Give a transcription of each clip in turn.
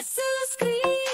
Asıl screen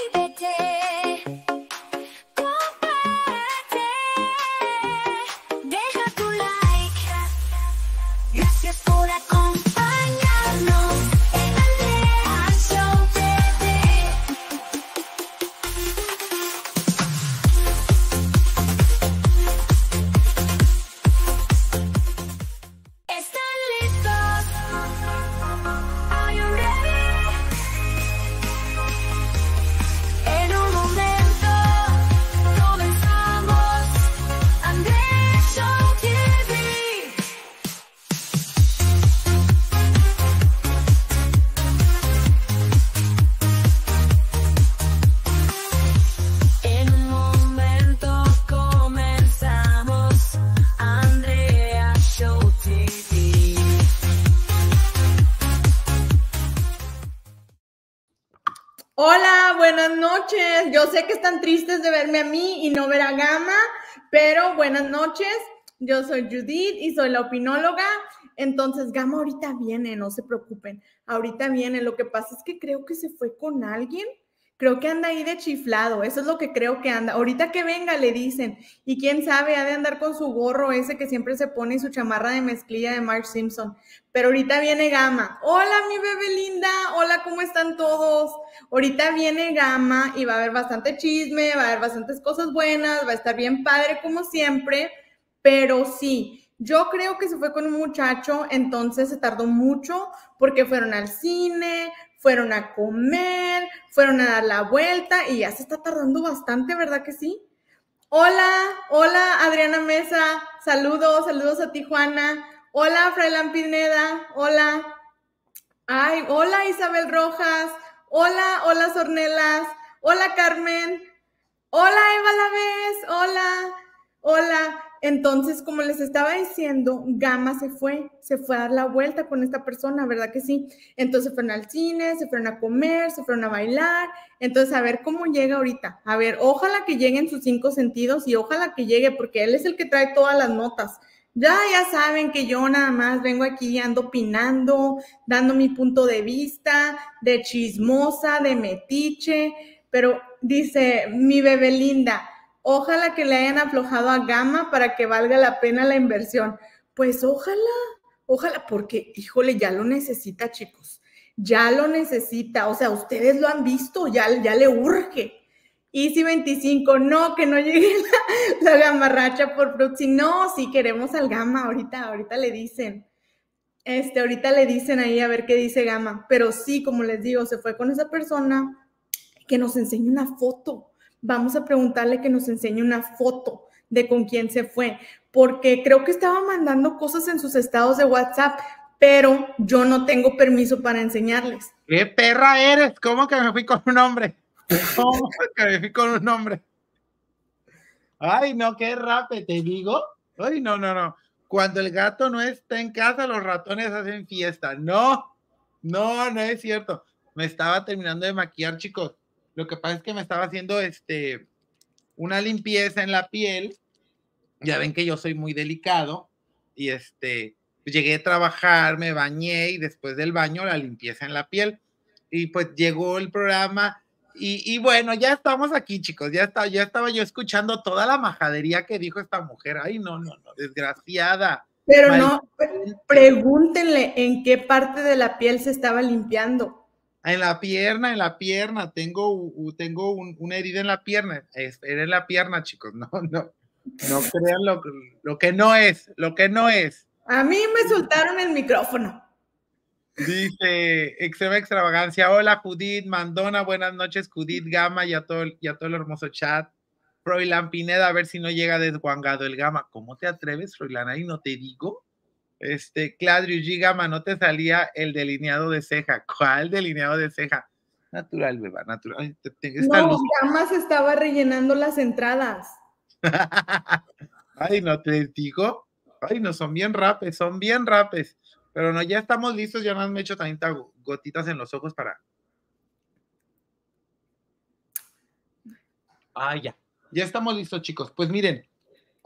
verme a mí y no ver a Gama, pero buenas noches. Yo soy Judith y soy la opinóloga. Entonces, Gama ahorita viene, no se preocupen. Ahorita viene. Lo que pasa es que creo que se fue con alguien Creo que anda ahí de chiflado, eso es lo que creo que anda. Ahorita que venga le dicen, y quién sabe, ha de andar con su gorro ese que siempre se pone y su chamarra de mezclilla de Mark Simpson. Pero ahorita viene Gama. Hola, mi bebé linda, hola, ¿cómo están todos? Ahorita viene Gama y va a haber bastante chisme, va a haber bastantes cosas buenas, va a estar bien padre como siempre, pero sí, yo creo que se fue con un muchacho, entonces se tardó mucho porque fueron al cine, fueron a comer, fueron a dar la vuelta y ya se está tardando bastante, ¿verdad que sí? Hola, hola Adriana Mesa, saludos, saludos a Tijuana. Hola Frailan Pineda, hola. Ay, hola Isabel Rojas, hola, hola Sornelas, hola Carmen, hola Eva Lavés, hola, hola entonces, como les estaba diciendo, Gama se fue, se fue a dar la vuelta con esta persona, ¿verdad que sí? Entonces fueron al cine, se fueron a comer, se fueron a bailar, entonces a ver cómo llega ahorita, a ver, ojalá que lleguen sus cinco sentidos y ojalá que llegue, porque él es el que trae todas las notas. Ya, ya saben que yo nada más vengo aquí, y ando opinando, dando mi punto de vista, de chismosa, de metiche, pero dice mi bebé linda, Ojalá que le hayan aflojado a Gama para que valga la pena la inversión. Pues ojalá, ojalá, porque híjole, ya lo necesita, chicos. Ya lo necesita. O sea, ustedes lo han visto, ya, ya le urge. si 25, no, que no llegue la, la gamarracha por proxy. No, sí queremos al Gama ahorita, ahorita le dicen. Este, ahorita le dicen ahí a ver qué dice Gama. Pero sí, como les digo, se fue con esa persona que nos enseñó una foto vamos a preguntarle que nos enseñe una foto de con quién se fue, porque creo que estaba mandando cosas en sus estados de WhatsApp, pero yo no tengo permiso para enseñarles. ¿Qué perra eres? ¿Cómo que me fui con un hombre? ¿Cómo que me fui con un hombre? Ay, no, qué rape, te digo. Ay, no, no, no. Cuando el gato no está en casa, los ratones hacen fiesta. No, no, no es cierto. Me estaba terminando de maquillar, chicos. Lo que pasa es que me estaba haciendo este, una limpieza en la piel. Ya ven que yo soy muy delicado y este, pues, llegué a trabajar, me bañé y después del baño la limpieza en la piel. Y pues llegó el programa y, bueno, ya estamos aquí, chicos. Ya, estaba yo escuchando toda la majadería que dijo esta mujer. Ay, no, no, no, desgraciada. Pero no, pregúntenle en qué parte de la piel se estaba limpiando en la pierna, en la pierna, tengo, tengo un, una herida en la pierna, es, en la pierna, chicos, no, no, no crean lo, que no es, lo que no es. A mí me soltaron el micrófono. Dice Extrema Extravagancia, hola Judith, Mandona, buenas noches Judith Gama y a todo, y a todo el hermoso chat. Froilán Pineda, a ver si no llega desguangado el Gama. ¿Cómo te atreves, Froilán? Ahí no te digo. Este, Claudio G. no te salía el delineado de ceja. ¿Cuál delineado de ceja? Natural, beba, natural. no, jamás estaba rellenando las entradas. Ay, no te digo. Ay, no, son bien rapes, son bien rapes. Pero no, ya estamos listos, ya me han hecho tantas gotitas en los ojos para. Ah, ya. Ya estamos listos, chicos. Pues miren,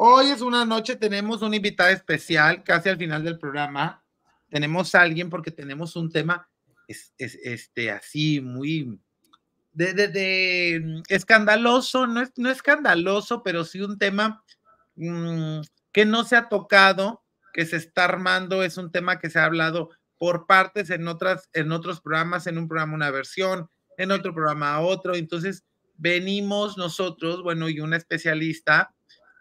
Hoy es una noche, tenemos un invitado especial casi al final del programa. Tenemos a alguien porque tenemos un tema es, este, así muy de, de, mm, escandaloso, no, es, no escandaloso, pero sí un tema mm, que no se ha tocado, que se está armando, es un tema que se ha hablado por partes en, otras, en otros programas, en un programa una versión, en otro programa otro. Entonces, venimos nosotros, bueno, y una especialista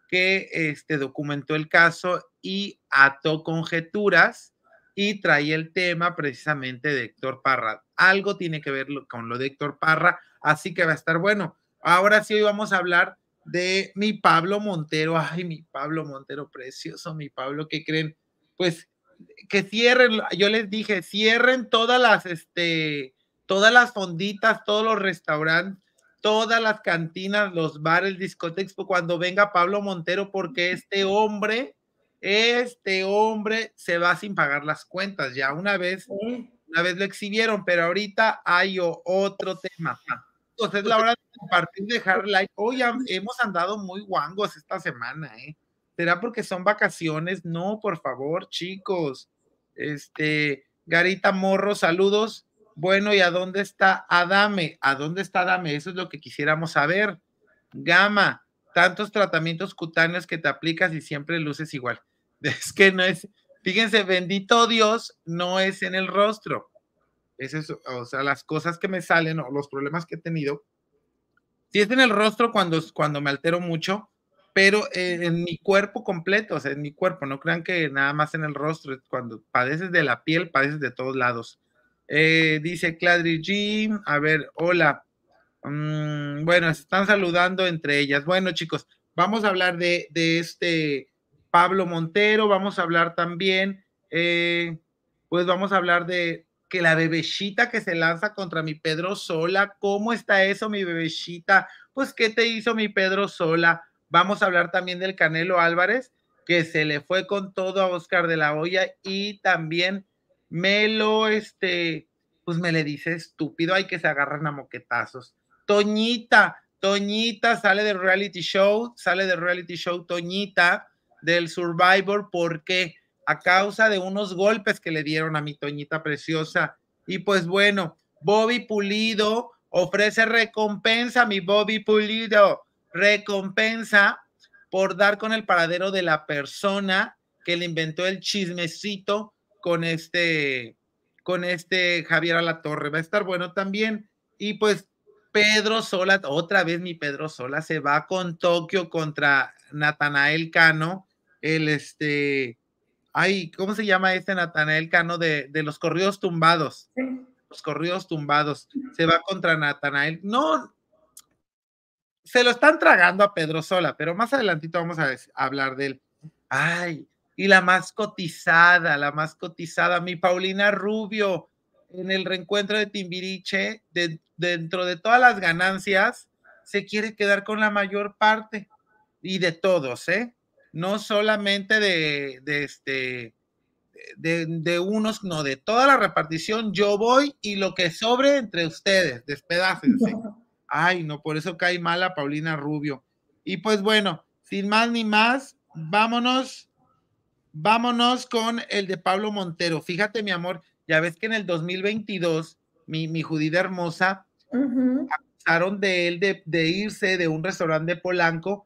que este, documentó el caso y ató conjeturas y traía el tema precisamente de Héctor Parra. Algo tiene que ver con lo de Héctor Parra, así que va a estar bueno. Ahora sí, hoy vamos a hablar de mi Pablo Montero. Ay, mi Pablo Montero, precioso, mi Pablo, ¿qué creen? Pues que cierren, yo les dije, cierren todas las, este, todas las fonditas, todos los restaurantes, todas las cantinas, los bares, discotecas, pues, cuando venga Pablo Montero, porque este hombre, este hombre se va sin pagar las cuentas. Ya una vez, una vez lo exhibieron, pero ahorita hay otro tema. Entonces es la hora de compartir, dejar like. Hoy hemos andado muy guangos esta semana, ¿eh? ¿Será porque son vacaciones? No, por favor, chicos. Este, Garita Morro, saludos. Bueno, ¿y a dónde está Adame? ¿A dónde está Adame? Eso es lo que quisiéramos saber. Gama, tantos tratamientos cutáneos que te aplicas y siempre luces igual. Es que no es, fíjense, bendito Dios, no es en el rostro. Es eso, o sea, las cosas que me salen o los problemas que he tenido, sí es en el rostro cuando, cuando me altero mucho, pero eh, en mi cuerpo completo, o sea, en mi cuerpo, no crean que nada más en el rostro, cuando padeces de la piel, padeces de todos lados. Eh, dice Cladri Jim, A ver, hola. Mm, bueno, están saludando entre ellas. Bueno, chicos, vamos a hablar de, de este Pablo Montero. Vamos a hablar también, eh, pues vamos a hablar de que la bebecita que se lanza contra mi Pedro Sola. ¿Cómo está eso, mi bebecita? Pues, ¿qué te hizo mi Pedro Sola? Vamos a hablar también del Canelo Álvarez, que se le fue con todo a Oscar de la Hoya y también Melo, este, pues me le dice estúpido, hay que se agarran a moquetazos. Toñita, Toñita sale del reality show, sale del reality show Toñita del Survivor porque a causa de unos golpes que le dieron a mi Toñita preciosa. Y pues bueno, Bobby Pulido ofrece recompensa, mi Bobby Pulido, recompensa por dar con el paradero de la persona que le inventó el chismecito con este, con este Javier Alatorre. Va a estar bueno también. Y pues Pedro Sola, otra vez mi Pedro Sola, se va con Tokio contra Natanael Cano, el este, ay, ¿cómo se llama este Natanael Cano de, de los corridos tumbados? Los corridos tumbados, se va contra Natanael, no, se lo están tragando a Pedro Sola, pero más adelantito vamos a hablar de él. Ay, y la más cotizada, la más cotizada, mi Paulina Rubio, en el reencuentro de Timbiriche, dentro de todas las ganancias, se quiere quedar con la mayor parte y de todos, ¿eh? No solamente de, este, de, unos, no, de toda la repartición, yo voy y lo que sobre entre ustedes, despedácense. Ay, no, por eso cae mala Paulina Rubio. Y pues bueno, sin más ni más, vámonos Vámonos con el de Pablo Montero. Fíjate, mi amor, ya ves que en el 2022, mi, mi judida hermosa, acusaron de él de, de, irse de un restaurante de Polanco,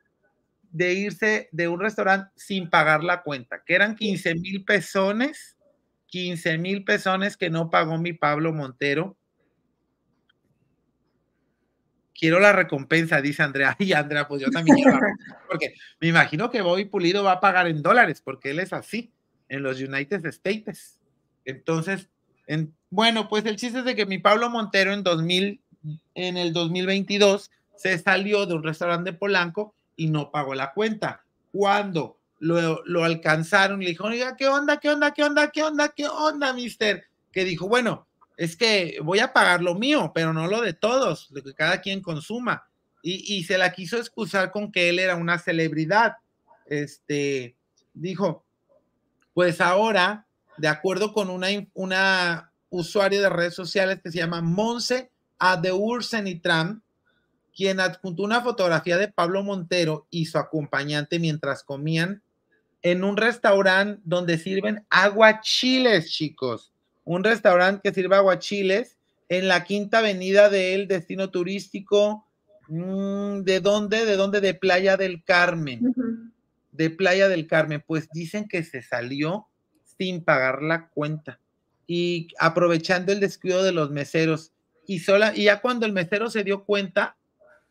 de irse de un restaurante sin pagar la cuenta, que eran 15 mil pesones, 15 mil pesones que no pagó mi Pablo Montero quiero la recompensa, dice Andrea. Y Andrea, pues yo también quiero la Porque me imagino que Bobby Pulido va a pagar en dólares, porque él es así, en los United States. Entonces, en, bueno, pues el chiste es de que mi Pablo Montero en, 2000, en el 2022 se salió de un restaurante Polanco y no pagó la cuenta. Cuando lo, lo alcanzaron, le dijo, oiga, ¿qué onda? ¿Qué onda? ¿Qué onda? ¿Qué onda? ¿Qué onda, mister? Que dijo, bueno, es que voy a pagar lo mío, pero no lo de todos, lo que cada quien consuma. Y, se la quiso excusar con que él era una celebridad. Este, dijo, pues ahora, de acuerdo con una, usuario de redes sociales que se llama Monse Adeursen y quien adjuntó una fotografía de Pablo Montero y su acompañante mientras comían en un restaurante donde sirven agua chiles, chicos un restaurante que sirve aguachiles en la quinta avenida del destino turístico. Mm, ¿De dónde? ¿De dónde? De Playa del Carmen. De Playa del Carmen. Pues dicen que se salió sin pagar la cuenta y aprovechando el descuido de los meseros. Y, sola, y ya cuando el mesero se dio cuenta,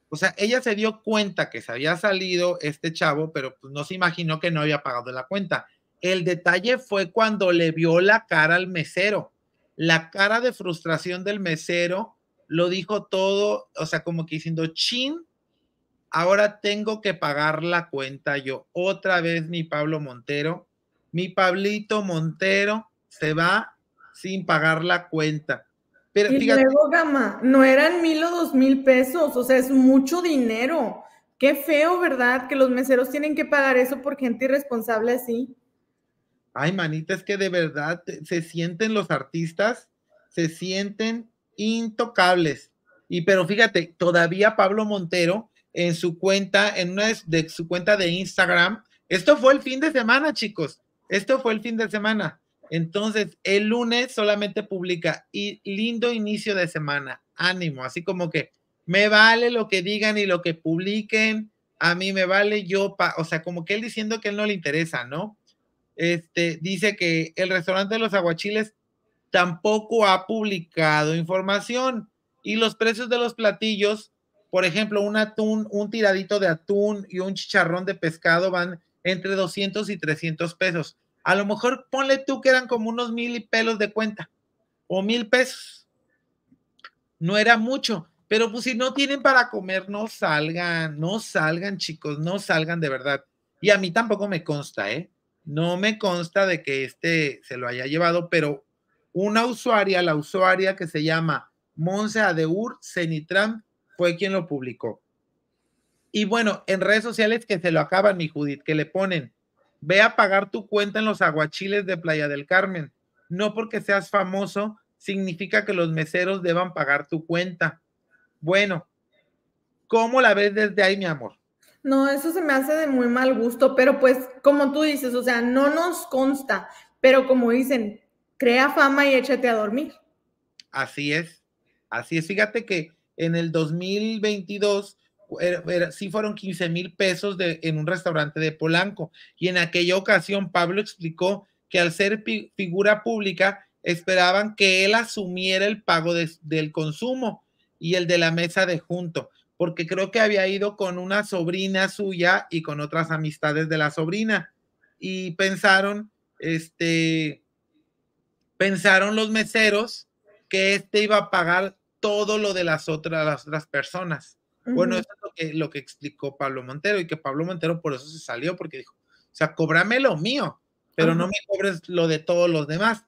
o sea, ella se dio cuenta que se había salido este chavo, pero pues no se imaginó que no había pagado la cuenta. El detalle fue cuando le vio la cara al mesero. La cara de frustración del mesero lo dijo todo, o sea, como que diciendo, chin, ahora tengo que pagar la cuenta yo. Otra vez mi Pablo Montero, mi Pablito Montero se va sin pagar la cuenta. Pero y luego, Gama, no eran mil o dos mil pesos, o sea, es mucho dinero. Qué feo, ¿verdad? Que los meseros tienen que pagar eso por gente irresponsable así. Ay, manita, es que de verdad se sienten los artistas, se sienten intocables. Y pero fíjate, todavía Pablo Montero en su cuenta, en de, su cuenta de Instagram, esto fue el fin de semana, chicos. Esto fue el fin de semana. Entonces, el lunes solamente publica y lindo inicio de semana. Ánimo, así como que me vale lo que digan y lo que publiquen, a mí me vale yo, o sea, como que él diciendo que él no le interesa, ¿no? este, dice que el restaurante de los aguachiles tampoco ha publicado información y los precios de los platillos, por ejemplo, un atún, un tiradito de atún y un chicharrón de pescado van entre 200 y 300 pesos. A lo mejor ponle tú que eran como unos mil y pelos de cuenta o mil pesos. No era mucho, pero pues si no tienen para comer, no salgan, no salgan chicos, no salgan de verdad. Y a mí tampoco me consta, ¿eh? No me consta de que este se lo haya llevado, pero una usuaria, la usuaria que se llama Monse Adeur Cenitram, fue quien lo publicó. Y bueno, en redes sociales que se lo acaban, mi Judith, que le ponen, ve a pagar tu cuenta en los aguachiles de Playa del Carmen. No porque seas famoso significa que los meseros deban pagar tu cuenta. Bueno, ¿cómo la ves desde ahí, mi amor? No, eso se me hace de muy mal gusto, pero pues como tú dices, o sea, no nos consta, pero como dicen, crea fama y échate a dormir. Así es, así es. Fíjate que en el 2022 sí fueron 15 mil pesos de, en un restaurante de Polanco y en aquella ocasión Pablo explicó que al ser figura pública esperaban que él asumiera el pago del consumo y el de la mesa de junto porque creo que había ido con una sobrina suya y con otras amistades de la sobrina. Y pensaron, este, pensaron los meseros que este iba a pagar todo lo de las otras, las personas. Bueno, eso es lo que, explicó Pablo Montero y que Pablo Montero por eso se salió porque dijo, o sea, cóbrame lo mío, pero no me cobres lo de todos los demás.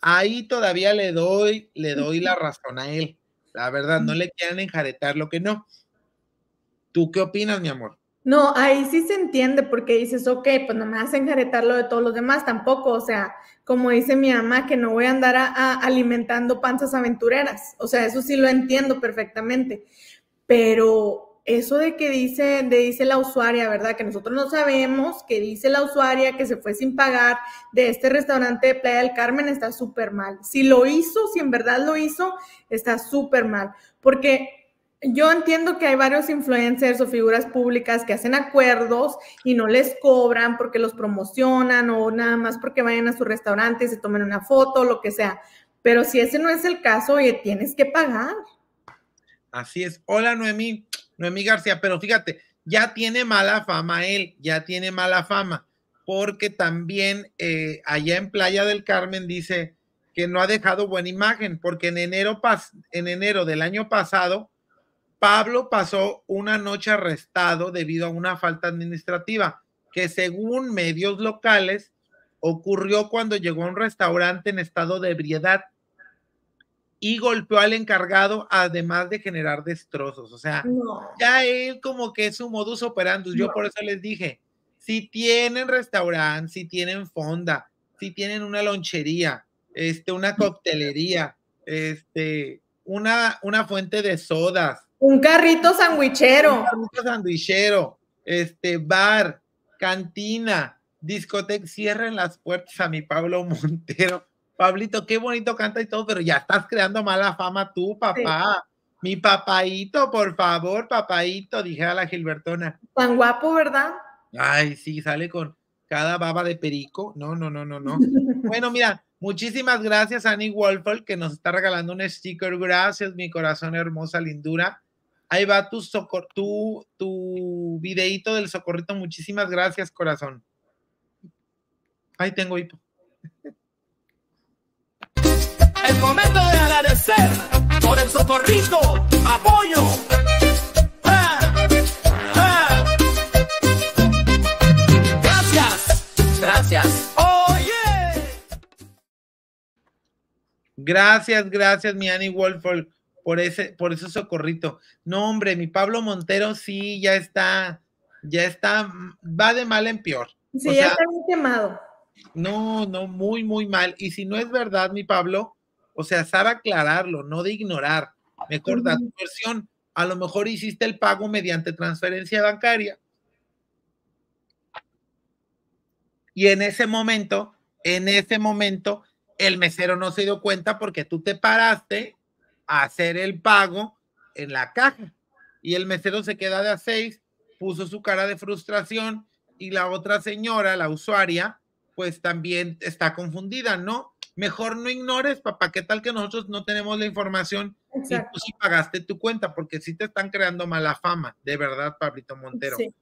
Ahí todavía le doy, le doy la razón a él. La verdad, no le quieran enjaretar lo que no. ¿Tú qué opinas, mi amor? No, ahí sí se entiende porque dices, ok, pues no me vas a enjaretar lo de todos los demás tampoco. O sea, como dice mi mamá, que no voy a andar alimentando panzas aventureras. O sea, eso sí lo entiendo perfectamente. Pero eso de que dice, de dice la usuaria, ¿verdad? Que nosotros no sabemos, que dice la usuaria que se fue sin pagar de este restaurante de Playa del Carmen está súper mal. Si lo hizo, si en verdad lo hizo, está súper mal. Porque yo entiendo que hay varios influencers o figuras públicas que hacen acuerdos y no les cobran porque los promocionan o nada más porque vayan a su restaurante y se tomen una foto, lo que sea. Pero si ese no es el caso, oye, tienes que pagar. Así es. Hola, Noemí. Noemí García, pero fíjate, ya tiene mala fama él, ya tiene mala fama, porque también eh, allá en Playa del Carmen dice que no ha dejado buena imagen, porque en enero, en enero del año pasado Pablo pasó una noche arrestado debido a una falta administrativa que según medios locales ocurrió cuando llegó a un restaurante en estado de ebriedad y golpeó al encargado, además de generar destrozos. O sea, ya él como que es su modus operandi. Yo por eso les dije, si tienen restaurante, si tienen fonda, si tienen una lonchería, este, una coctelería, este, una, una fuente de sodas, un carrito sandwichero. Un carrito sandwichero, este, bar, cantina, discoteca, cierren las puertas a mi Pablo Montero. Pablito, qué bonito canta y todo, pero ya estás creando mala fama tú, papá. Mi papaito, por favor, papaito, dije a la Gilbertona. Tan guapo, ¿verdad? Ay, sí, sale con cada baba de perico. No, no, no, no, no. bueno, mira, muchísimas gracias, Annie Wolfel, que nos está regalando un sticker. Gracias, mi corazón hermosa, lindura. Ahí va tu, socor videíto del socorrito. Muchísimas gracias, corazón. Ahí tengo hipo. El momento de agradecer por el socorrito, apoyo. Ah, ah. Gracias, gracias. Oye. Gracias, gracias, mi Annie por ese, por ese socorrito. No, hombre, mi Pablo Montero sí ya está, ya está, mm, va de mal en peor. Sí, ya está muy quemado. No, no, muy, muy mal. Y si no es verdad, mi Pablo, o sea, sabe aclararlo, no de ignorar. Me tu versión. A lo mejor hiciste el pago mediante transferencia bancaria. Y en ese momento, en ese momento, el mesero no se dio cuenta porque tú te paraste hacer el pago en la caja. Y el mesero se queda de a seis, puso su cara de frustración y la otra señora, la usuaria, pues también está confundida, ¿no? Mejor no ignores, papá, ¿qué tal que nosotros no tenemos la información Si pagaste tu cuenta? Porque si te están creando mala fama, de verdad, Pablito Montero. Sí.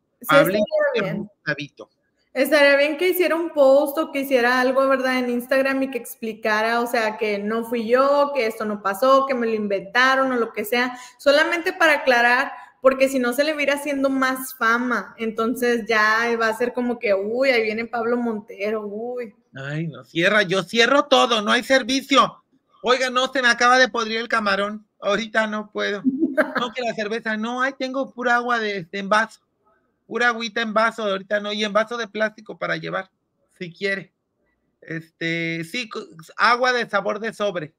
Estaría bien que hiciera un post o que hiciera algo, ¿verdad? En Instagram y que explicara, o sea, que no fui yo, que esto no pasó, que me lo inventaron o lo que sea, solamente para aclarar, porque si no se le va a haciendo más fama, entonces ya va a ser como que, uy, ahí viene Pablo Montero, uy. Ay, no cierra, yo cierro todo, no hay servicio. Oiga, no, se me acaba de podrir el camarón, ahorita no puedo. No, que la cerveza, no, ahí tengo pura agua de, de envaso pura agüita en vaso, ahorita no, y en vaso de plástico para llevar, si quiere. Este, sí, agua de sabor de sobre.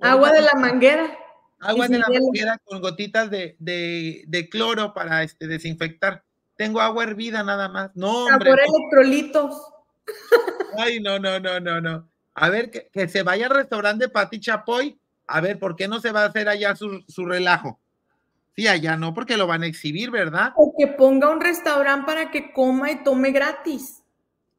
Agua de la manguera. Agua de la manguera con gotitas de, de, cloro para este, desinfectar. Tengo agua hervida nada más. No, hombre. Por electrolitos. Ay, no, no, no, no, no. A ver, que, se vaya al restaurante Pati Chapoy. A ver, ¿por qué no se va a hacer allá su, su relajo? Sí, allá no, porque lo van a exhibir, ¿verdad? O que ponga un restaurante para que coma y tome gratis.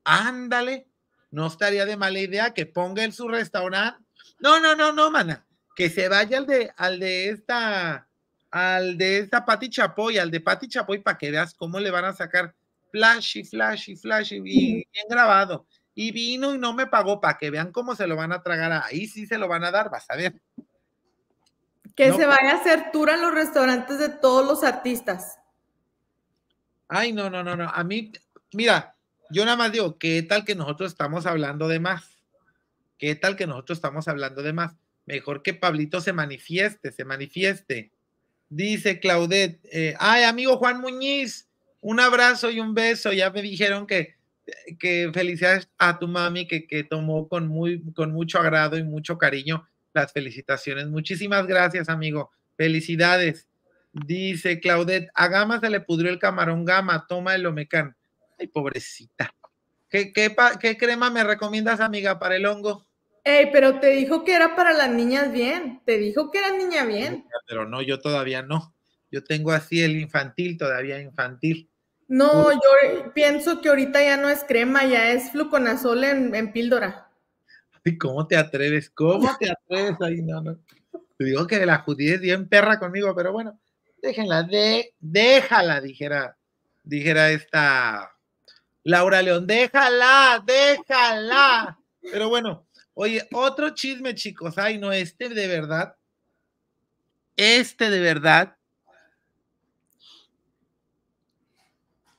Ándale, no estaría de mala idea que ponga en su restaurante. No, no, no, no, mana. Que se vaya al de, al de esta, al de esta Pati Chapoy, al de Pati Chapoy, para que veas cómo le van a sacar flash y flash y flash y bien grabado. Y vino y no me pagó, para que vean cómo se lo van a tragar. Ahí sí se lo van a dar, vas a ver. Que se vaya a hacer tour en los restaurantes de todos los artistas. Ay, no, no, no, no. A mí, mira, yo nada más digo, ¿qué tal que nosotros estamos hablando de más? ¿Qué tal que nosotros estamos hablando de más? Mejor que Pablito se manifieste, se manifieste. Dice Claudette, eh, ay, amigo Juan Muñiz, un abrazo y un beso. Ya me dijeron que, que felicidades a tu mami que, que tomó con, muy, con mucho agrado y mucho cariño las felicitaciones. Muchísimas gracias, amigo. Felicidades. Dice Claudette, a Gama se le pudrió el camarón Gama, toma el Omecan. Ay, pobrecita. ¿Qué, qué, crema me recomiendas, amiga, para el hongo? Ey, pero te dijo que era para las niñas bien, te dijo que era niña bien. Pero no, yo todavía no. Yo tengo así el infantil, todavía infantil. No, yo pienso que ahorita ya no es crema, ya es fluconazol en píldora. ¿Cómo te atreves? ¿Cómo te atreves Ay No, no. Te digo que la judía es bien perra conmigo, pero bueno, déjenla, déjala, dijera, dijera esta Laura León, déjala, déjala. Pero bueno, oye, otro chisme, chicos. Ay, no, este de verdad, este de verdad.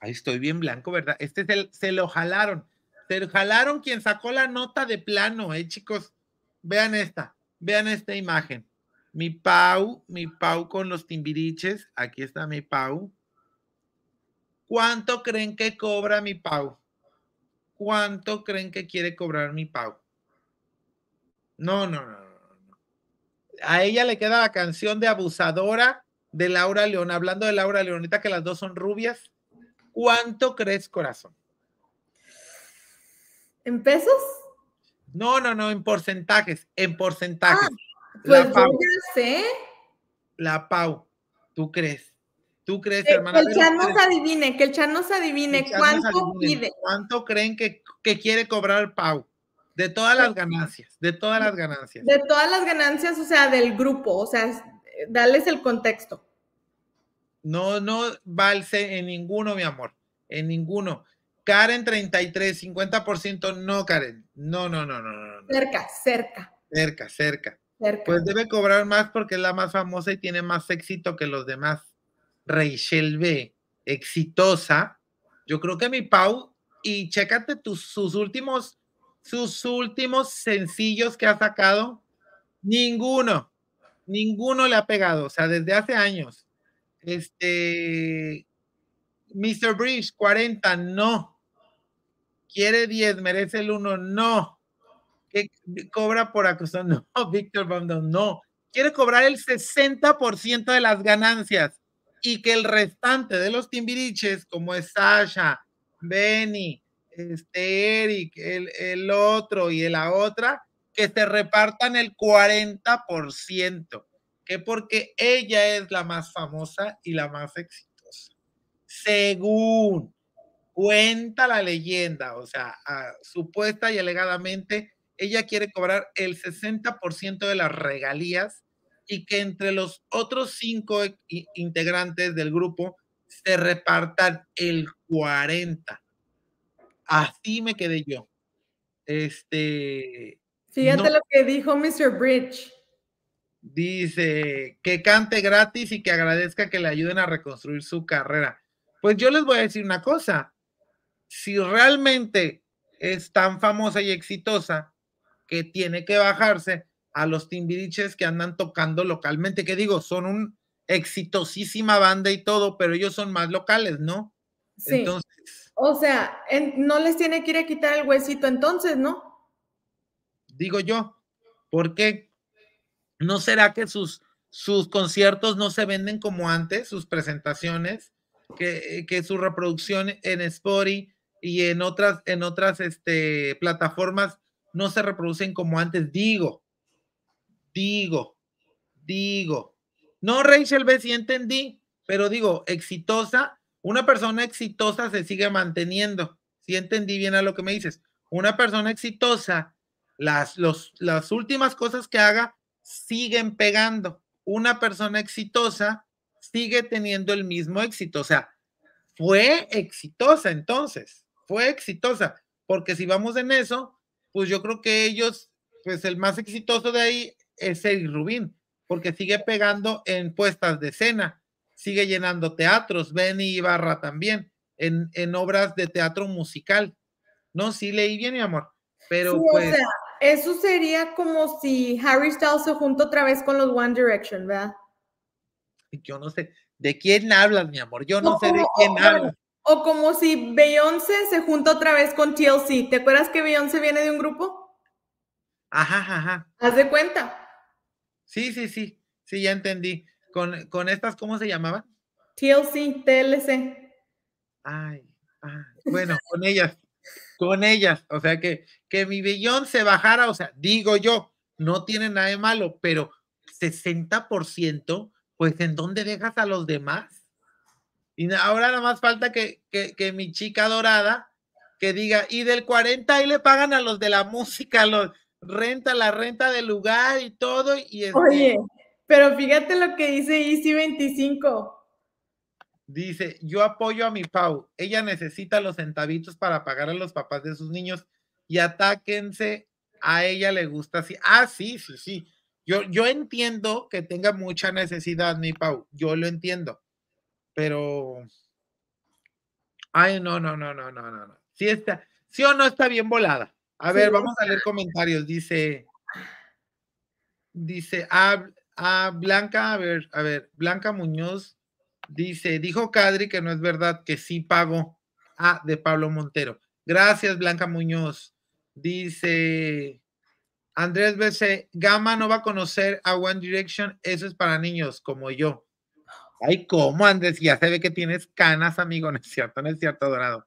Ahí estoy bien blanco, ¿verdad? Este se lo jalaron. Se jalaron quien sacó la nota de plano, eh, chicos. Vean esta, vean esta imagen. Mi Pau, mi Pau con los timbiriches. Aquí está mi Pau. ¿Cuánto creen que cobra mi Pau? ¿Cuánto creen que quiere cobrar mi Pau? No, no, no, A ella le queda la canción de abusadora de Laura León. Hablando de Laura Leonita que las dos son rubias. ¿Cuánto crees, corazón? ¿En pesos? No, no, no, en porcentajes, en porcentajes. Ah, pues la Pau, La Pau, ¿tú crees? ¿Tú crees, eh, hermana? Que el chat nos adivine, que el chat nos adivine cuánto pide. ¿Cuánto creen que, quiere cobrar Pau? De todas las ganancias, de todas las ganancias. De todas las ganancias, o sea, del grupo, o sea, eh, dales el contexto. No, no valse en ninguno, mi amor, en ninguno. Karen 33, 50% no, Karen. No, no, no, no, no. Cerca, cerca. Cerca, cerca. Pues debe cobrar más porque es la más famosa y tiene más éxito que los demás. Rachel B, exitosa. Yo creo que mi Pau, y chécate tus, sus últimos, sus últimos sencillos que ha sacado. Ninguno, ninguno le ha pegado, o sea, desde hace años. Este, Mr. Bridge, 40, no quiere 10, merece el 1, no. ¿Qué cobra por acusar? No, Víctor Bandón, no. Quiere cobrar el 60% de las ganancias y que el restante de los timbiriches, como es Sasha, Benny, este Eric, el, otro y la otra, que se repartan el 40%, que porque ella es la más famosa y la más exitosa. Según Cuenta la leyenda, o sea, ah, supuesta y alegadamente, ella quiere cobrar el 60% de las regalías y que entre los otros cinco integrantes del grupo se repartan el 40. Así me quedé yo. Este. Fíjate lo que dijo Mr. Bridge. Dice que cante gratis y que agradezca que le ayuden a reconstruir su carrera. Pues yo les voy a decir una cosa si realmente es tan famosa y exitosa que tiene que bajarse a los timbiriches que andan tocando localmente, que digo, son un exitosísima banda y todo, pero ellos son más locales, ¿no? Sí. o sea, no les tiene que ir a quitar el huesito entonces, ¿no? Digo yo, porque ¿no será que sus, sus conciertos no se venden como antes, sus presentaciones, que, eh, que su reproducción en Spotify y en otras, en otras este, plataformas no se reproducen como antes. Digo, digo, digo. No, Rachel B, sí entendí, pero digo, exitosa, una persona exitosa se sigue manteniendo. Si entendí bien a lo que me dices, una persona exitosa, las, las últimas cosas que haga siguen pegando. Una persona exitosa sigue teniendo el mismo éxito. O sea, fue exitosa entonces fue exitosa, porque si vamos en eso, pues yo creo que ellos, pues el más exitoso de ahí es Eric Rubín, porque sigue pegando en puestas de escena, sigue llenando teatros, Benny Ibarra también, en, en obras de teatro musical. No, sí leí bien, mi amor, pero pues... eso sería como si Harry Styles se junta otra vez con los One Direction, ¿verdad? Yo no sé, ¿de quién hablas, mi amor? Yo no, no sé de quién hablas. O como si Beyoncé se junta otra vez con TLC. ¿Te acuerdas que Beyoncé viene de un grupo? Ajá, ajá. ¿Haz de cuenta? Sí, sí, sí. Sí, ya entendí. Con, con estas, ¿cómo se llamaban? TLC, TLC. Ay, ay. Ah, bueno, con ellas. Con ellas. O sea, que, que mi Beyoncé bajara, o sea, digo yo, no tiene nada de malo, pero 60%, pues ¿en dónde dejas a los demás? Y ahora nada más falta que, mi chica dorada que diga, y del 40 ahí le pagan a los de la música, los renta, la renta del lugar y todo. Y este Oye, pero fíjate lo que dice Easy 25. Dice, yo apoyo a mi Pau. Ella necesita los centavitos para pagar a los papás de sus niños y atáquense. A ella le gusta así. Ah, sí, sí, sí. Yo, yo entiendo que tenga mucha necesidad, mi Pau. Yo lo entiendo pero. Ay, no, no, no, no, no, no. Sí, está, sí o no está bien volada. A ver, vamos a leer comentarios. Dice. Dice. a ah, Blanca, a ver, a ver. Blanca Muñoz dice: Dijo Cadri que no es verdad, que sí pagó. a ah, de Pablo Montero. Gracias, Blanca Muñoz. Dice. Andrés BC, Gama no va a conocer a One Direction, eso es para niños como yo. Ay, ¿cómo, Andrés? Ya se ve que tienes canas, amigo, no es cierto, no es cierto, Dorado.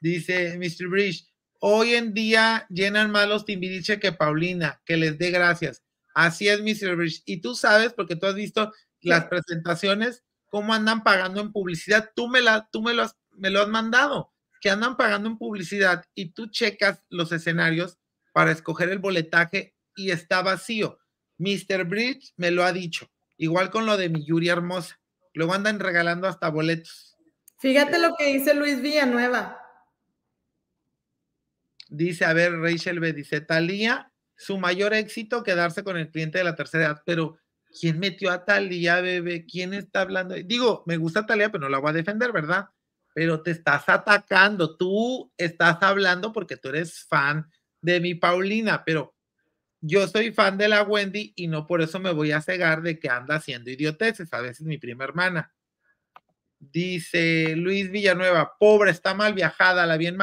Dice Mr. Bridge, hoy en día llenan más los Timbiriche que Paulina, que les dé gracias. Así es, Mr. Bridge. Y tú sabes, porque tú has visto las presentaciones, cómo andan pagando en publicidad. Tú me, la, tú me, lo, has, me lo has mandado, que andan pagando en publicidad y tú checas los escenarios para escoger el boletaje y está vacío. Mr. Bridge me lo ha dicho. Igual con lo de mi Yuri Hermosa. Luego andan regalando hasta boletos. Fíjate lo que dice Luis Villanueva. Dice, a ver, Rachel B. Dice, Talía, su mayor éxito, quedarse con el cliente de la tercera edad. Pero, ¿quién metió a Talía, bebé? ¿Quién está hablando? Digo, me gusta Talía, pero no la voy a defender, ¿verdad? Pero te estás atacando. Tú estás hablando porque tú eres fan de mi Paulina, pero yo soy fan de la Wendy y no por eso me voy a cegar de que anda haciendo idioteces, a veces mi prima hermana. Dice Luis Villanueva, pobre, está mal viajada, la vi en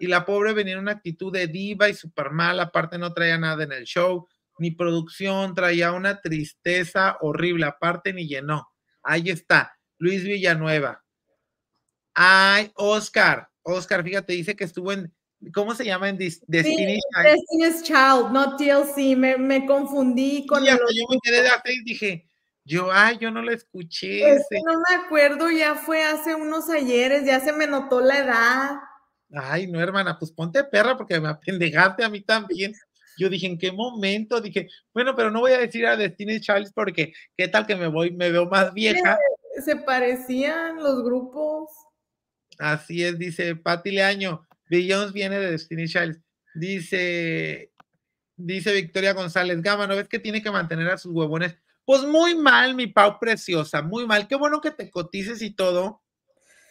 y la pobre venía en una actitud de diva y súper mal, aparte no traía nada en el show, ni producción, traía una tristeza horrible, aparte ni llenó. Ahí está, Luis Villanueva. Ay, Oscar, Oscar, fíjate, dice que estuvo en ¿Cómo se llama en Destiny Child? Destiny's Child, no TLC. Me, confundí con. yo me quedé de y dije, yo, ay, yo no la escuché. no me acuerdo, ya fue hace unos ayeres, ya se me notó la edad. Ay, no, hermana, pues ponte perra porque me apendejaste a mí también. Yo dije, ¿en qué momento? Dije, bueno, pero no voy a decir a Destiny's Child porque qué tal que me voy, me veo más vieja. Se parecían los grupos. Así es, dice Pati Leaño. Billions viene de Destiny Child. Dice, dice Victoria González, Gama, ¿no ves que tiene que mantener a sus huevones? Pues muy mal, mi Pau preciosa, muy mal. Qué bueno que te cotices y todo,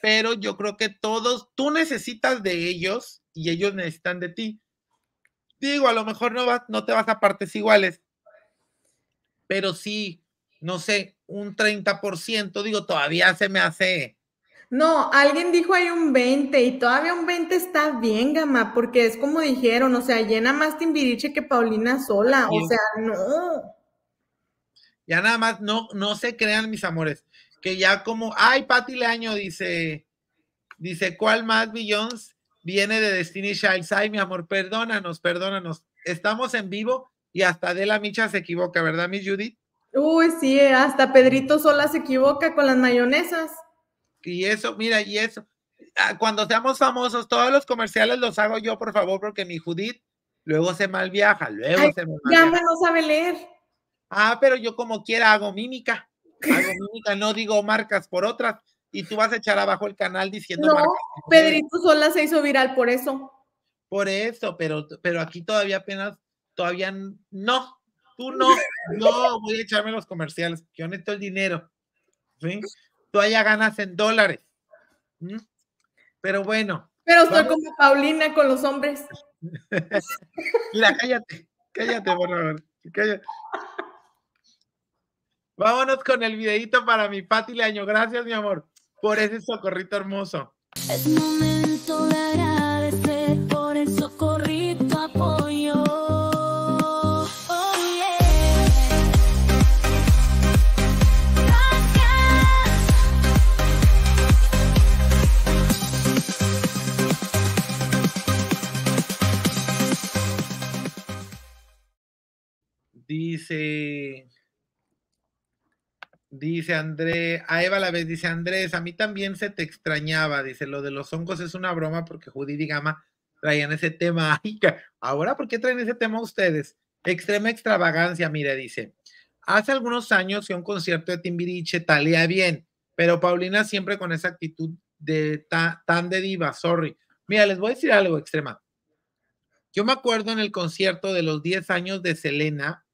pero yo creo que todos, tú necesitas de ellos y ellos necesitan de ti. Digo, a lo mejor no, vas, no te vas a partes iguales, pero sí, no sé, un 30%, digo, todavía se me hace no, alguien dijo hay un 20 y todavía un 20 está bien, Gama, porque es como dijeron, o sea, llena más Timbiriche que Paulina sola, o sea, no. Ya nada más, no, no se crean, mis amores, que ya como, ay, Pati Leaño dice, dice, ¿cuál más Billions viene de Destiny Child? Ay, mi amor, perdónanos, perdónanos. Estamos en vivo y hasta de la Micha se equivoca, ¿verdad, mi Judith? Uy, sí, eh, hasta Pedrito Sola se equivoca con las mayonesas y eso, mira, y eso. Ah, cuando seamos famosos, todos los comerciales los hago yo, por favor, porque mi Judith luego se mal viaja, luego se mal viaja. Ya no sabe leer. Ah, pero yo como quiera hago mímica. Hago mímica, no digo marcas por otras. Y tú vas a echar abajo el canal diciendo. No, Pedrito Sola se hizo viral por eso. Por eso, pero, pero aquí todavía apenas, todavía no. Tú no, no voy a echarme los comerciales. Yo necesito el dinero. ¿sí? tú allá ganas en dólares. Pero bueno. Pero estoy como Paulina con los hombres. Mira, cállate, cállate, por favor. Cállate. Vámonos con el videito para mi Pati Leaño. Gracias, mi amor, por ese socorrito hermoso. Dice. Andrés André, a Eva la vez dice Andrés, a mí también se te extrañaba, dice, lo de los hongos es una broma porque Judy y Gama traían ese tema. Ahora, ¿por qué traen ese tema ustedes? Extrema extravagancia, mire, dice. Hace algunos años que un concierto de Timbiriche, talía bien, pero Paulina siempre con esa actitud de tan de diva, sorry. Mira, les voy a decir algo extrema. Yo me acuerdo en el concierto de los 10 años de Selena,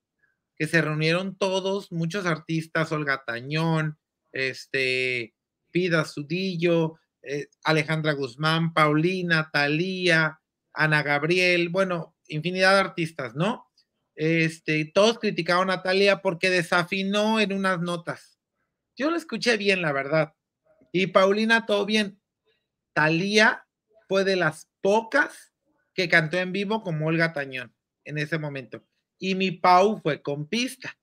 que se reunieron todos, muchos artistas, Olga Tañón, este, Pida Sudillo, eh, Alejandra Guzmán, Paulina, Talía, Ana Gabriel, bueno, infinidad de artistas, ¿no? Este, todos criticaron a Talía porque desafinó en unas notas. Yo lo escuché bien, la verdad. Y Paulina, todo bien. Talía fue de las pocas que cantó en vivo como Olga Tañón en ese momento y mi Pau fue con pista.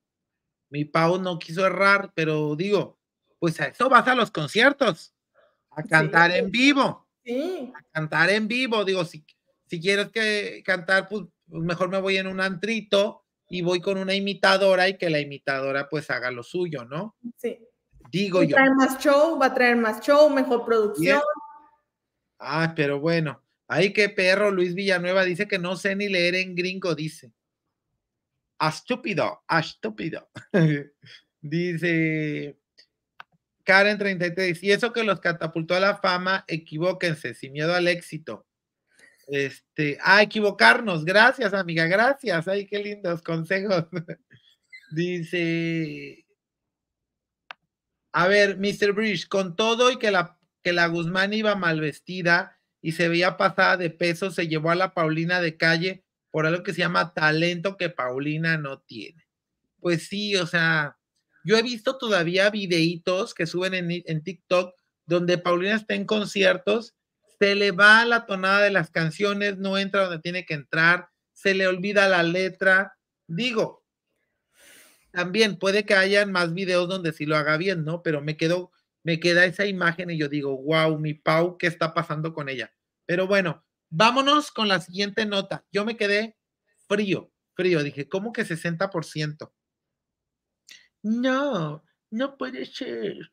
Mi Pau no quiso errar, pero digo, pues a eso vas a los conciertos, a cantar en vivo. Sí. A cantar en vivo, digo, si, si quieres que cantar, pues mejor me voy en un antrito y voy con una imitadora y que la imitadora pues haga lo suyo, ¿no? Sí. Digo yo. a traer más show, va a traer más show, mejor producción. Ah, pero bueno. Ay, qué perro, Luis Villanueva dice que no sé ni leer en gringo, dice a estúpido, estúpido. Dice Karen 33, y eso que los catapultó a la fama, equivóquense, sin miedo al éxito. Este, a ah, equivocarnos, gracias amiga, gracias, ay, qué lindos consejos. Dice, a ver, Mr. Bridge, con todo y que la, que la Guzmán iba mal vestida y se veía pasada de peso, se llevó a la Paulina de calle por algo que se llama talento que Paulina no tiene. Pues sí, o sea, yo he visto todavía videitos que suben en, TikTok donde Paulina está en conciertos, se le va la tonada de las canciones, no entra donde tiene que entrar, se le olvida la letra. Digo, también puede que hayan más videos donde sí lo haga bien, ¿no? Pero me quedo, me queda esa imagen y yo digo, wow, mi Pau, ¿qué está pasando con ella? Pero bueno, Vámonos con la siguiente nota. Yo me quedé frío, frío. Dije, ¿cómo que 60%? No, no puede ser.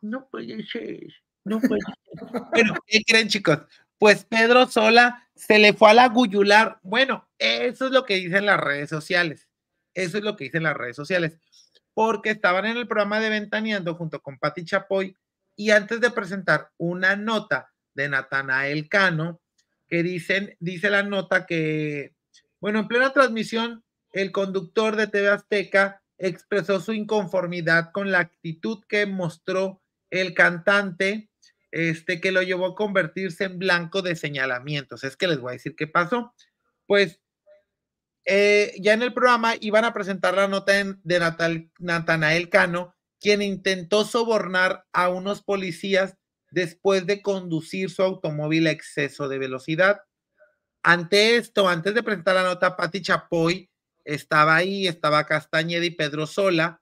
No puede ser. No puede ser. ¿qué creen, chicos? Pues Pedro Sola se le fue a la gullular. Bueno, eso es lo que dicen las redes sociales. Eso es lo que dicen las redes sociales. Porque estaban en el programa de Ventaneando junto con Pati Chapoy y antes de presentar una nota de Natanael Cano, que dicen, dice la nota que, bueno, en plena transmisión, el conductor de TV Azteca expresó su inconformidad con la actitud que mostró el cantante, este, que lo llevó a convertirse en blanco de señalamientos. Es que les voy a decir qué pasó. Pues eh, ya en el programa iban a presentar la nota de Natal, Natanael Cano, quien intentó sobornar a unos policías después de conducir su automóvil a exceso de velocidad. Ante esto, antes de presentar la nota, Pati Chapoy estaba ahí, estaba Castañeda y Pedro Sola.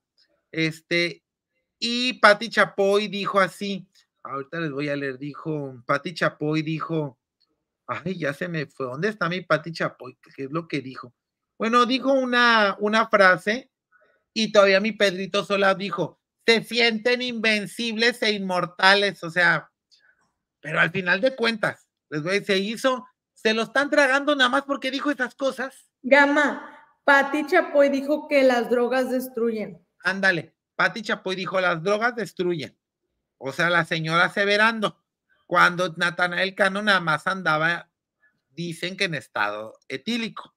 Este, y Pati Chapoy dijo así, ahorita les voy a leer, dijo, Pati Chapoy dijo, ay, ya se me fue, ¿dónde está mi Pati Chapoy? ¿Qué es lo que dijo? Bueno, dijo una, una frase y todavía mi Pedrito Sola dijo, se sienten invencibles e inmortales, o sea, pero al final de cuentas, les voy se hizo, se lo están tragando nada más porque dijo esas cosas. Gama, Pati Chapoy dijo que las drogas destruyen. Ándale, Pati Chapoy dijo, las drogas destruyen. O sea, la señora Severando, cuando Natanael Cano nada más andaba, dicen que en estado etílico.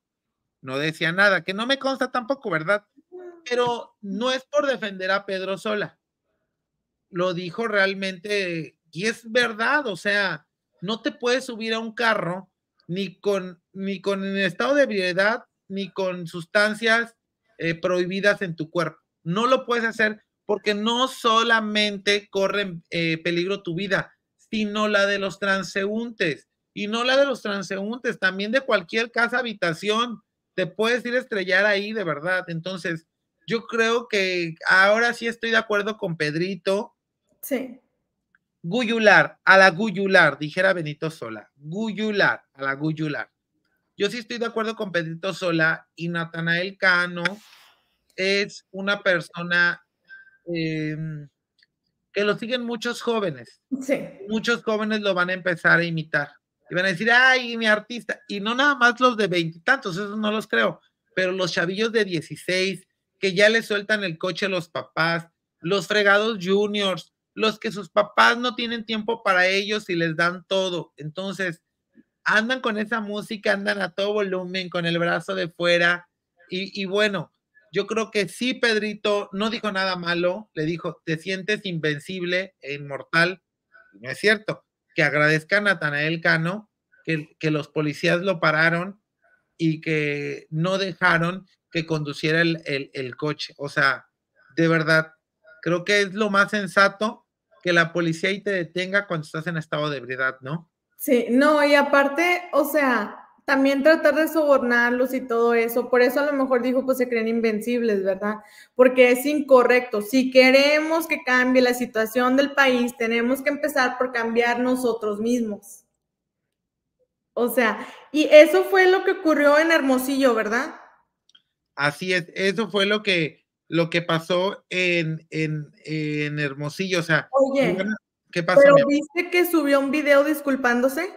No decía nada, que no me consta tampoco, ¿verdad? pero no es por defender a Pedro Sola. Lo dijo realmente y es verdad, o sea, no te puedes subir a un carro ni con ni con el estado de ebriedad ni con sustancias eh, prohibidas en tu cuerpo. No lo puedes hacer porque no solamente corre eh, peligro tu vida, sino la de los transeúntes y no la de los transeúntes, también de cualquier casa habitación. Te puedes ir a estrellar ahí de verdad. Entonces, yo creo que ahora sí estoy de acuerdo con Pedrito. Sí. Guyular, a la Guyular, dijera Benito Sola. Guyular, a la Guyular. Yo sí estoy de acuerdo con Pedrito Sola y Natanael Cano es una persona em, que lo siguen muchos jóvenes. Sí. Muchos jóvenes lo van a empezar a imitar. Y van a decir, ay, mi artista. Y no nada más los de veintitantos, eso no los creo, pero los chavillos de 16, que ya le sueltan el coche a los papás, los fregados juniors, los que sus papás no tienen tiempo para ellos y les dan todo. Entonces, andan con esa música, andan a todo volumen, con el brazo de fuera. Y, bueno, yo creo que sí, Pedrito no dijo nada malo, le dijo, te sientes invencible e inmortal. No es cierto. Que agradezca a Natanael Cano que, que los policías lo pararon y que no dejaron que conduciera el, coche. O sea, de verdad, creo que es lo más sensato que la policía y te detenga cuando estás en estado de ebriedad, ¿no? Sí, no, y aparte, o sea, también tratar de sobornarlos y todo eso. Por eso a lo mejor dijo, pues se creen invencibles, ¿verdad? Porque es incorrecto. Si queremos que cambie la situación del país, tenemos que empezar por cambiar nosotros mismos. O sea, y eso fue lo que ocurrió en Hermosillo, ¿verdad? Así es, eso fue lo que, lo que pasó en, en, en Hermosillo. O sea, ¿qué pasó? ¿Pero viste que subió un video disculpándose?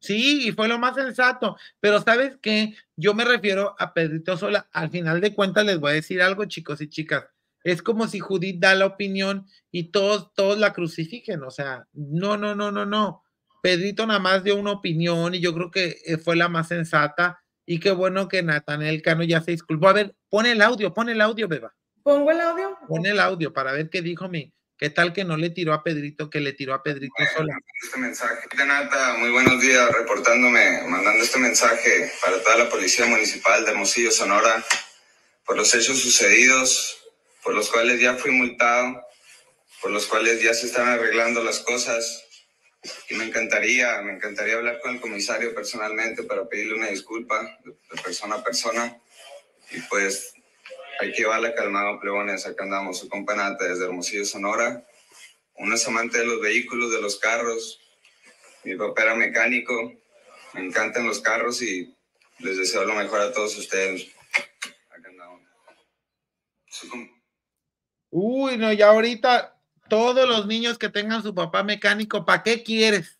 Sí, y fue lo más sensato. Pero ¿sabes qué? Yo me refiero a Pedrito Sola. Al final de cuentas les voy a decir algo, chicos y chicas. Es como si Judith da la opinión y todos, todos la crucifiquen. O sea, no, no, no, no, no. Pedrito nada más dio una opinión y yo creo que eh, fue la más sensata y qué bueno que Natanel Cano ya se disculpó. A ver, pon el audio, pon el audio, Beba. ¿Pongo el audio? Pon el audio para ver qué dijo mi. ¿Qué tal que no le tiró a Pedrito, que le tiró a Pedrito sola? Este mensaje. Nata, muy buenos días, reportándome, mandando este mensaje para toda la Policía Municipal de Mosillo Sonora, por los hechos sucedidos, por los cuales ya fui multado, por los cuales ya se están arreglando las cosas y me encantaría, me encantaría hablar con el comisario personalmente para pedirle una disculpa de persona a persona. Y pues hay va la calmado, plebones. Acá andamos, su companata desde Hermosillo, Sonora. Uno es amante de los vehículos, de los carros. Mi papá era mecánico. Me encantan los carros y les deseo lo mejor a todos ustedes. Acá andamos. Uy, no, ya ahorita todos los niños que tengan su papá mecánico, ¿para qué quieres?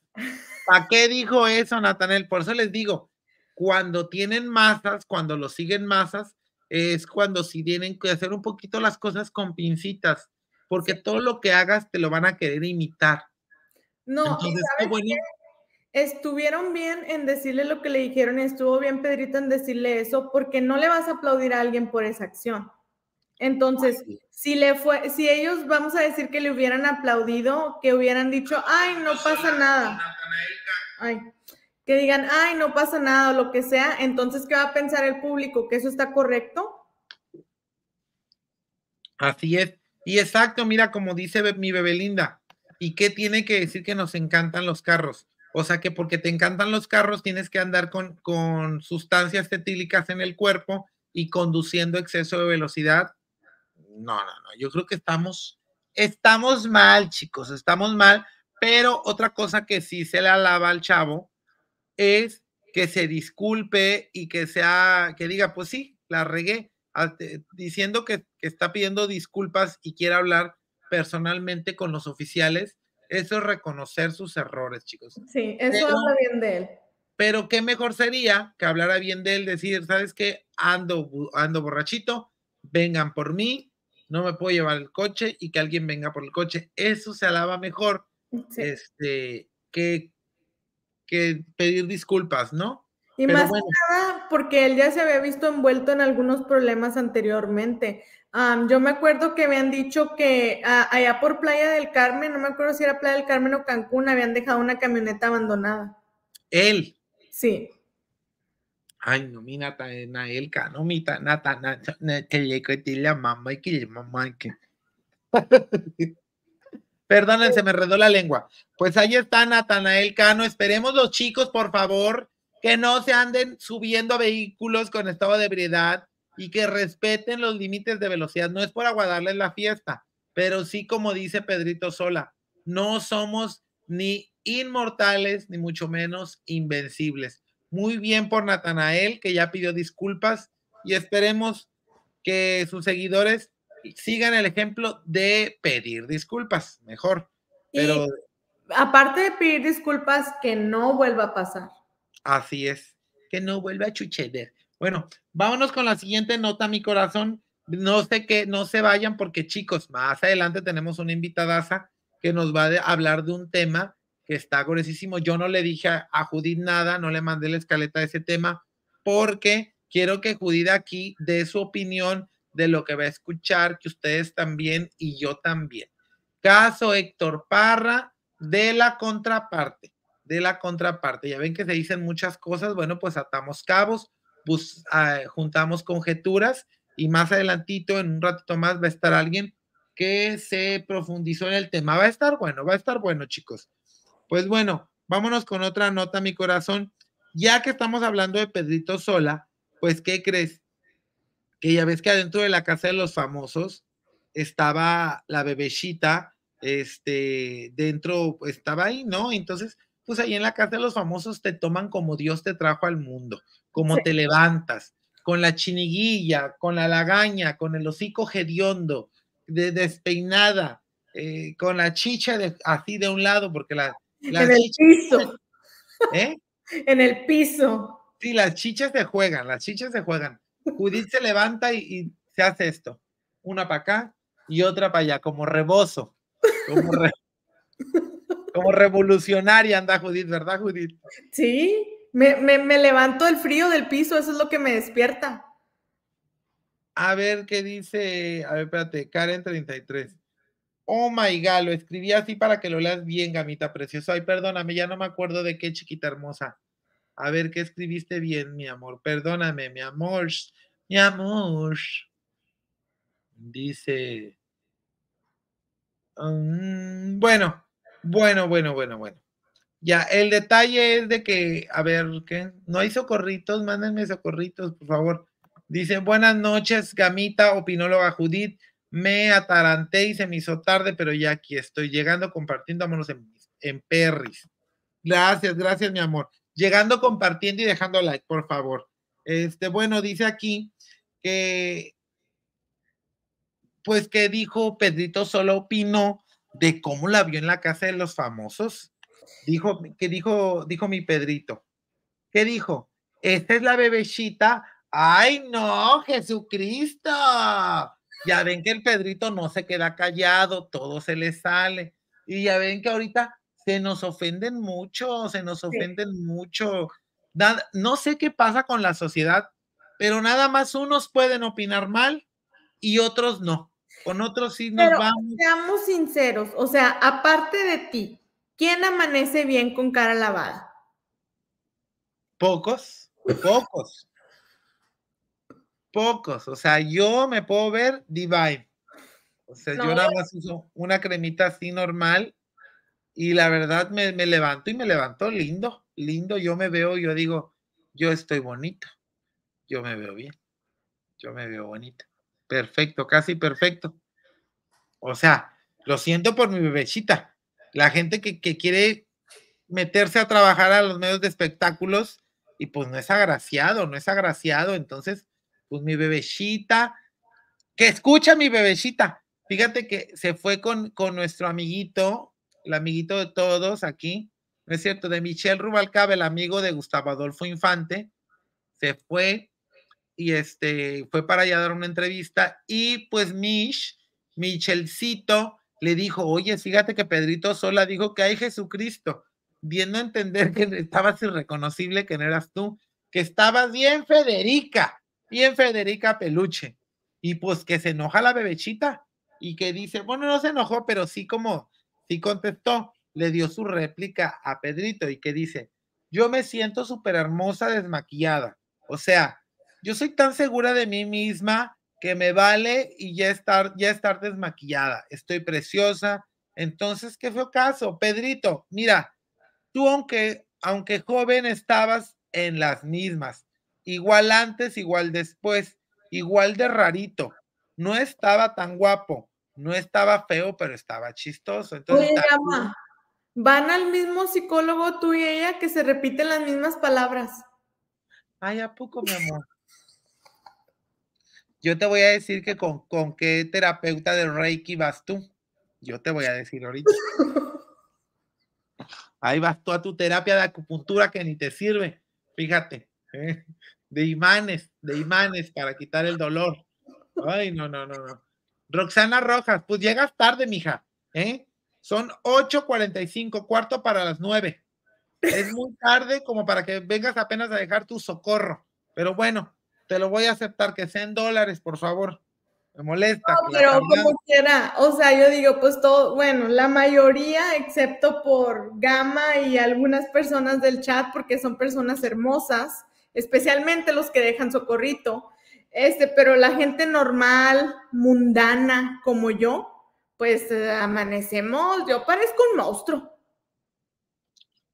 ¿Para qué dijo eso, Natanel? Por eso les digo, cuando tienen masas, cuando lo siguen masas, es cuando si tienen que hacer un poquito las cosas con pincitas, porque todo lo que hagas te lo van a querer imitar. No, estuvieron bien en decirle lo que le dijeron estuvo bien Pedrito en decirle eso, porque no le vas a aplaudir a alguien por esa acción. Entonces, si le fue, si ellos vamos a decir que le hubieran aplaudido, que hubieran dicho, ay, no pasa nada. que digan, ay, no pasa nada, o lo que sea, entonces, ¿qué va a pensar el público? ¿Que eso está correcto? Así es. Y exacto, mira, como dice mi bebé linda, ¿y qué tiene que decir que nos encantan los carros? O sea que porque te encantan los carros, tienes que andar con, con sustancias tetílicas en el cuerpo y conduciendo exceso de velocidad no, no, no, yo creo que estamos, estamos mal, chicos, estamos mal, pero otra cosa que sí se le alaba al chavo es que se disculpe y que sea, que diga, pues sí, la regué, diciendo que, está pidiendo disculpas y quiere hablar personalmente con los oficiales, eso es reconocer sus errores, chicos. Sí, eso pero, habla bien de él. Pero qué mejor sería que hablara bien de él, decir, ¿sabes qué? Ando, ando borrachito, vengan por mí, no me puedo llevar el coche y que alguien venga por el coche. Eso se alaba mejor este, que, pedir disculpas, ¿no? Y más nada porque él ya se había visto envuelto en algunos problemas anteriormente. yo me acuerdo que me han dicho que allá por Playa del Carmen, no me acuerdo si era Playa del Carmen o Cancún, habían dejado una camioneta abandonada. Él. Sí. Ay, no, mi Natanael eh, Cano, mi mamá y mamá que. se me redó la lengua. Pues ahí está Natanael Cano. Esperemos los chicos, por favor, que no se anden subiendo vehículos con estado de ebriedad y que respeten los límites de velocidad. No es por aguadarles la fiesta, pero sí, como dice Pedrito Sola, no somos ni inmortales, ni mucho menos invencibles. Muy bien por Natanael, que ya pidió disculpas y esperemos que sus seguidores sigan el ejemplo de pedir disculpas, mejor. Pero aparte de pedir disculpas, que no vuelva a pasar. Así es, que no vuelva a chucheder. Bueno, vámonos con la siguiente nota, mi corazón. No sé qué, no se vayan porque chicos, más adelante tenemos una invitadaza que nos va a hablar de un tema que está gruesísimo. Yo no le dije a, Judith nada, no le mandé la escaleta de ese tema, porque quiero que Judith aquí dé su opinión de lo que va a escuchar, que ustedes también y yo también. Caso Héctor Parra de la contraparte, de la contraparte. Ya ven que se dicen muchas cosas, bueno, pues atamos cabos, ah, juntamos conjeturas y más adelantito, en un ratito más, va a estar alguien que se profundizó en el tema. Va a estar bueno, va a estar bueno, chicos. Pues bueno, vámonos con otra nota, mi corazón. Ya que estamos hablando de Pedrito Sola, pues ¿qué crees? Que ya ves que adentro de la casa de los famosos estaba la bebecita, este, dentro, pues, estaba ahí, ¿no? Entonces, pues ahí en la casa de los famosos te toman como Dios te trajo al mundo, como te levantas, con la chiniguilla, con la lagaña, con el hocico hediondo, de despeinada, eh, con la chicha así de un lado, porque la en el piso. ¿Eh? En el piso. Sí, las chichas se juegan, las chichas se juegan. Judith se levanta y, se hace esto. Una para acá y otra para allá, como rebozo. Como, revolucionaria anda Judith, ¿verdad, Judith? Sí, me, me, me levanto el frío del piso, eso es lo que me despierta. A ver qué dice, a ver, espérate, Karen 33. Oh my god, lo escribí así para que lo leas bien, gamita preciosa. Ay, perdóname, ya no me acuerdo de qué chiquita hermosa. A ver qué escribiste bien, mi amor. Perdóname, mi amor. Mi amor. Dice. bueno, bueno, bueno, bueno, bueno. Ya, el detalle es de que, a ver, ¿qué? No hay socorritos, mándenme socorritos, por favor. Dice, buenas noches, gamita, opinóloga Judith. Me ataranté y se me hizo tarde, pero ya aquí estoy llegando compartiendo, en, en perris. Gracias, gracias, mi amor. Llegando, compartiendo y dejando like, por favor. Este, bueno, dice aquí que, pues que dijo, Pedrito solo opinó de cómo la vio en la casa de los famosos. Dijo, que dijo, dijo mi Pedrito. ¿Qué dijo? Esta es la bebecita. ¡Ay, no! ¡Jesucristo! Ya ven que el Pedrito no se queda callado, todo se le sale. Y ya ven que ahorita se nos ofenden mucho, se nos ofenden mucho. no sé qué pasa con la sociedad, pero nada más unos pueden opinar mal y otros no. Con otros sí nos vamos. Seamos sinceros, o sea, aparte de ti, ¿quién amanece bien con cara lavada? Pocos, pocos pocos. O sea, yo me puedo ver Divine. O sea, yo nada más uso una cremita así normal y la verdad me, levanto y me levanto lindo, lindo. Yo me veo, yo digo, yo estoy bonito, Yo me veo bien. Yo me veo bonita. Perfecto, casi perfecto. O sea, lo siento por mi bebecita. La gente que, que quiere meterse a trabajar a los medios de espectáculos y pues no es agraciado, no es agraciado. Entonces, pues mi bebecita, que escucha mi bebecita. Fíjate que se fue con, con nuestro amiguito, el amiguito de todos aquí, ¿no es cierto? De Michelle Rubalcaba, el amigo de Gustavo Adolfo Infante, se fue y este fue para allá dar una entrevista y pues Mish, Michelcito le dijo, oye, fíjate que Pedrito Sola dijo que hay Jesucristo, viendo a entender que estabas irreconocible, que no eras tú, que estabas bien Federica, Bien Federica Peluche. Y pues que se enoja la bebechita y que dice, bueno, no se enojó, pero sí como, sí contestó, le dio su réplica a Pedrito y que dice, yo me siento súper hermosa desmaquillada. O sea, yo soy tan segura de mí misma que me vale y ya estar, ya estar desmaquillada. Estoy preciosa. Entonces, qué fue caso. Pedrito, mira, tú aunque, aunque joven estabas en las mismas igual antes, igual después, igual de rarito. No estaba tan guapo, no estaba feo, pero estaba chistoso. Oye, van al mismo psicólogo tú y ella que se repiten las mismas palabras. Ay, ¿a poco, mi amor? Yo te voy a decir que con, con qué terapeuta de Reiki vas tú. Yo te voy a decir ahorita. Ahí vas tú a tu terapia de acupuntura que ni te sirve. Fíjate. ¿eh? de imanes, de imanes para quitar el dolor. Ay, no, no, no, no. Roxana Rojas, pues llegas tarde, mija, ¿eh? Son 8.45, cuarto para las 9. Es muy tarde como para que vengas apenas a dejar tu socorro. Pero bueno, te lo voy a aceptar, que sean dólares, por favor. Me molesta. No, pero como quiera, o sea, yo digo, pues todo, bueno, la mayoría, excepto por Gama y algunas personas del chat, porque son personas hermosas, especialmente los que dejan socorrito, este, pero la gente normal, mundana como yo, pues amanecemos, yo parezco un monstruo.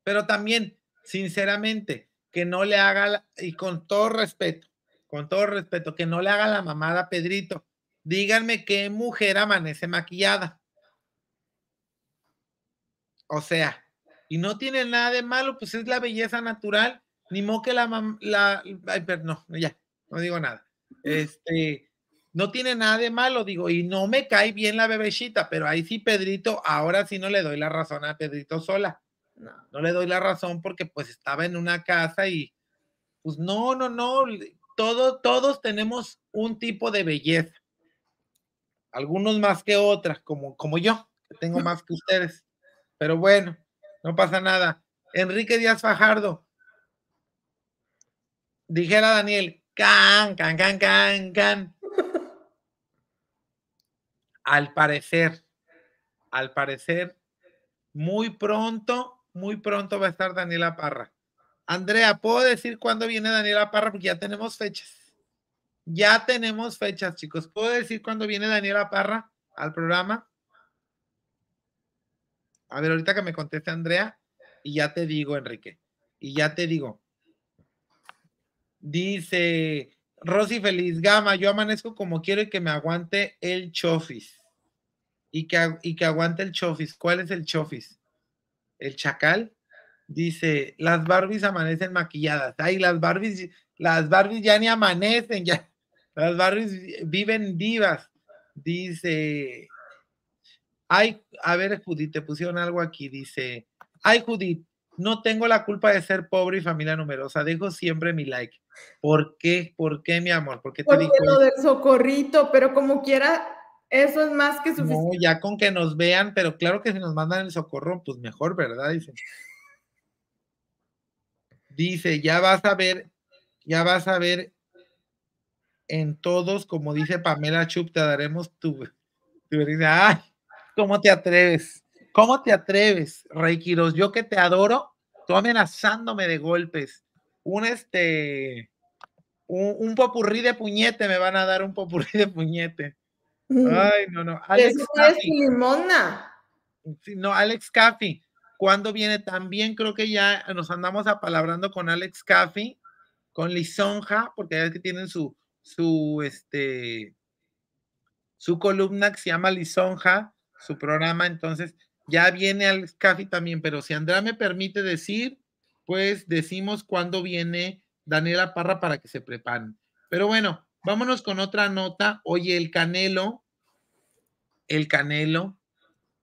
Pero también, sinceramente, que no le haga, y con todo respeto, con todo respeto, que no le haga la mamada a Pedrito. Díganme qué mujer amanece maquillada. O sea, y no tiene nada de malo, pues es la belleza natural ni modo que la mamá, la, no, ya, no digo nada. Este, no tiene nada de malo, digo, y no me cae bien la bebecita, pero ahí sí, Pedrito, ahora sí no le doy la razón a Pedrito sola. No, no le doy la razón porque pues estaba en una casa y pues no, no, no, todo, todos tenemos un tipo de belleza. Algunos más que otras, como, como yo, que tengo más que ustedes. Pero bueno, no pasa nada. Enrique Díaz Fajardo, dijera Daniel, can, can, can, can, can. al parecer, al parecer, muy pronto, muy pronto va a estar Daniela Parra. Andrea, ¿puedo decir cuándo viene Daniela Parra? Porque ya tenemos fechas. Ya tenemos fechas, chicos. ¿Puedo decir cuándo viene Daniela Parra al programa? A ver, ahorita que me conteste Andrea, y ya te digo, Enrique. Y ya te digo. Dice Rosy Feliz Gama, yo amanezco como quiero y que me aguante el chofis. Y que, que aguante el chofis. ¿Cuál es el chofis? ¿El chacal? Dice, las Barbies amanecen maquilladas. Ay, las Barbies, las Barbies ya ni amanecen, ya. Las Barbies viven vivas. Dice, ay, a ver, Judith, te pusieron algo aquí. Dice, ay, Judith, no tengo la culpa de ser pobre y familia numerosa. Dejo siempre mi like. ¿Por qué? ¿Por qué, mi amor? ¿Por qué te Porque digo lo del socorrito, pero como quiera, eso es más que suficiente. ya con que nos vean, pero claro que si nos mandan el socorro, pues mejor, ¿verdad? Dice. Dice, ya vas a ver, ya vas a ver en todos, como dice Pamela Chup, te daremos tu, tu... ¡Ay! ¿Cómo te atreves? ¿Cómo te atreves, Rey Yo que te adoro, tú amenazándome de golpes. Un este. Un, popurrí de puñete me van a dar un popurrí de puñete. Mm. Ay, no, no. Alex Eso es limona. no, Alex Caffey. ¿Cuándo viene? También creo que ya nos andamos apalabrando con Alex Caffey, con Lisonja, porque ya es que tienen su, su, este, su columna que se llama Lisonja, su programa. Entonces, ya viene al café también, pero si Andrea me permite decir, pues decimos cuándo viene Daniela Parra para que se preparen. Pero bueno, vámonos con otra nota. Oye, el Canelo, el Canelo,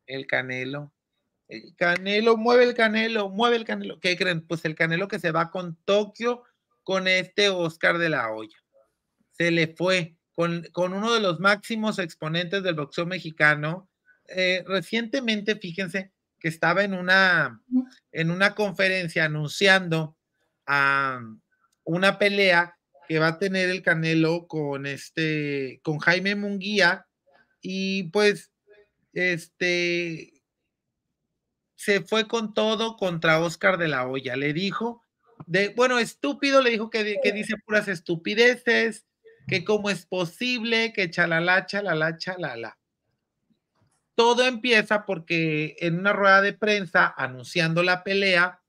el Canelo, el Canelo, mueve el Canelo, mueve el Canelo. ¿Qué creen? Pues el Canelo que se va con Tokio con este Oscar de la Hoya. Se le fue con, con uno de los máximos exponentes del boxeo mexicano, eh, recientemente, fíjense, que estaba en una, en una conferencia anunciando a ah, una pelea que va a tener el Canelo con este, con Jaime Munguía, y pues, este, se fue con todo contra Oscar de la Hoya. Le dijo, de, bueno, estúpido, le dijo que, dice puras estupideces, que cómo es posible, que chalala, chalala, chalala. Todo empieza porque en una rueda de prensa anunciando la pelea,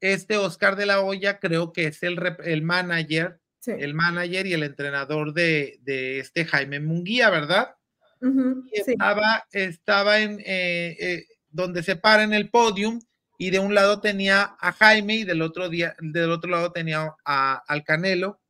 este Oscar de la Hoya creo que es el, el manager, el manager y el entrenador de, este Jaime Munguía, ¿verdad? estaba, en eh, eh, donde se para en el podium y de un lado tenía a Jaime y del otro día, del otro lado tenía a, al Canelo.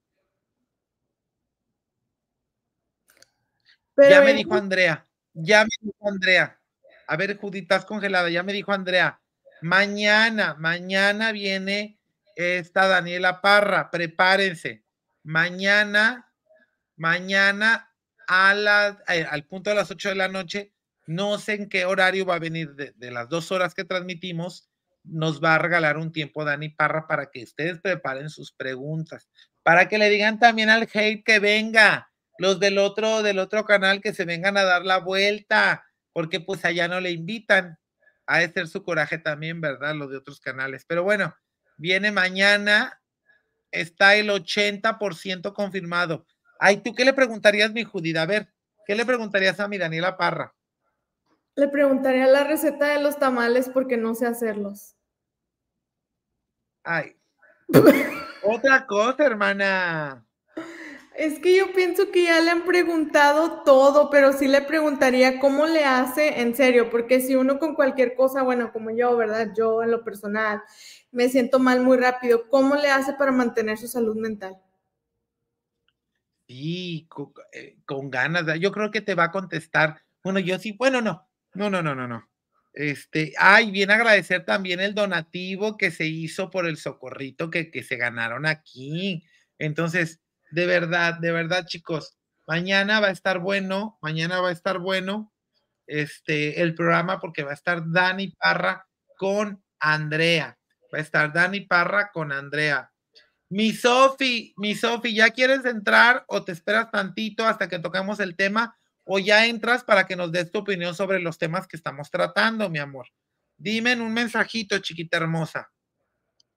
ya me dijo Andrea. Ya me dijo Andrea. A ver, Juditas congelada, ya me dijo Andrea. Mañana, mañana viene esta Daniela Parra, prepárense. Mañana, mañana a eh, al punto de las 8 de la noche, no sé en qué horario va a venir de, de, las dos horas que transmitimos, nos va a regalar un tiempo Dani Parra para que ustedes preparen sus preguntas, para que le digan también al hate que venga, los del otro, del otro canal que se vengan a dar la vuelta, porque pues allá no le invitan. A hacer su coraje también, ¿verdad? Los de otros canales. Pero bueno, viene mañana, está el 80% confirmado. Ay, ¿tú qué le preguntarías, mi Judida? A ver, ¿qué le preguntarías a mi Daniela Parra? Le preguntaría la receta de los tamales porque no sé hacerlos. Ay. Otra cosa, hermana. Es que yo pienso que ya le han preguntado todo, pero sí le preguntaría cómo le hace en serio, porque si uno con cualquier cosa, bueno, como yo, ¿verdad? Yo en lo personal me siento mal muy rápido, ¿cómo le hace para mantener su salud mental? Sí, eh, con, ganas, yo creo que te va a contestar, bueno, yo sí, bueno, no, no, no, no, no, no. Este, ay, bien agradecer también el donativo que se hizo por el socorrito que, que se ganaron aquí. Entonces, de verdad, de verdad, chicos. Mañana va a estar bueno, mañana va a estar bueno este el programa porque va a estar Dani Parra con Andrea. Va a estar Dani Parra con Andrea. Mi Sofi, mi Sofi, ¿ya quieres entrar o te esperas tantito hasta que tocamos el tema o ya entras para que nos des tu opinión sobre los temas que estamos tratando, mi amor? Dime un mensajito, chiquita hermosa.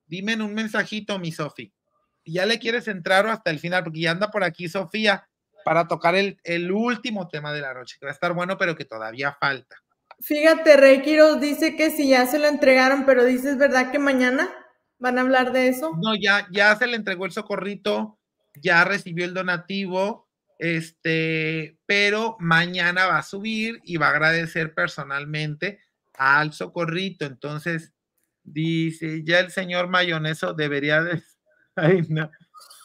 Dime un mensajito, mi Sofi ya le quieres entrar hasta el final, porque ya anda por aquí Sofía para tocar el, último tema de la noche, que va a estar bueno, pero que todavía falta. Fíjate, Rey Quiroz dice que si ya se lo entregaron, pero dices, ¿verdad que mañana van a hablar de eso? No, ya, ya se le entregó el socorrito, ya recibió el donativo, este, pero mañana va a subir y va a agradecer personalmente al socorrito. Entonces, dice, ya el señor Mayoneso debería de Ay, no.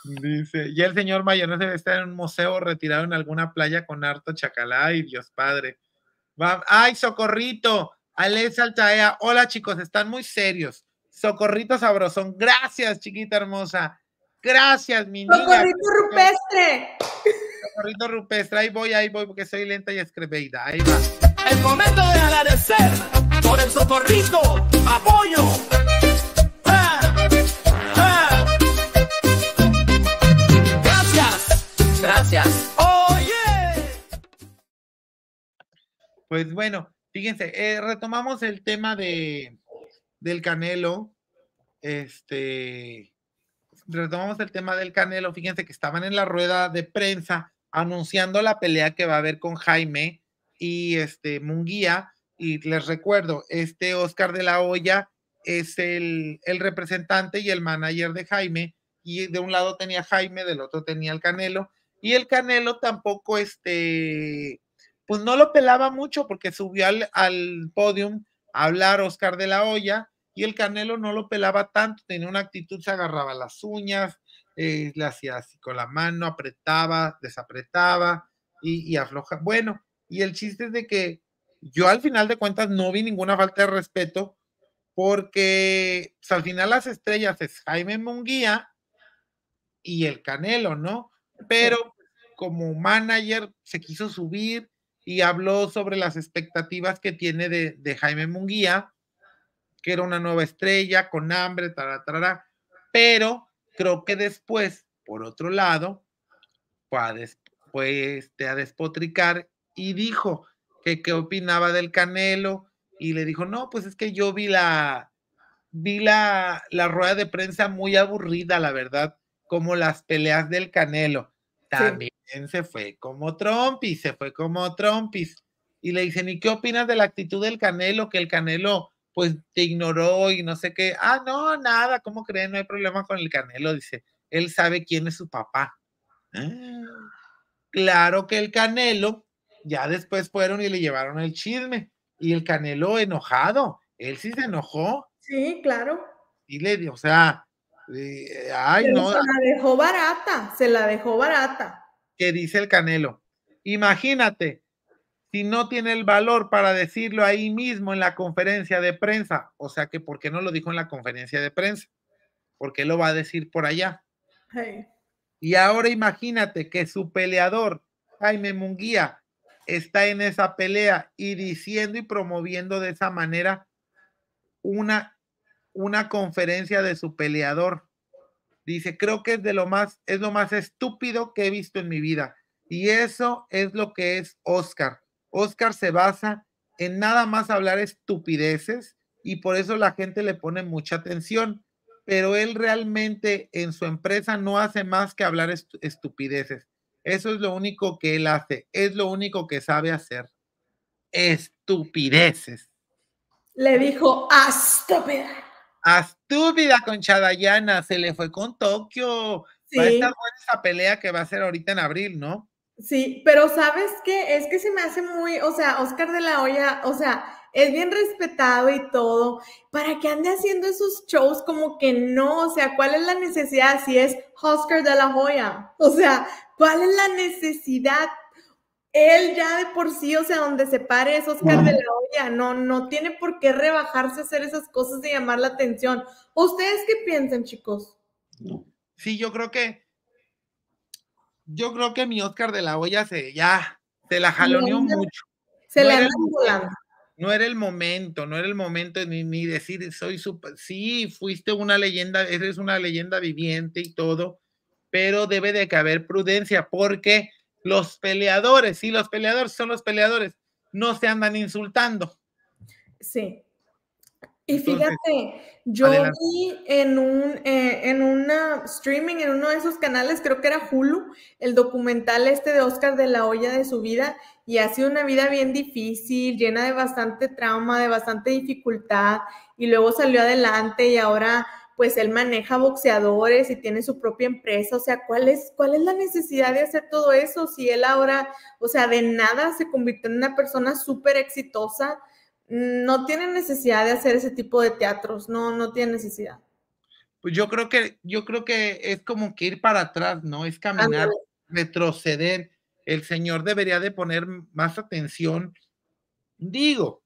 Dice, y el señor mayor no debe estar en un museo retirado en alguna playa con harto chacalá, y Dios padre. Va, ay, socorrito, Alex Altaea, hola chicos, están muy serios. Socorrito sabrosón, gracias, chiquita hermosa. Gracias, mi niña. Socorrito rupestre. Socorrito rupestre, ahí voy, ahí voy, porque soy lenta y escreveida, Ahí va. El momento de agradecer por el socorrito, apoyo, Gracias. Oye. Pues bueno, fíjense, eh, retomamos el tema de del Canelo. Este retomamos el tema del Canelo. Fíjense que estaban en la rueda de prensa anunciando la pelea que va a haber con Jaime y este Munguía. Y les recuerdo, este Oscar de la Hoya es el, el representante y el manager de Jaime. Y de un lado tenía Jaime, del otro tenía el Canelo. Y el Canelo tampoco, este, pues no lo pelaba mucho porque subió al, al podium a hablar Oscar de la Hoya y el Canelo no lo pelaba tanto, tenía una actitud, se agarraba las uñas, eh, le hacía así con la mano, apretaba, desapretaba y, afloja. Bueno, y el chiste es de que yo al final de cuentas no vi ninguna falta de respeto porque pues, al final las estrellas es Jaime Munguía y el Canelo, ¿no? pero como manager se quiso subir y habló sobre las expectativas que tiene de, Jaime Munguía, que era una nueva estrella, con hambre, tará. pero creo que después, por otro lado, fue este, a, despotricar y dijo que qué opinaba del Canelo y le dijo, no, pues es que yo vi la, vi la rueda de prensa muy aburrida, la verdad como las peleas del Canelo. También se fue como Trompis, se fue como Trompis. Y le dicen, ¿y qué opinas de la actitud del Canelo? Que el Canelo pues te ignoró y no sé qué. Ah, no, nada, ¿cómo creen? No hay problema con el Canelo. Dice, él sabe quién es su papá. Ah. claro que el Canelo, ya después fueron y le llevaron el chisme. Y el Canelo enojado, él sí se enojó. Sí, claro. Y le, dio, o sea, eh, se la dejó barata, se la dejó barata. Que dice el Canelo. Imagínate, si no tiene el valor para decirlo ahí mismo en la conferencia de prensa, o sea que ¿por qué no lo dijo en la conferencia de prensa? por qué lo va a decir por allá. Y ahora imagínate que su peleador, Jaime Munguía, está en esa pelea y diciendo y promoviendo de esa manera una una conferencia de su peleador. Dice, creo que es de lo más, es lo más estúpido que he visto en mi vida. Y eso es lo que es Oscar. Oscar se basa en nada más hablar estupideces y por eso la gente le pone mucha atención. Pero él realmente en su empresa no hace más que hablar estupideces. Eso es lo único que él hace, es lo único que sabe hacer. Estupideces. Le dijo, estúpida. Astúpida con Chadayana, se le fue con Tokio. Sí. buena esa pelea que va a ser ahorita en abril, ¿no? Sí, pero ¿sabes qué? Es que se me hace muy, o sea, Oscar de la Hoya, o sea, es bien respetado y todo, para que ande haciendo esos shows como que no, o sea, ¿cuál es la necesidad si es Oscar de la Hoya? O sea, ¿cuál es la necesidad? él ya de por sí, o sea, donde se pare es Oscar de la olla, no, no tiene por qué rebajarse a hacer esas cosas de llamar la atención. ¿Ustedes qué piensan, chicos? Sí, yo creo que, yo creo que mi Oscar de la olla se, ya, se la jaloneó mucho. Se no la No era el momento, no era el momento ni, ni decir soy super, sí, fuiste una leyenda, eres una leyenda viviente y todo, pero debe de caber prudencia porque los peleadores, sí, los peleadores son los peleadores, no se andan insultando. Sí. Y fíjate, yo vi en un eh, en una streaming, en uno de esos canales, creo que era Hulu, el documental este de Oscar de la olla de su vida, y ha sido una vida bien difícil, llena de bastante trauma, de bastante dificultad, y luego salió adelante y ahora pues él maneja boxeadores y tiene su propia empresa, o sea, ¿cuál es, cuál es la necesidad de hacer todo eso si él ahora, o sea, de nada se convirtió en una persona súper exitosa? No tiene necesidad de hacer ese tipo de teatros, no, no tiene necesidad. Pues yo creo que, yo creo que es como que ir para atrás, ¿no? Es caminar, retroceder. El Señor debería de poner más atención. Digo,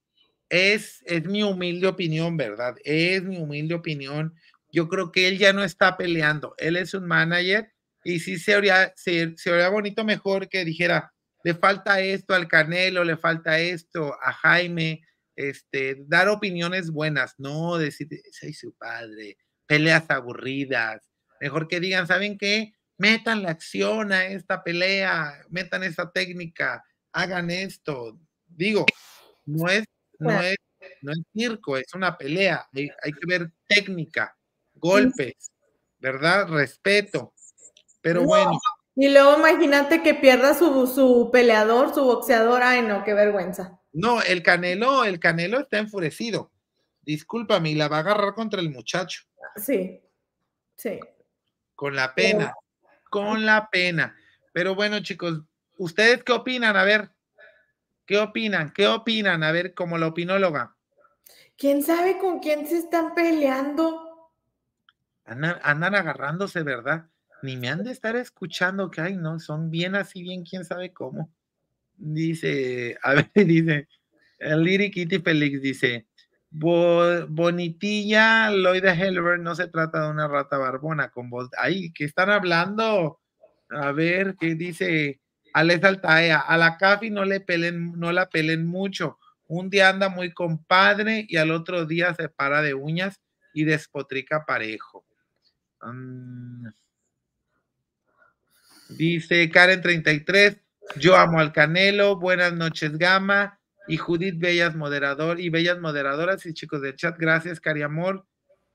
es, es mi humilde opinión, ¿verdad? Es mi humilde opinión yo creo que él ya no está peleando, él es un manager y sí sería, se, sería bonito mejor que dijera, le falta esto al Canelo, le falta esto a Jaime, este, dar opiniones buenas, no decir, soy su padre, peleas aburridas, mejor que digan, ¿saben qué? Metan la acción a esta pelea, metan esa técnica, hagan esto. Digo, no es, no es, no es circo, es una pelea, hay, hay que ver técnica, golpes, ¿verdad? Respeto. Pero bueno. Y luego imagínate que pierda su, su peleador, su boxeador. Ay, no, qué vergüenza. No, el Canelo, el Canelo está enfurecido. Discúlpame, y la va a agarrar contra el muchacho. Sí, sí. Con la pena, con la pena. Pero bueno, chicos, ¿ustedes qué opinan? A ver, ¿qué opinan? ¿Qué opinan? A ver, como la opinóloga. ¿Quién sabe con quién se están peleando? andan, agarrándose, ¿verdad? Ni me han de estar escuchando que, ay, no, son bien así, bien, quién sabe cómo. Dice, a ver, dice, el Kitty Félix, dice, bonitilla Lloyd Helbert no se trata de una rata barbona con voz. Ay, que están hablando. A ver, ¿qué dice Alex Altaea? A la Cafi no le pelen, no la pelen mucho. Un día anda muy compadre y al otro día se para de uñas y despotrica parejo. Mm. dice Karen 33, yo amo al Canelo, buenas noches Gama y Judith Bellas Moderador y Bellas Moderadoras y chicos de chat, gracias Cari Amor.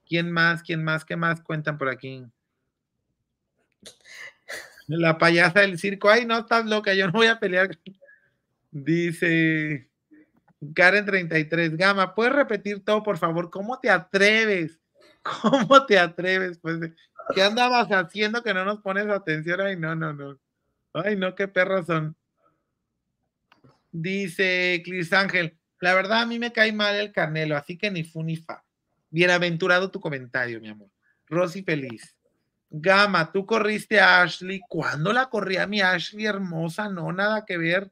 ¿Quién más? ¿Quién más? ¿Qué más cuentan por aquí? La payasa del circo, ay, no estás loca, yo no voy a pelear. Dice Karen 33, Gama, ¿puedes repetir todo, por favor? ¿Cómo te atreves? ¿Cómo te atreves? Pues, ¿qué andabas haciendo que no nos pones atención? Ay, no, no, no. Ay, no, qué perros son. Dice Cris Ángel, la verdad a mí me cae mal el Canelo, así que ni fu ni fa. Bienaventurado tu comentario, mi amor. Rosy feliz. Gama, tú corriste a Ashley. ¿Cuándo la corría mi Ashley hermosa? No, nada que ver.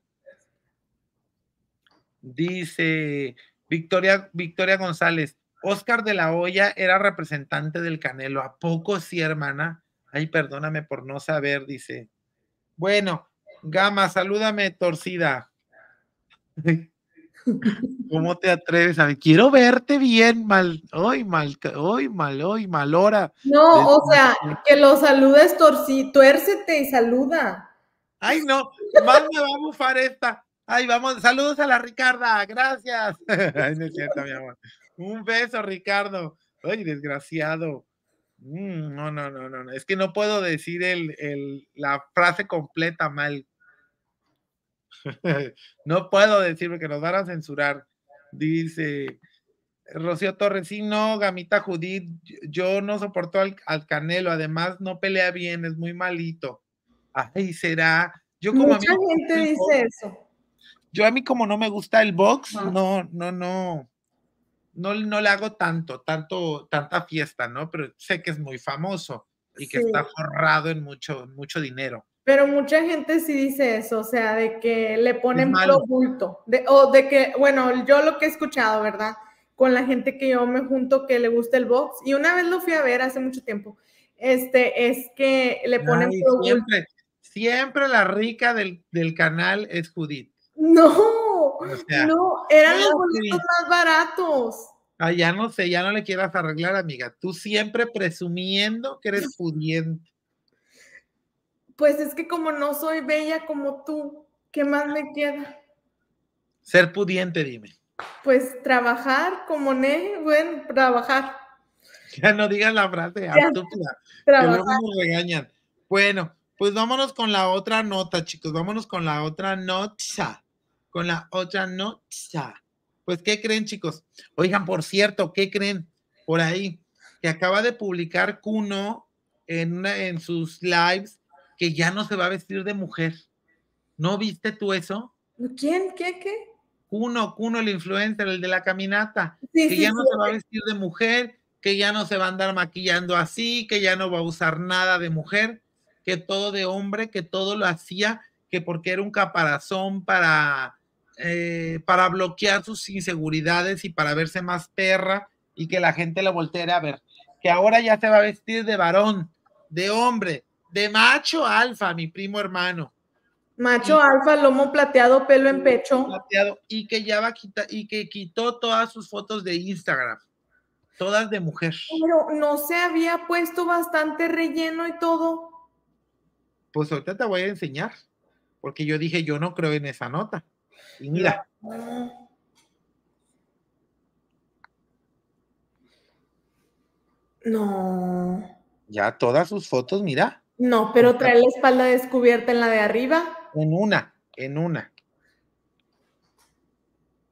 Dice Victoria, Victoria González, Oscar de la Hoya era representante del Canelo. ¿A poco sí, hermana? Ay, perdóname por no saber, dice. Bueno, Gama, salúdame torcida. ¿Cómo te atreves a ver? Quiero verte bien, mal, hoy, mal, hoy, mal, hoy, mal hora. No, o sea, que lo saludes torcido, tuércete y saluda. Ay, no, mal me va a bufar esta. Ay, vamos, saludos a la Ricarda, gracias. Ay, no es mi amor. Un beso, Ricardo. Ay, desgraciado. Mm, no, no, no, no, Es que no puedo decir el, la frase completa mal. no puedo decir que nos van a censurar. Dice Rocío Torres, sí, no, Gamita Judith, yo no soporto al, Canelo, además no pelea bien, es muy malito. Ay, será. Yo como a mí gente dice eso. Yo a mí como no me gusta el box, no, no. no no, no le hago tanto, tanto, tanta fiesta, ¿no? Pero sé que es muy famoso y que está forrado en mucho, mucho dinero. Pero mucha gente sí dice eso, o sea, de que le ponen producto. bulto, o de que, bueno, yo lo que he escuchado, ¿verdad? Con la gente que yo me junto que le gusta el box, y una vez lo fui a ver hace mucho tiempo, este, es que le ponen producto. siempre, Siempre la rica del, del canal es Judith. No, no, eran los boletos más baratos. Ah, ya no sé, ya no le quieras arreglar, amiga. Tú siempre presumiendo que eres pudiente. Pues es que como no soy bella como tú, ¿qué más me queda? Ser pudiente, dime. Pues trabajar como ne, bueno, trabajar. Ya no digas la frase, Que Luego nos regañan. Bueno, pues vámonos con la otra nota, chicos. Vámonos con la otra nota con la otra noche Pues, ¿qué creen, chicos? Oigan, por cierto, ¿qué creen por ahí? Que acaba de publicar Cuno en, en sus lives que ya no se va a vestir de mujer. ¿No viste tú eso? ¿Quién? ¿Qué? ¿Qué? Cuno Cuno el influencer, el de la caminata, que ya no se va a vestir de mujer, que ya no se va a andar maquillando así, que ya no va a usar nada de mujer, que todo de hombre, que todo lo hacía, que porque era un caparazón para eh, para bloquear sus inseguridades y para verse más perra y que la gente la voltee a ver. Que ahora ya se va a vestir de varón, de hombre, de macho alfa, mi primo hermano. Macho alfa, lomo plateado, pelo en pecho. y que ya va a quitar, y que quitó todas sus fotos de Instagram, todas de mujer. Pero no se había puesto bastante relleno y todo. Pues ahorita te voy a enseñar, porque yo dije, yo no creo en esa nota. Y mira. No. Ya todas sus fotos, mira. No, pero trae la espalda descubierta en la de arriba. En una, en una.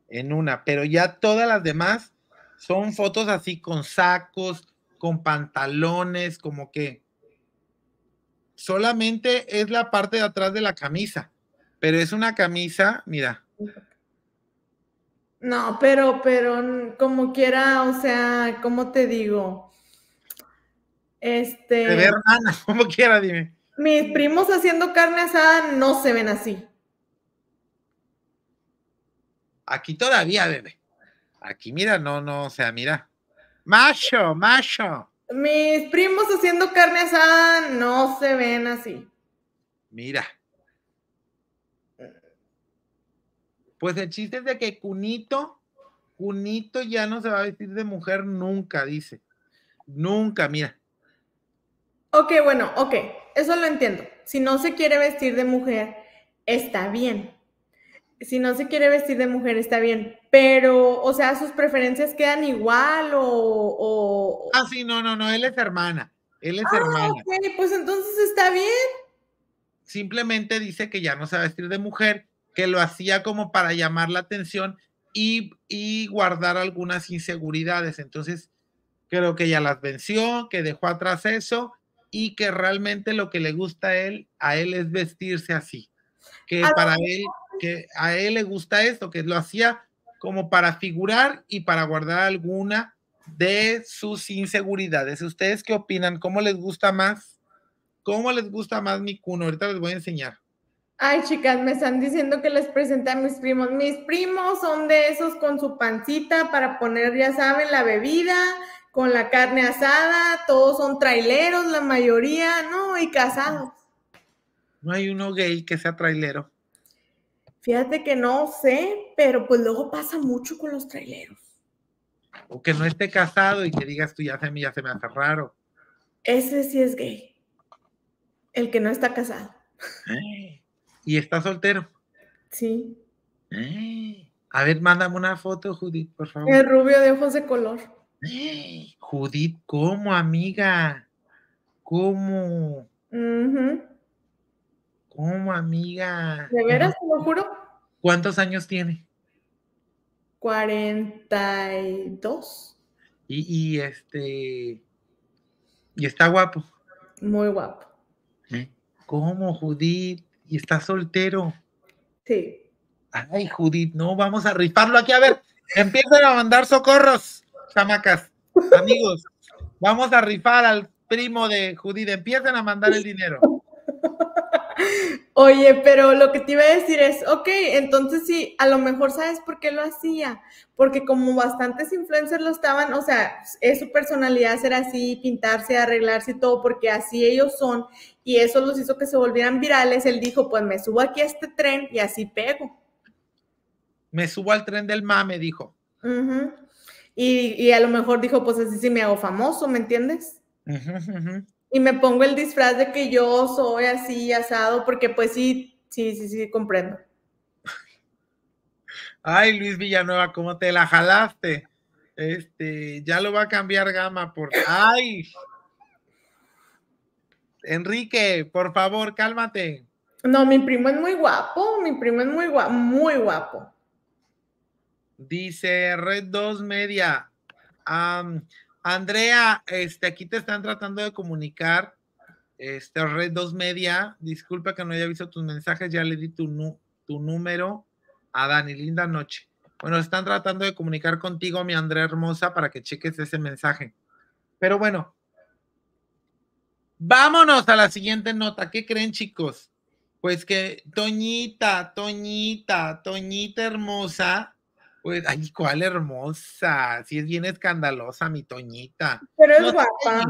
En una, pero ya todas las demás son fotos así con sacos, con pantalones, como que solamente es la parte de atrás de la camisa, pero es una camisa, mira, no, pero, pero mm, como quiera, o sea, ¿cómo te digo? Este. De ver, como quiera, dime. Mis primos haciendo carne asada no se ven así. Aquí todavía, bebé. Aquí, mira, no, no, o sea, mira. Macho, macho. Mis primos haciendo carne asada no se ven así. Mira, Pues el chiste es de que Cunito, Cunito ya no se va a vestir de mujer nunca, dice. Nunca, mira. Ok, bueno, ok, eso lo entiendo. Si no se quiere vestir de mujer, está bien. Si no se quiere vestir de mujer, está bien. Pero, o sea, sus preferencias quedan igual o... Ah, sí, no, no, no, él es hermana. Él es ah, hermana. Ok, pues entonces está bien. Simplemente dice que ya no se va a vestir de mujer que lo hacía como para llamar la atención y, guardar algunas inseguridades. Entonces, creo que ya las venció, que dejó atrás eso y que realmente lo que le gusta a él, es vestirse así. Que para él, que a él le gusta esto, que lo hacía como para figurar y para guardar alguna de sus inseguridades. ¿Ustedes qué opinan? ¿Cómo les gusta más? ¿Cómo les gusta más mi cuno? Ahorita les voy a enseñar. Ay, chicas, me están diciendo que les presenté a mis primos. Mis primos son de esos con su pancita para poner, ya saben, la bebida, con la carne asada, todos son traileros, la mayoría, ¿no? Y casados. ¿No hay uno gay que sea trailero? Fíjate que no sé, pero pues luego pasa mucho con los traileros. O que no esté casado y que digas tú ya se me, ya se me hace raro. Ese sí es gay. El que no está casado. Eh y está soltero. Sí. Eh, a ver, mándame una foto, Judith, por favor. El rubio de ojos de color. Eh, Judith, ¿cómo, amiga? ¿Cómo? ¿Cómo, amiga? ¿De veras, te lo juro? ¿Cuántos años tiene? 42. Y, y este. Y está guapo. Muy guapo. Eh, ¿Cómo, Judith? y está soltero. Sí. Ay, Judith, no, vamos a rifarlo aquí. A ver, empiecen a mandar socorros, chamacas, amigos. Vamos a rifar al primo de Judith, Empiecen a mandar el dinero. Oye, pero lo que te iba a decir es, ok, entonces sí, a lo mejor sabes por qué lo hacía, porque como bastantes influencers lo estaban, o sea, es su personalidad ser así, pintarse, arreglarse y todo, porque así ellos son, y eso los hizo que se volvieran virales, él dijo, pues me subo aquí a este tren y así pego. Me subo al tren del mame, dijo. y, a lo mejor dijo, pues así sí me hago famoso, ¿me entiendes? Ajá, y me pongo el disfraz de que yo soy así asado, porque pues sí, sí, sí, sí, comprendo. Ay, Luis Villanueva, ¿cómo te la jalaste? Este, ya lo va a cambiar Gama por. ¡Ay! Enrique, por favor, cálmate. No, mi primo es muy guapo, mi primo es muy guapo, muy guapo. Dice Red 2 Media. Andrea, este, aquí te están tratando de comunicar. Este, Red 2 Media, disculpa que no haya visto tus mensajes, ya le di tu, tu número a Dani. Linda noche. Bueno, están tratando de comunicar contigo, mi Andrea hermosa, para que cheques ese mensaje. Pero bueno, vámonos a la siguiente nota. ¿Qué creen, chicos? Pues que Toñita, Toñita, Toñita hermosa, pues, ay, cuál hermosa. Sí, es bien escandalosa, mi Toñita. Pero es no, guapa.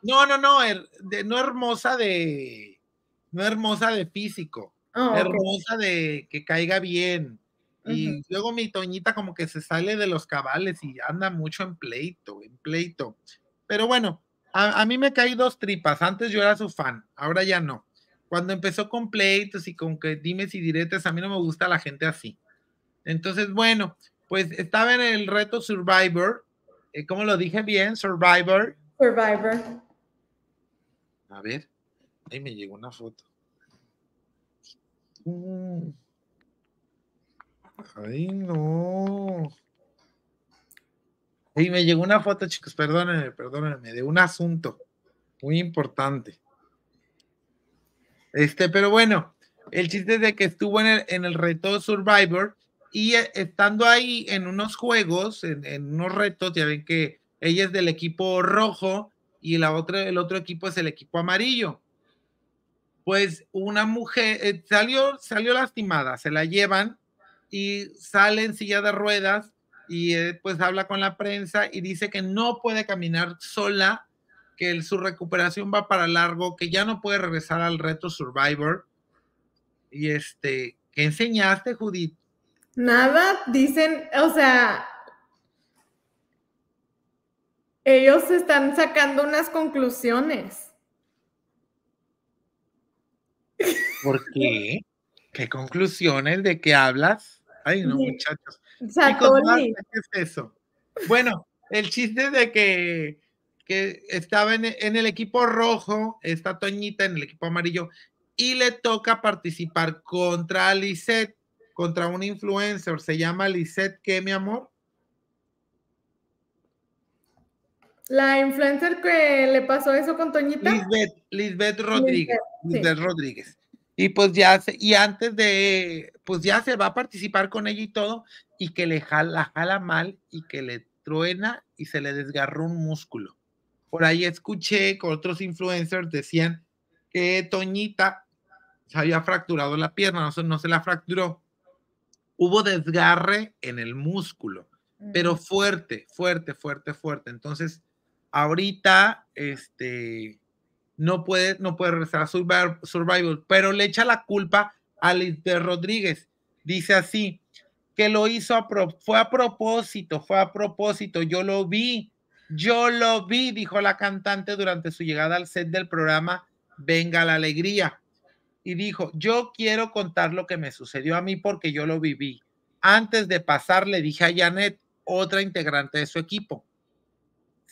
No, no, no, er, no hermosa de. No hermosa de físico. Ah, hermosa de que caiga bien. Y luego mi Toñita como que se sale de los cabales y anda mucho en pleito, en pleito. Pero bueno, a, a mí me caí dos tripas. Antes yo era su fan, ahora ya no. Cuando empezó con pleitos y con que dimes y diretes, a mí no me gusta la gente así. Entonces, bueno, pues estaba en el reto Survivor. Eh, ¿Cómo lo dije bien? Survivor. Survivor. A ver, ahí me llegó una foto. Mm. Ay, no. Ahí me llegó una foto, chicos, perdónenme, perdónenme, de un asunto muy importante. Este, pero bueno, el chiste es de que estuvo en el reto Survivor y eh, estando ahí en unos juegos, en, unos retos, ya ven que ella es del equipo rojo y la otra, el otro equipo es el equipo amarillo. Pues una mujer eh, salió, salió lastimada, se la llevan y sale en silla de ruedas y eh, pues habla con la prensa y dice que no puede caminar sola, que su recuperación va para largo, que ya no puede regresar al reto Survivor. Y este, ¿qué enseñaste, Judith? Nada, dicen, o sea, ellos están sacando unas conclusiones. ¿Por qué? ¿Qué conclusiones? ¿De qué hablas? Ay, no, muchachos. ¿Qué es eso? Bueno, el chiste de que, estaba en, el equipo rojo, está Toñita en el equipo amarillo, y le toca participar contra Lisette contra un influencer, se llama Lisette, ¿qué, mi amor? La influencer que le pasó eso con Toñita. Lisbeth, Rodríguez. Lisbeth, Rodríguez. Y pues ya, se, y antes de, pues ya se va a participar con ella y todo, y que le jala, jala mal y que le truena y se le desgarró un músculo. Por ahí escuché que otros influencers decían que Toñita se había fracturado la pierna, no se la fracturó, hubo desgarre en el músculo, pero mm. fuerte, fuerte, fuerte, fuerte. Entonces, ahorita, este, no puede, no puede regresar a survival, pero le echa la culpa a Liz de Rodríguez. Dice así, que lo hizo, fue a propósito, fue a propósito, yo lo vi, yo lo vi, dijo la cantante durante su llegada al set del programa Venga la Alegría y dijo, yo quiero contar lo que me sucedió a mí porque yo lo viví. Antes de pasar le dije a Janet, otra integrante de su equipo,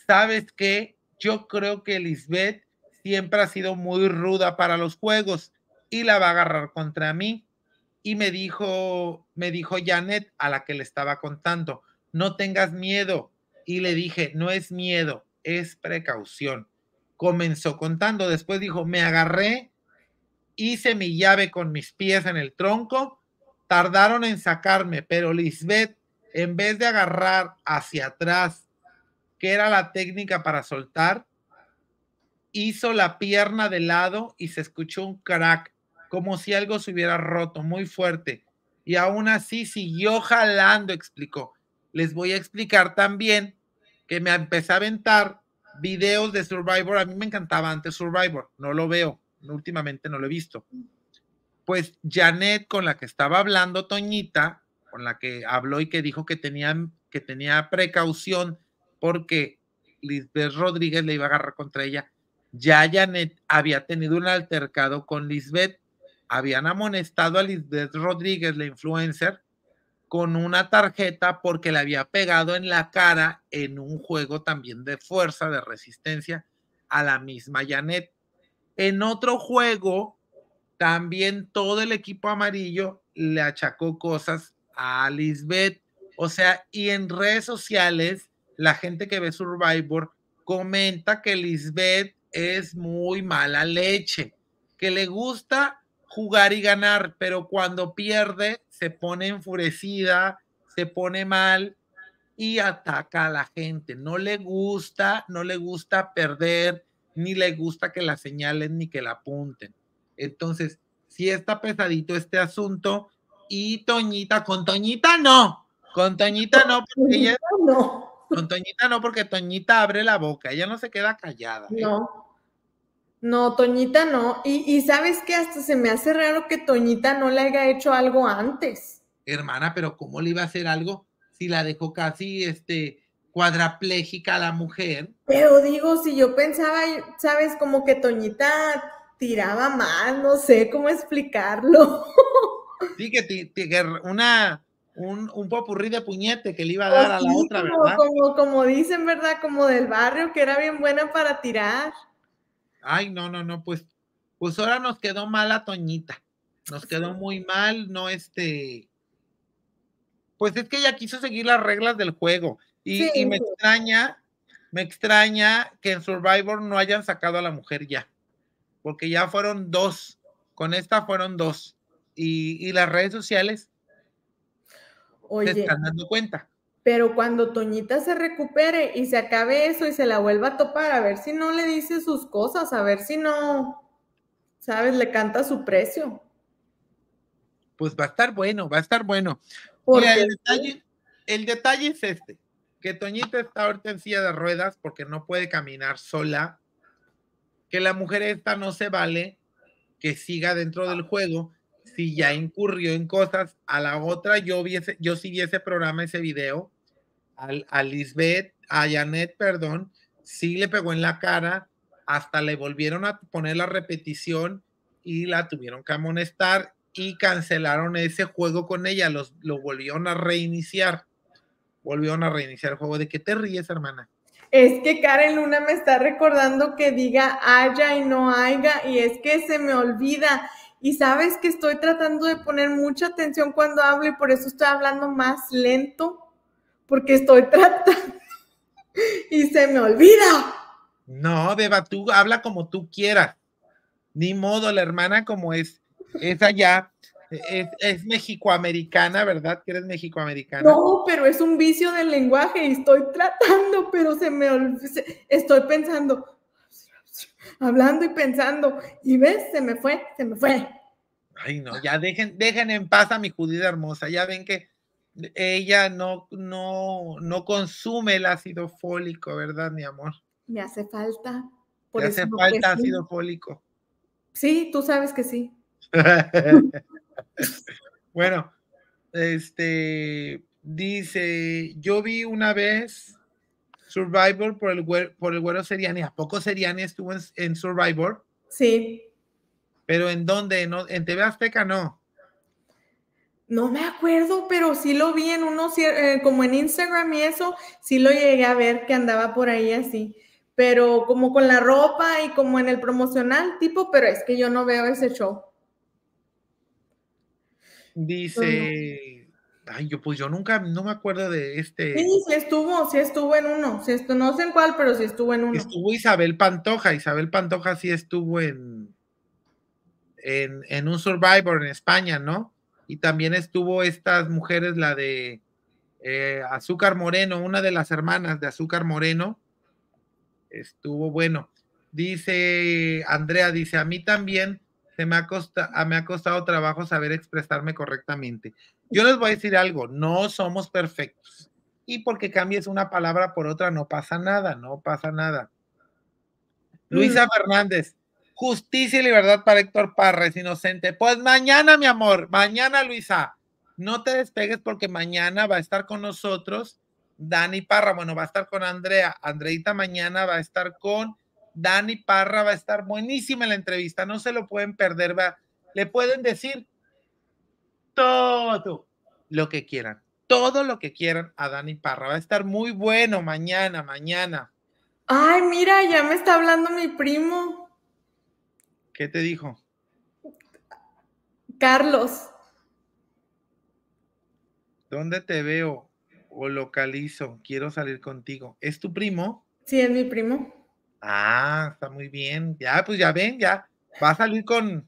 ¿sabes qué? Yo creo que Lisbeth siempre ha sido muy ruda para los juegos y la va a agarrar contra mí. Y me dijo, me dijo Janet a la que le estaba contando, no tengas miedo. Y le dije, no es miedo, es precaución. Comenzó contando, después dijo, me agarré hice mi llave con mis pies en el tronco, tardaron en sacarme, pero Lisbeth, en vez de agarrar hacia atrás, que era la técnica para soltar, hizo la pierna de lado y se escuchó un crack, como si algo se hubiera roto muy fuerte. Y aún así siguió jalando, explicó. Les voy a explicar también que me empecé a aventar videos de Survivor. A mí me encantaba antes Survivor, no lo veo últimamente no lo he visto. Pues Janet, con la que estaba hablando Toñita, con la que habló y que dijo que tenía, que tenía precaución porque Lisbeth Rodríguez le iba a agarrar contra ella, ya Janet había tenido un altercado con Lisbeth, habían amonestado a Lisbeth Rodríguez, la influencer, con una tarjeta porque le había pegado en la cara en un juego también de fuerza, de resistencia, a la misma Janet. En otro juego, también todo el equipo amarillo le achacó cosas a Lisbeth. O sea, y en redes sociales, la gente que ve Survivor comenta que Lisbeth es muy mala leche, que le gusta jugar y ganar, pero cuando pierde se pone enfurecida, se pone mal y ataca a la gente. No le gusta, no le gusta perder, ni le gusta que la señalen ni que la apunten. Entonces, si sí está pesadito este asunto y Toñita, con Toñita no, con Toñita no, porque ella, no. con Toñita no, porque Toñita abre la boca, ella no se queda callada. ¿eh? No. No, Toñita no. Y, y sabes que hasta se me hace raro que Toñita no le haya hecho algo antes. Hermana, pero ¿cómo le iba a hacer algo si la dejó casi este cuadraplégica la mujer. Pero digo, si yo pensaba, sabes, como que Toñita tiraba mal, no sé cómo explicarlo. Sí, que, una, un, un, popurrí de puñete que le iba a dar a la otra, ¿verdad? Como, como dicen, ¿verdad? Como del barrio, que era bien buena para tirar. Ay, no, no, no, pues, pues ahora nos quedó mala Toñita. Nos quedó muy mal, no este. Pues es que ella quiso seguir las reglas del juego. Y, me extraña, me extraña que en Survivor no hayan sacado a la mujer ya, porque ya fueron dos, con esta fueron dos. Y, las redes sociales se están dando cuenta. Pero cuando Toñita se recupere y se acabe eso y se la vuelva a topar, a ver si no le dice sus cosas, a ver si no, ¿sabes? Le canta su precio. Pues va a estar bueno, va a estar bueno. el detalle es este que Toñita está ahorita en silla de ruedas porque no puede caminar sola, que la mujer esta no se vale que siga dentro del juego si ya incurrió en cosas. A la otra yo viese, yo sí vi ese programa, ese video, al, a Lisbeth, a Janet, perdón, sí le pegó en la cara, hasta le volvieron a poner la repetición y la tuvieron que amonestar y cancelaron ese juego con ella, los, lo volvieron a reiniciar volvieron a reiniciar el juego. ¿De qué te ríes, hermana? Es que Karen Luna me está recordando que diga haya y no haya, y es que se me olvida. Y sabes que estoy tratando de poner mucha atención cuando hablo y por eso estoy hablando más lento, porque estoy tratando y se me olvida. No, Beba, tú habla como tú quieras. Ni modo, la hermana como es, es allá es, mexicoamericana, ¿verdad? Que eres mexicoamericana. No, pero es un vicio del lenguaje y estoy tratando, pero se me estoy pensando, hablando y pensando, y ves, se me fue, se me fue. Ay, no, ya dejen, dejen en paz a mi judía hermosa, ya ven que ella no, no, no consume el ácido fólico, ¿verdad, mi amor? Me hace falta. me hace falta ácido fólico. Sí, tú sabes que sí. bueno, este dice: Yo vi una vez Survivor por el, por el güero Seriani. ¿A poco Seriani estuvo en, Survivor? Sí. ¿Pero en dónde? ¿En, TV Azteca no? No me acuerdo, pero sí lo vi en uno eh, como en Instagram y eso, sí lo llegué a ver que andaba por ahí así, pero como con la ropa y como en el promocional tipo, pero es que yo no veo ese show. Dice, ay, yo pues yo nunca, no me acuerdo de este. Sí, sí estuvo, sí estuvo en uno, sí no sé en cuál, pero sí estuvo en uno. Estuvo Isabel Pantoja, Isabel Pantoja sí estuvo en, en, un Survivor en España, ¿no? Y también estuvo estas mujeres, la de eh, Azúcar Moreno, una de las hermanas de Azúcar Moreno, estuvo bueno. Dice Andrea, dice, a mí también este, me ha, ah, me ha costado trabajo saber expresarme correctamente. Yo les voy a decir algo, no somos perfectos. Y porque cambies una palabra por otra, no pasa nada, no pasa nada. Mm. Luisa Fernández, justicia y libertad para Héctor Parra, es inocente. Pues mañana, mi amor, mañana, Luisa, no te despegues porque mañana va a estar con nosotros Dani Parra, bueno, va a estar con Andrea, Andreita mañana va a estar con Dani Parra va a estar buenísima en la entrevista, no se lo pueden perder, va. Le pueden decir todo lo que quieran, todo lo que quieran a Dani Parra. Va a estar muy bueno mañana, mañana. Ay, mira, ya me está hablando mi primo. ¿Qué te dijo? Carlos. ¿Dónde te veo o localizo? Quiero salir contigo. ¿Es tu primo? Sí, es mi primo. Ah, está muy bien. Ya, pues ya ven, ya. Va a salir con.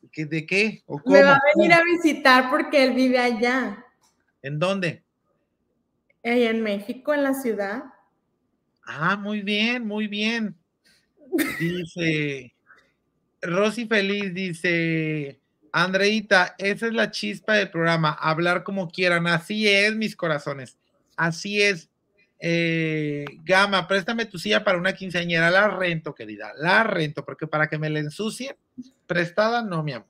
¿De qué? ¿O cómo? Me va a venir a visitar porque él vive allá. ¿En dónde? en México, en la ciudad. Ah, muy bien, muy bien. Dice. Rosy Feliz dice. Andreita, esa es la chispa del programa, hablar como quieran. Así es, mis corazones. Así es. Eh, Gama, préstame tu silla para una quinceañera, la rento, querida, la rento, porque para que me la ensucie prestada no, mi amor,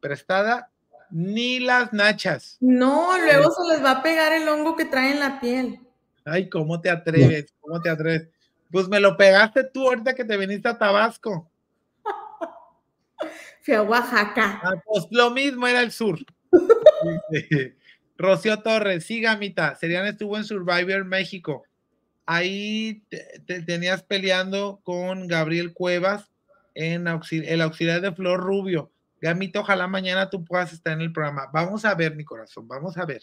prestada ni las nachas. No, luego se les va a pegar el hongo que trae en la piel. Ay, ¿cómo te atreves? ¿Cómo te atreves? Pues me lo pegaste tú ahorita que te viniste a Tabasco. Fui a Oaxaca. Ah, pues lo mismo era el sur. Rocío Torres, sí, Gamita, Serian estuvo en Survivor México. Ahí te, tenías peleando con Gabriel Cuevas en el auxiliar de Flor Rubio. Gamito, ojalá mañana tú puedas estar en el programa. Vamos a ver, mi corazón, vamos a ver.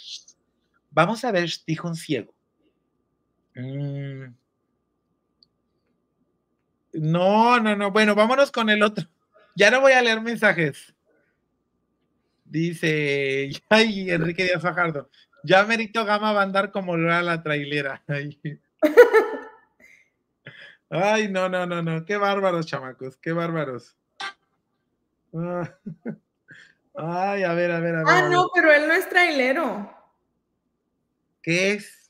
Vamos a ver, dijo un ciego. Mm. No, no, no. Bueno, vámonos con el otro. Ya no voy a leer mensajes. Dice, ay, Enrique Díaz Fajardo, ya Merito Gama va a andar como lo era la trailera. Ay. no, no, no, no, qué bárbaros, chamacos, qué bárbaros. Ah. Ay, a ver, a ver, a ver. Ah, no, pero él no es trailero. ¿Qué es?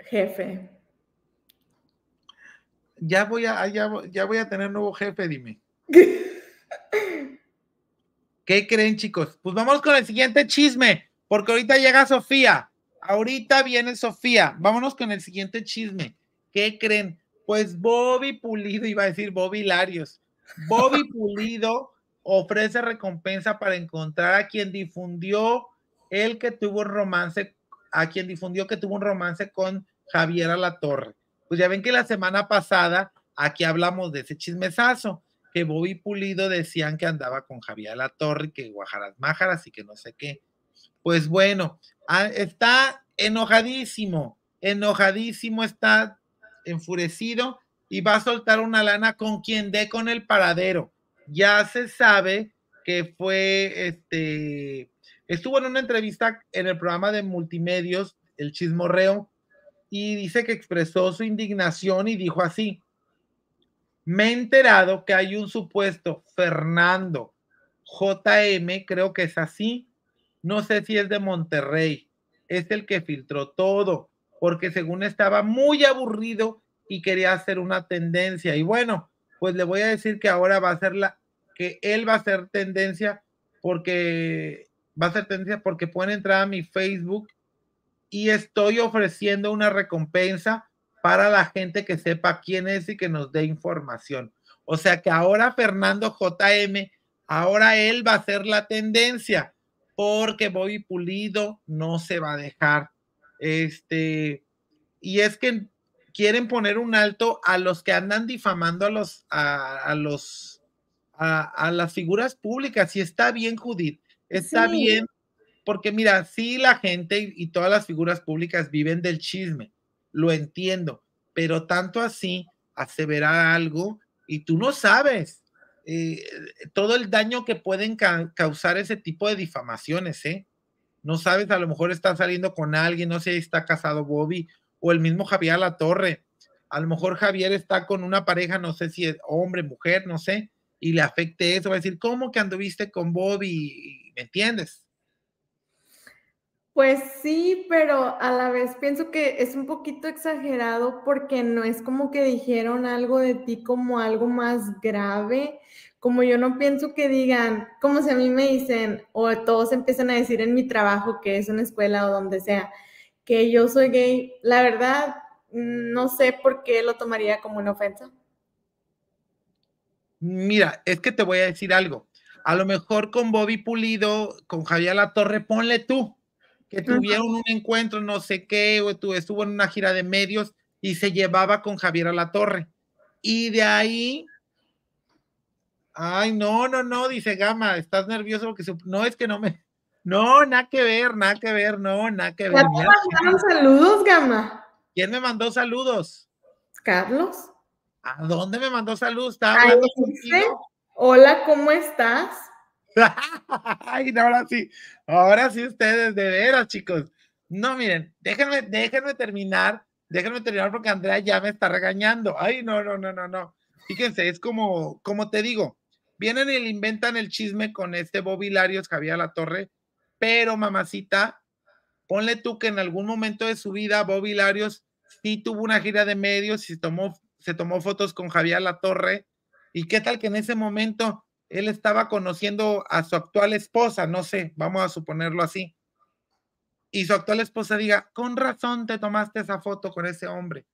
Jefe. Ya voy a, ya voy a tener nuevo jefe, dime. ¿Qué creen, chicos? Pues vamos con el siguiente chisme, porque ahorita llega Sofía. Ahorita viene Sofía. Vámonos con el siguiente chisme. ¿Qué creen? Pues Bobby Pulido, iba a decir Bobby Larios. Bobby Pulido ofrece recompensa para encontrar a quien difundió el que tuvo un romance, a quien difundió que tuvo un romance con Javiera La Torre. Pues ya ven que la semana pasada aquí hablamos de ese chismesazo que Bobby Pulido decían que andaba con Javier La Torre, que Guajaras Májaras y que no sé qué. Pues bueno, ah, está enojadísimo, enojadísimo, está enfurecido y va a soltar una lana con quien dé con el paradero. Ya se sabe que fue este estuvo en una entrevista en el programa de multimedios El Chismorreo y dice que expresó su indignación y dijo así, me he enterado que hay un supuesto Fernando JM, creo que es así, no sé si es de Monterrey, es el que filtró todo, porque según estaba muy aburrido y quería hacer una tendencia. Y bueno, pues le voy a decir que ahora va a ser la, que él va a ser tendencia porque va a ser tendencia porque pueden entrar a mi Facebook y estoy ofreciendo una recompensa para la gente que sepa quién es y que nos dé información. O sea que ahora Fernando JM, ahora él va a ser la tendencia, porque Bobby Pulido no se va a dejar. Este, y es que quieren poner un alto a los que andan difamando a los, a, los, a, las figuras públicas. Y está bien, Judith, está bien, porque mira, sí la gente y todas las figuras públicas viven del chisme lo entiendo, pero tanto así asevera algo y tú no sabes eh, todo el daño que pueden causar ese tipo de difamaciones, ¿eh? No sabes, a lo mejor está saliendo con alguien, no sé, si está casado Bobby o el mismo Javier La Torre. A lo mejor Javier está con una pareja, no sé si es hombre, mujer, no sé, y le afecte eso, va a decir, ¿cómo que anduviste con Bobby? ¿Me entiendes? Pues sí, pero a la vez pienso que es un poquito exagerado porque no es como que dijeron algo de ti como algo más grave, como yo no pienso que digan, como si a mí me dicen, o todos empiezan a decir en mi trabajo, que es una escuela o donde sea, que yo soy gay, la verdad, no sé por qué lo tomaría como una ofensa. Mira, es que te voy a decir algo. A lo mejor con Bobby Pulido, con Javier La Torre, ponle tú que tuvieron un encuentro, no sé qué, o estuvo en una gira de medios y se llevaba con Javier a la torre. Y de ahí, ay, no, no, no, dice Gama, estás nervioso porque no es que no me, no, nada que ver, nada que ver, no, nada que ver. ¿Quién me mandaron saludos, Gama? ¿Quién me mandó saludos? Carlos. ¿A dónde me mandó saludos? Ahí hola, ¿cómo estás? Ay, ahora sí. Ahora sí ustedes, de veras, chicos. No, miren, déjenme, déjenme terminar, déjenme terminar porque Andrea ya me está regañando. Ay, no, no, no, no, no. Fíjense, es como, como te digo, vienen y le inventan el chisme con este Bobby Larios, Javier La Torre, pero mamacita, ponle tú que en algún momento de su vida Bobby Larios sí tuvo una gira de medios y se tomó, se tomó fotos con Javier La Torre. ¿Y qué tal que en ese momento él estaba conociendo a su actual esposa, no sé, vamos a suponerlo así. Y su actual esposa diga, con razón te tomaste esa foto con ese hombre.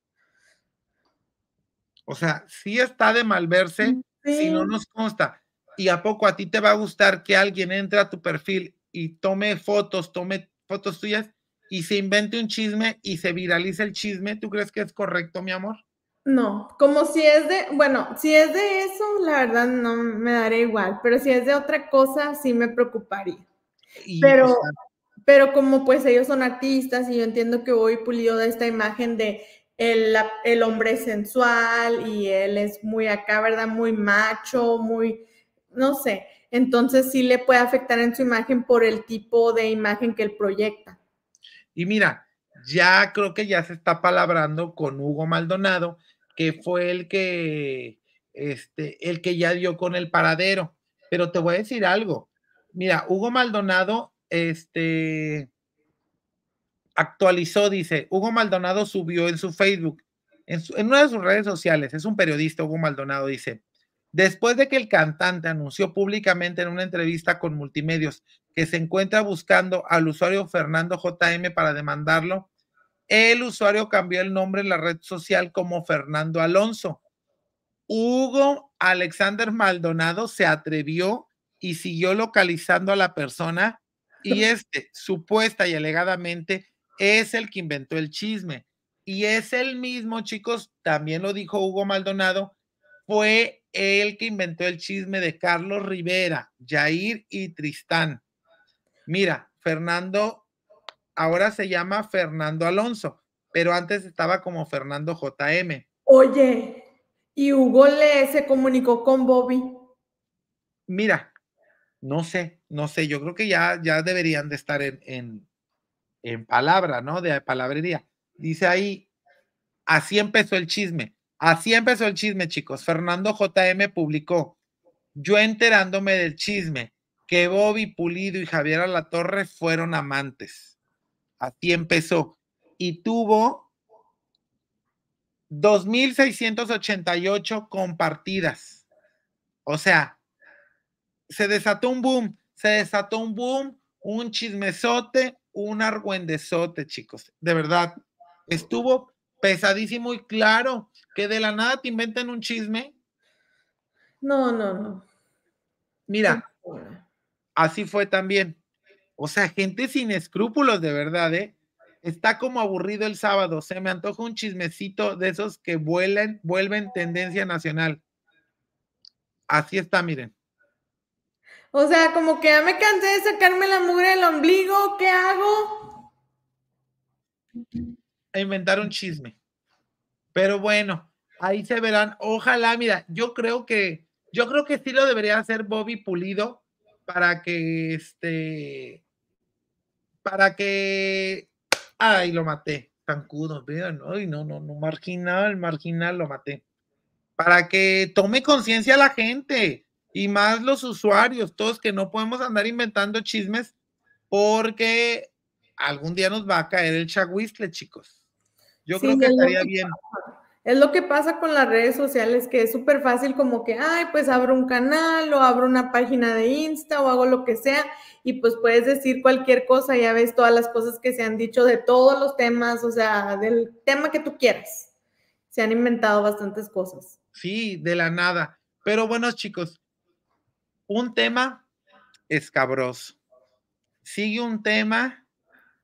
O sea, sí está de mal verse, mm, si no nos consta. ¿Y a poco a ti te va a gustar que alguien entre a tu perfil y tome fotos, tome fotos tuyas y se invente un chisme y se viralice el chisme? ¿Tú crees que es correcto, mi amor? No, como si es de, bueno, si es de eso, la verdad no me daré igual, pero si es de otra cosa, sí me preocuparía. pero, pero como pues ellos son artistas y yo entiendo que voy pulido de esta imagen de el, el hombre sensual y él es muy acá, ¿verdad? Muy macho, muy, no sé. Entonces sí le puede afectar en su imagen por el tipo de imagen que él proyecta. Y mira, ya creo que ya se está palabrando con Hugo Maldonado, que fue el que, este, el que ya dio con el paradero. Pero te voy a decir algo. Mira, Hugo Maldonado, este, actualizó, dice, Hugo Maldonado subió en su Facebook, en, en una de sus redes sociales, es un periodista, Hugo Maldonado, dice, después de que el cantante anunció públicamente en una entrevista con multimedios que se encuentra buscando al usuario Fernando JM para demandarlo el usuario cambió el nombre en la red social como Fernando Alonso. Hugo Alexander Maldonado se atrevió y siguió localizando a la persona y este, supuesta y alegadamente, es el que inventó el chisme. Y es el mismo, chicos, también lo dijo Hugo Maldonado, fue el que inventó el chisme de Carlos Rivera, Jair y Tristán. Mira, Fernando ahora se llama Fernando Alonso, pero antes estaba como Fernando JM. Oye, ¿y Hugo le se comunicó con Bobby? Mira, no sé, no sé, yo creo que ya, ya deberían de estar en, en, en palabra, ¿no? De palabrería. Dice ahí, así empezó el chisme. Así empezó el chisme, chicos. Fernando JM publicó, yo enterándome del chisme, que Bobby Pulido y Javier Alatorre fueron amantes. Así empezó. Y tuvo 2.688 compartidas. O sea, se desató un boom, se desató un boom, un chismesote, un argüendezote, chicos. De verdad, estuvo pesadísimo y claro que de la nada te inventen un chisme. No, no, no. Mira, así fue también. O sea, gente sin escrúpulos de verdad, ¿eh? Está como aburrido el sábado. Se me antoja un chismecito de esos que vuelven tendencia nacional. Así está, miren. O sea, como que ya me cansé de sacarme la mugre del ombligo, ¿qué hago? A inventar un chisme. Pero bueno, ahí se verán. Ojalá, mira, yo creo que, yo creo que sí lo debería hacer Bobby Pulido para que este para que. Ay, lo maté. Tancudo, vean. Ay, no, no, no. Marginal, marginal, lo maté. Para que tome conciencia la gente y más los usuarios, todos que no podemos andar inventando chismes porque algún día nos va a caer el chagüistle, chicos. Yo creo que estaría bien. Es lo que pasa con las redes sociales, que es súper fácil como que, ay, pues abro un canal o abro una página de Insta o hago lo que sea y pues puedes decir cualquier cosa, ya ves todas las cosas que se han dicho de todos los temas, o sea, del tema que tú quieras. Se han inventado bastantes cosas. Sí, de la nada. Pero bueno, chicos, un tema escabroso. Sigue un tema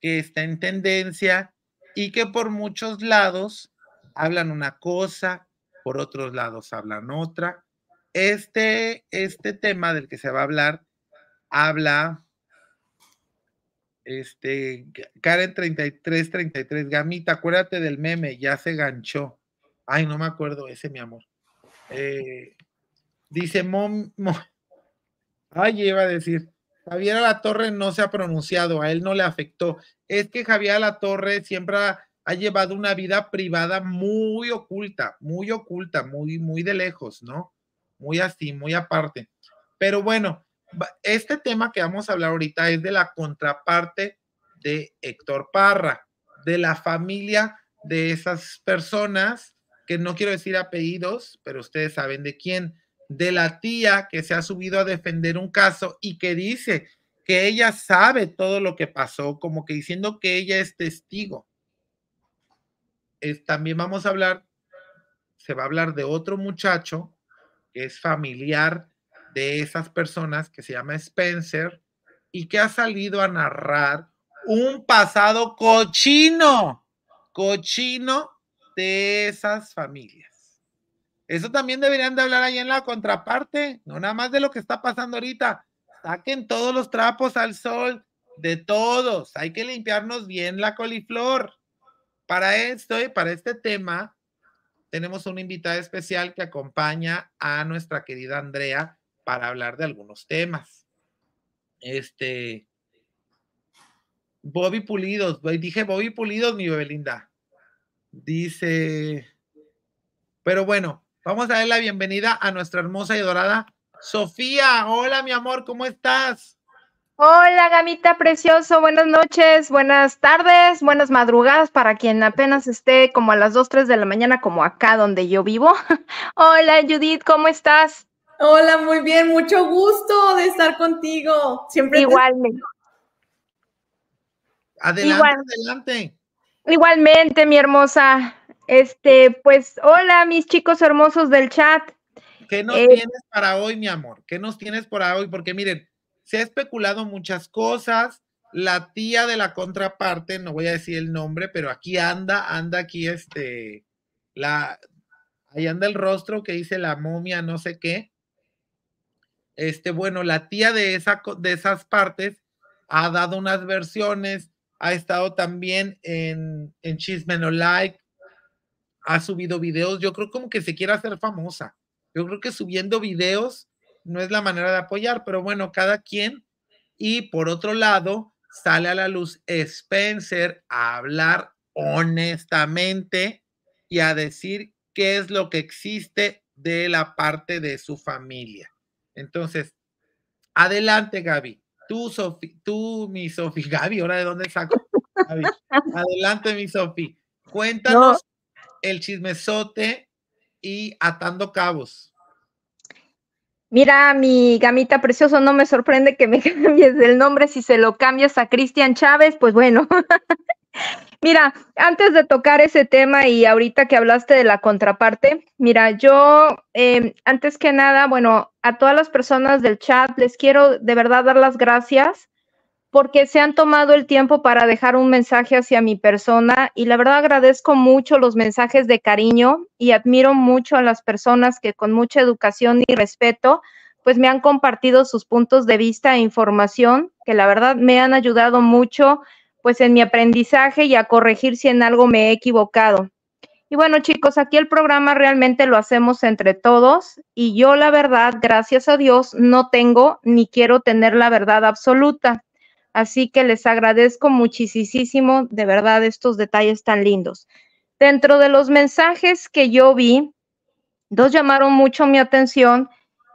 que está en tendencia y que por muchos lados hablan una cosa, por otros lados hablan otra. Este, este tema del que se va a hablar habla este, Karen 3333, Gamita, acuérdate del meme, ya se ganchó. Ay, no me acuerdo ese, mi amor. Eh, dice Mom, Ay, iba a decir, Javier torre no se ha pronunciado, a él no le afectó. Es que Javier torre siempre ha, ha llevado una vida privada muy oculta, muy oculta, muy, muy de lejos, ¿no? Muy así, muy aparte. Pero bueno, este tema que vamos a hablar ahorita es de la contraparte de Héctor Parra, de la familia de esas personas, que no quiero decir apellidos, pero ustedes saben de quién, de la tía que se ha subido a defender un caso y que dice que ella sabe todo lo que pasó, como que diciendo que ella es testigo también vamos a hablar, se va a hablar de otro muchacho que es familiar de esas personas que se llama Spencer y que ha salido a narrar un pasado cochino, cochino de esas familias. Eso también deberían de hablar ahí en la contraparte, no nada más de lo que está pasando ahorita. Saquen todos los trapos al sol, de todos. Hay que limpiarnos bien la coliflor. Para esto y para este tema, tenemos una invitada especial que acompaña a nuestra querida Andrea para hablar de algunos temas. Este. Bobby Pulidos, dije Bobby Pulidos, mi linda. Dice. Pero bueno, vamos a dar la bienvenida a nuestra hermosa y dorada Sofía. Hola, mi amor, ¿cómo estás? Hola, gamita precioso, buenas noches, buenas tardes, buenas madrugadas para quien apenas esté como a las 2, 3 de la mañana, como acá donde yo vivo. Hola, Judith, ¿cómo estás? Hola, muy bien, mucho gusto de estar contigo. Siempre Igualmente. Adelante, adelante. Igualmente, mi hermosa. Este, pues, hola, mis chicos hermosos del chat. ¿Qué nos eh, tienes para hoy, mi amor? ¿Qué nos tienes para hoy? Porque miren, se ha especulado muchas cosas. La tía de la contraparte, no voy a decir el nombre, pero aquí anda, anda aquí este, la, ahí anda el rostro que dice la momia, no sé qué. Este, bueno, la tía de, esa, de esas partes ha dado unas versiones, ha estado también en, en Chisme No Like, ha subido videos. Yo creo como que se quiere hacer famosa. Yo creo que subiendo videos no es la manera de apoyar, pero bueno, cada quien. Y por otro lado, sale a la luz Spencer a hablar honestamente y a decir qué es lo que existe de la parte de su familia. Entonces, adelante, Gaby. Tú, Sofi, tú, mi Sofi, Gaby, ¿ahora de dónde saco? Adelante, mi Sofi. Cuéntanos el chismesote y atando cabos. Mira, mi gamita precioso, no me sorprende que me cambies el nombre. Si se lo cambias a Cristian Chávez, pues bueno. mira, antes de tocar ese tema y ahorita que hablaste de la contraparte, mira, yo em, antes que nada, bueno, a todas las personas del chat les quiero de verdad dar las gracias porque se han tomado el tiempo para dejar un mensaje hacia mi persona y la verdad agradezco mucho los mensajes de cariño y admiro mucho a las personas que con mucha educación y respeto pues me han compartido sus puntos de vista e información que la verdad me han ayudado mucho pues en mi aprendizaje y a corregir si en algo me he equivocado. Y bueno chicos, aquí el programa realmente lo hacemos entre todos y yo la verdad, gracias a Dios, no tengo ni quiero tener la verdad absoluta. Así que les agradezco muchísimo, de verdad, estos detalles tan lindos. Dentro de los mensajes que yo vi, dos llamaron mucho mi atención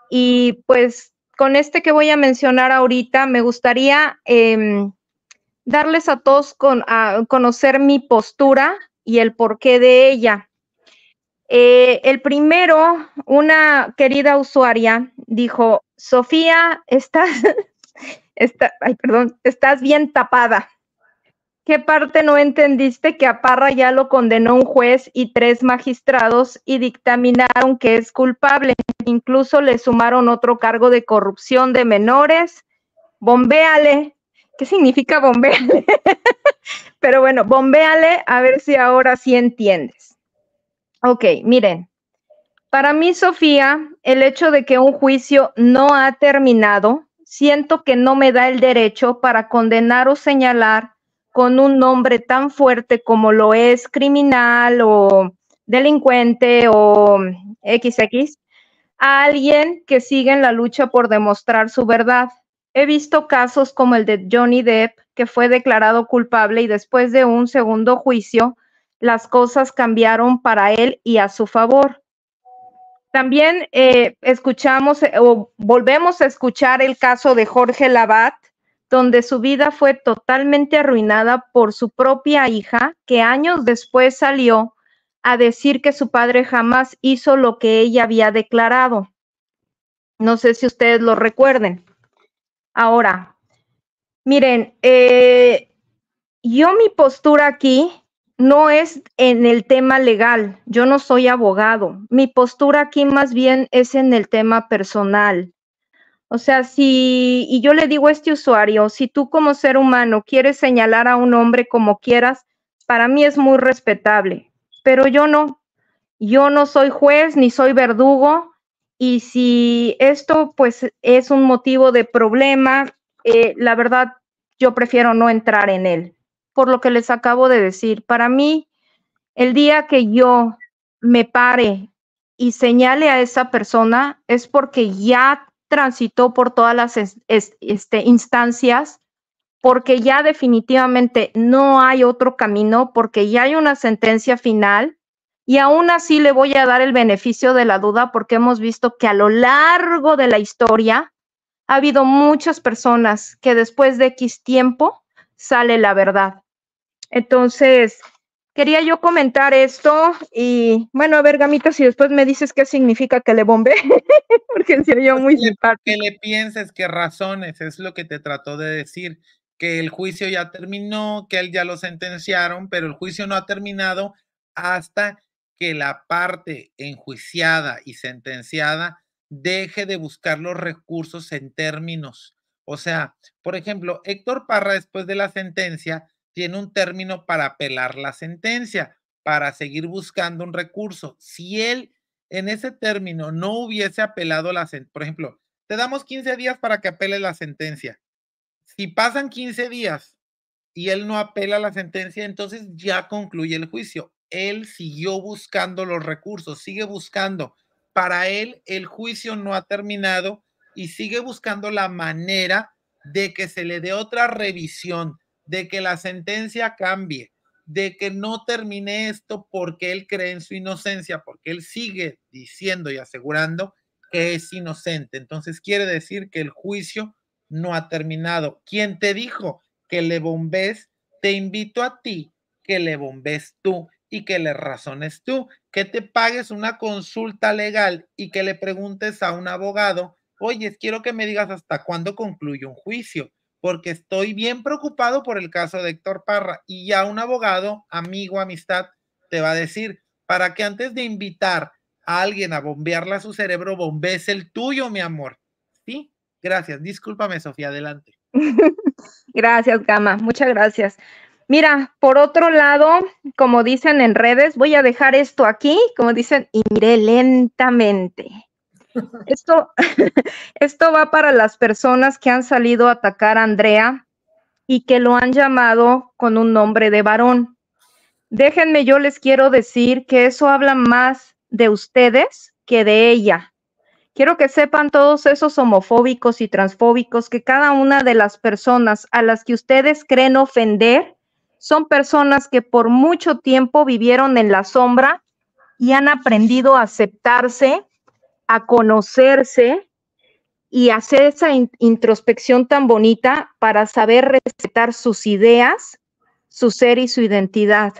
y pues con este que voy a mencionar ahorita, me gustaría em, darles a todos con, a conocer mi postura y el porqué de ella. Eh, el primero, una querida usuaria dijo, Sofía, estás, ay, perdón, estás bien tapada. ¿Qué parte no entendiste que a Parra ya lo condenó un juez y tres magistrados y dictaminaron que es culpable? Incluso le sumaron otro cargo de corrupción de menores. Bombéale. ¿Qué significa bombéale? Pero bueno, bombéale a ver si ahora sí entiendes. Ok, miren. Para mí, Sofía, el hecho de que un juicio no ha terminado siento que no me da el derecho para condenar o señalar con un nombre tan fuerte como lo es criminal o delincuente o XX a alguien que sigue en la lucha por demostrar su verdad. He visto casos como el de Johnny Depp, que fue declarado culpable y después de un segundo juicio, las cosas cambiaron para él y a su favor. También eh, escuchamos eh, o volvemos a escuchar el caso de Jorge Labat, donde su vida fue totalmente arruinada por su propia hija, que años después salió a decir que su padre jamás hizo lo que ella había declarado. No sé si ustedes lo recuerden. Ahora, miren, eh, yo mi postura aquí no es en el tema legal, yo no soy abogado, mi postura aquí más bien es en el tema personal. O sea, si, y yo le digo a este usuario, si tú como ser humano quieres señalar a un hombre como quieras, para mí es muy respetable, pero yo no, yo no soy juez ni soy verdugo, y si esto pues es un motivo de problema, eh, la verdad yo prefiero no entrar en él por lo que les acabo de decir. Para mí, el día que yo me pare y señale a esa persona es porque ya transitó por todas las este, instancias, porque ya definitivamente no hay otro camino, porque ya hay una sentencia final y aún así le voy a dar el beneficio de la duda porque hemos visto que a lo largo de la historia ha habido muchas personas que después de X tiempo sale la verdad. Entonces, quería yo comentar esto y bueno, a ver, gamita, si después me dices qué significa que le bombe, porque se yo muy simpático. Que le pienses, que razones, es lo que te trató de decir, que el juicio ya terminó, que él ya lo sentenciaron, pero el juicio no ha terminado hasta que la parte enjuiciada y sentenciada deje de buscar los recursos en términos o sea, por ejemplo, Héctor Parra después de la sentencia tiene un término para apelar la sentencia, para seguir buscando un recurso. Si él en ese término no hubiese apelado la sentencia, por ejemplo, te damos 15 días para que apele la sentencia. Si pasan 15 días y él no apela la sentencia, entonces ya concluye el juicio. Él siguió buscando los recursos, sigue buscando. Para él, el juicio no ha terminado y sigue buscando la manera de que se le dé otra revisión, de que la sentencia cambie, de que no termine esto porque él cree en su inocencia, porque él sigue diciendo y asegurando que es inocente. Entonces quiere decir que el juicio no ha terminado. ¿Quién te dijo que le bombes? Te invito a ti que le bombes tú y que le razones tú, que te pagues una consulta legal y que le preguntes a un abogado oye, quiero que me digas hasta cuándo concluye un juicio, porque estoy bien preocupado por el caso de Héctor Parra. Y ya un abogado, amigo, amistad, te va a decir, para que antes de invitar a alguien a bombearle a su cerebro, bombees el tuyo, mi amor. ¿Sí? Gracias. Discúlpame, Sofía, adelante. gracias, Gama. Muchas gracias. Mira, por otro lado, como dicen en redes, voy a dejar esto aquí, como dicen, y miré lentamente. Esto, esto va para las personas que han salido a atacar a Andrea y que lo han llamado con un nombre de varón. Déjenme, yo les quiero decir que eso habla más de ustedes que de ella. Quiero que sepan todos esos homofóbicos y transfóbicos que cada una de las personas a las que ustedes creen ofender son personas que por mucho tiempo vivieron en la sombra y han aprendido a aceptarse a conocerse y hacer esa introspección tan bonita para saber respetar sus ideas, su ser y su identidad.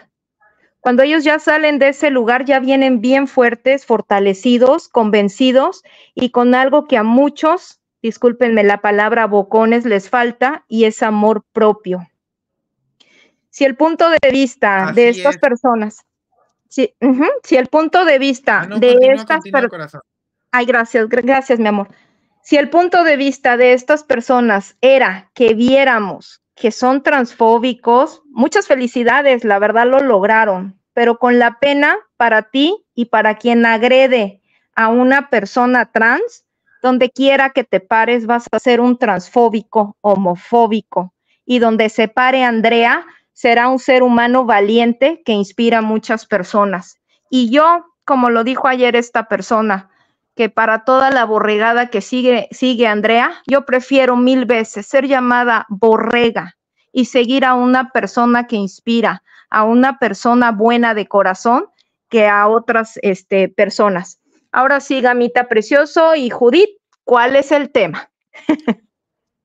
Cuando ellos ya salen de ese lugar, ya vienen bien fuertes, fortalecidos, convencidos y con algo que a muchos, discúlpenme la palabra, bocones les falta y es amor propio. Si el punto de vista de estas personas, si, el punto de vista ah, de estas personas Ay, gracias, gracias, mi amor. Si el punto de vista de estas personas era que viéramos que son transfóbicos, muchas felicidades, la verdad lo lograron, pero con la pena para ti y para quien agrede a una persona trans, donde quiera que te pares vas a ser un transfóbico, homofóbico, y donde se pare Andrea será un ser humano valiente que inspira a muchas personas. Y yo, como lo dijo ayer esta persona, para toda la borregada que sigue, sigue Andrea, yo prefiero mil veces ser llamada borrega y seguir a una persona que inspira, a una persona buena de corazón que a otras este, personas. Ahora sí, Gamita Precioso y Judith, ¿cuál es el tema?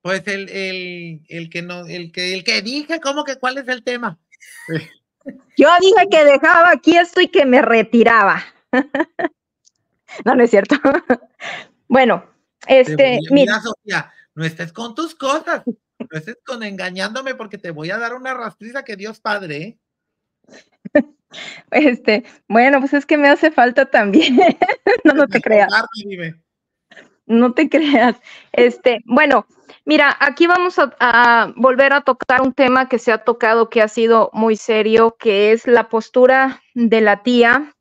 pues el, el, el, que no, el que, el que dije, ¿cómo que cuál es el tema? Yo dije que dejaba aquí esto y que me retiraba. No, no es cierto. bueno, este, mira, Sofía, no estés con tus cosas, no estés con engañándome porque te voy a dar una rastriza que Dios Padre. ¿eh? Este, bueno, pues es que me hace falta también. no, te creas. No te creas. Este, bueno, mira, aquí vamos a, a, volver a tocar un tema que se ha tocado que ha sido muy serio, que es la postura de la tía.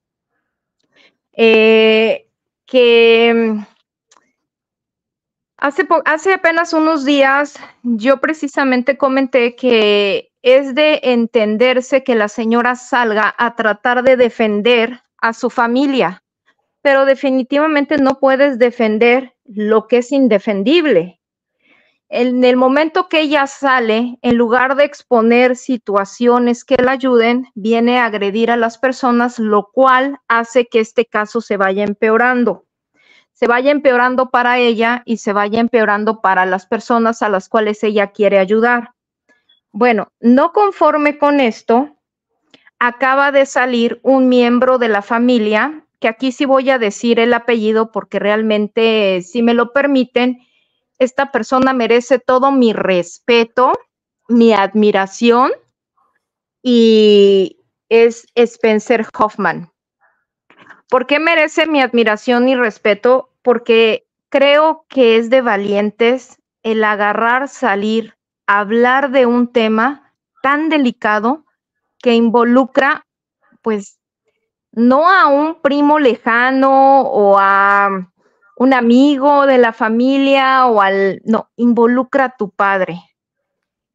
Eh, que mm, hace, hace apenas unos días yo precisamente comenté que es de entenderse que la señora salga a tratar de defender a su familia, pero definitivamente no puedes defender lo que es indefendible en el momento que ella sale, en lugar de exponer situaciones que la ayuden, viene a agredir a las personas, lo cual hace que este caso se vaya empeorando. Se vaya empeorando para ella y se vaya empeorando para las personas a las cuales ella quiere ayudar. Bueno, no conforme con esto, acaba de salir un miembro de la familia, que aquí sí voy a decir el apellido porque realmente, si me lo permiten, esta persona merece todo mi respeto, mi admiración y es Spencer Hoffman. ¿Por qué merece mi admiración y respeto? Porque creo que es de valientes el agarrar, salir, hablar de un tema tan delicado que involucra, pues, no a un primo lejano o a un amigo de la familia o al... No, involucra a tu padre.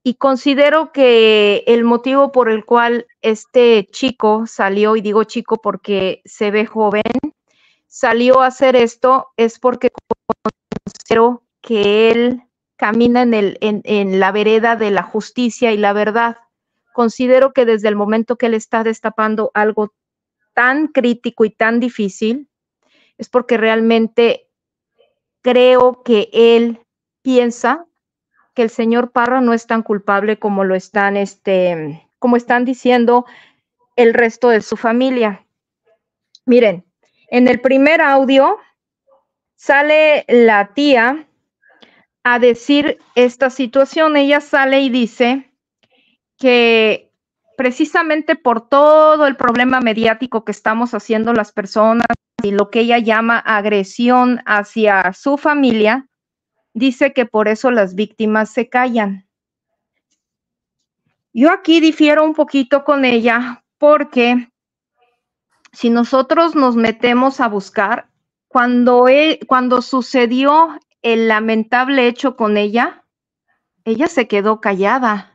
Y considero que el motivo por el cual este chico salió, y digo chico porque se ve joven, salió a hacer esto es porque considero que él camina en, el, en, la vereda de la justicia y la verdad. Considero que desde el momento que él está destapando algo tan crítico y tan difícil, es porque realmente creo que él piensa que el señor Parra no es tan culpable como lo están, este, como están diciendo el resto de su familia. Miren, en el primer audio sale la tía a decir esta situación. Ella sale y dice que precisamente por todo el problema mediático que estamos haciendo las personas, y lo que ella llama agresión hacia su familia, dice que por eso las víctimas se callan. Yo aquí difiero un poquito con ella porque si nosotros nos metemos a buscar, cuando, e, cuando sucedió el lamentable hecho con ella, ella se quedó callada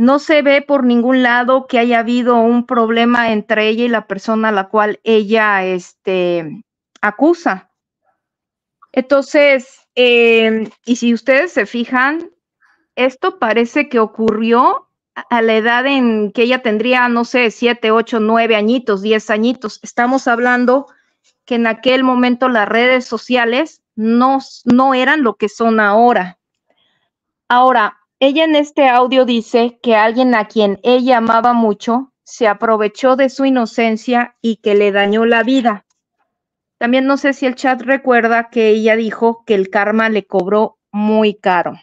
no se ve por ningún lado que haya habido un problema entre ella y la persona a la cual ella este, acusa. Entonces, em, y si ustedes se fijan, esto parece que ocurrió a la edad en que ella tendría, no sé, siete, ocho, nueve añitos, diez añitos. Estamos hablando que en aquel momento las redes sociales no, no eran lo que son ahora. Ahora, ella en este audio dice que alguien a quien ella amaba mucho se aprovechó de su inocencia y que le dañó la vida. También no sé si el chat recuerda que ella dijo que el karma le cobró muy caro.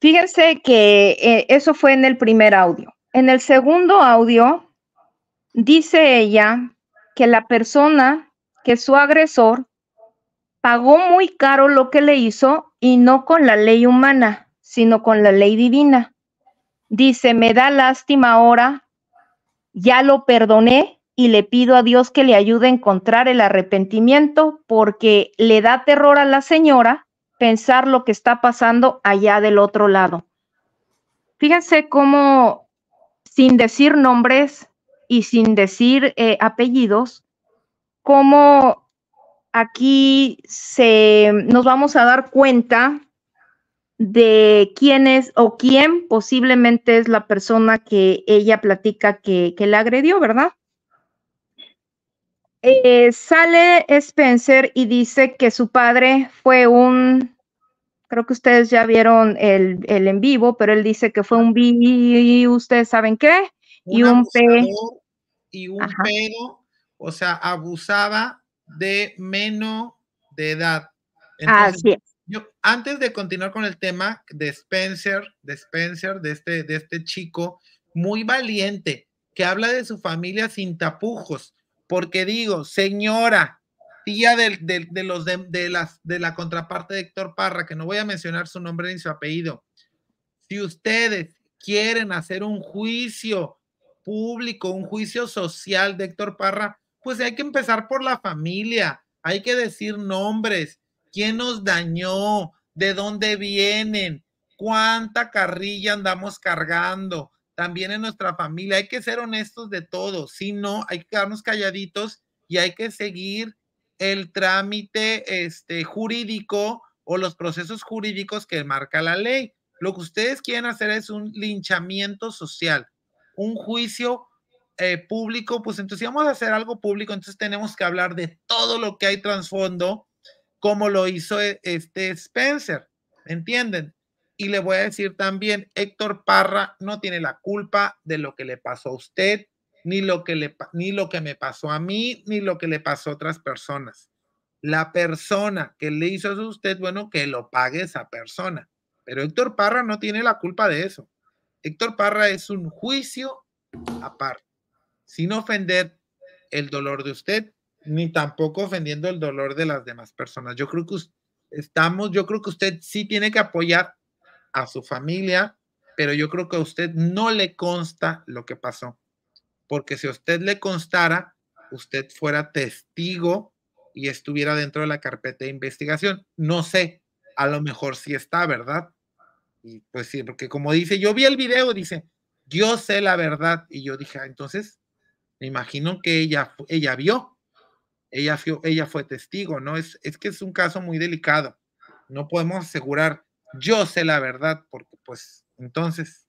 Fíjense que eh, eso fue en el primer audio. En el segundo audio dice ella que la persona, que su agresor, pagó muy caro lo que le hizo y no con la ley humana, sino con la ley divina. Dice, me da lástima ahora, ya lo perdoné y le pido a Dios que le ayude a encontrar el arrepentimiento porque le da terror a la señora pensar lo que está pasando allá del otro lado. Fíjense cómo, sin decir nombres y sin decir eh, apellidos, cómo aquí se, nos vamos a dar cuenta de quién es o quién posiblemente es la persona que ella platica que, le la agredió, ¿verdad? Eh, sale Spencer y dice que su padre fue un, creo que ustedes ya vieron el, en vivo, pero él dice que fue un y ustedes saben qué, y un, un Y un pedo, o sea, abusaba de menos de edad. Así ah, Yo, antes de continuar con el tema de Spencer, de Spencer, de este, de este chico muy valiente que habla de su familia sin tapujos, porque digo, señora, tía de, los las, de la contraparte de Héctor Parra, que no voy a mencionar su nombre ni su apellido, si ustedes quieren hacer un juicio público, un juicio social de Héctor Parra, pues hay que empezar por la familia, hay que decir nombres, quién nos dañó, de dónde vienen, cuánta carrilla andamos cargando, también en nuestra familia. Hay que ser honestos de todo, si no, hay que quedarnos calladitos y hay que seguir el trámite este, jurídico o los procesos jurídicos que marca la ley. Lo que ustedes quieren hacer es un linchamiento social, un juicio eh, público, pues entonces vamos a hacer algo público, entonces tenemos que hablar de todo lo que hay trasfondo, como lo hizo eh, este Spencer, ¿entienden? Y le voy a decir también, Héctor Parra no tiene la culpa de lo que le pasó a usted, ni lo que, le, ni lo que me pasó a mí, ni lo que le pasó a otras personas. La persona que le hizo a usted, bueno, que lo pague esa persona. Pero Héctor Parra no tiene la culpa de eso. Héctor Parra es un juicio aparte sin ofender el dolor de usted, ni tampoco ofendiendo el dolor de las demás personas. Yo creo que estamos, yo creo que usted sí tiene que apoyar a su familia, pero yo creo que a usted no le consta lo que pasó, porque si a usted le constara, usted fuera testigo y estuviera dentro de la carpeta de investigación. No sé, a lo mejor sí está, ¿verdad? Y pues sí, porque como dice, yo vi el video, dice, yo sé la verdad, y yo dije, ah, entonces me imagino que ella, ella vio, ella, ella fue testigo, ¿no? Es, es que es un caso muy delicado. No podemos asegurar, yo sé la verdad, porque pues entonces,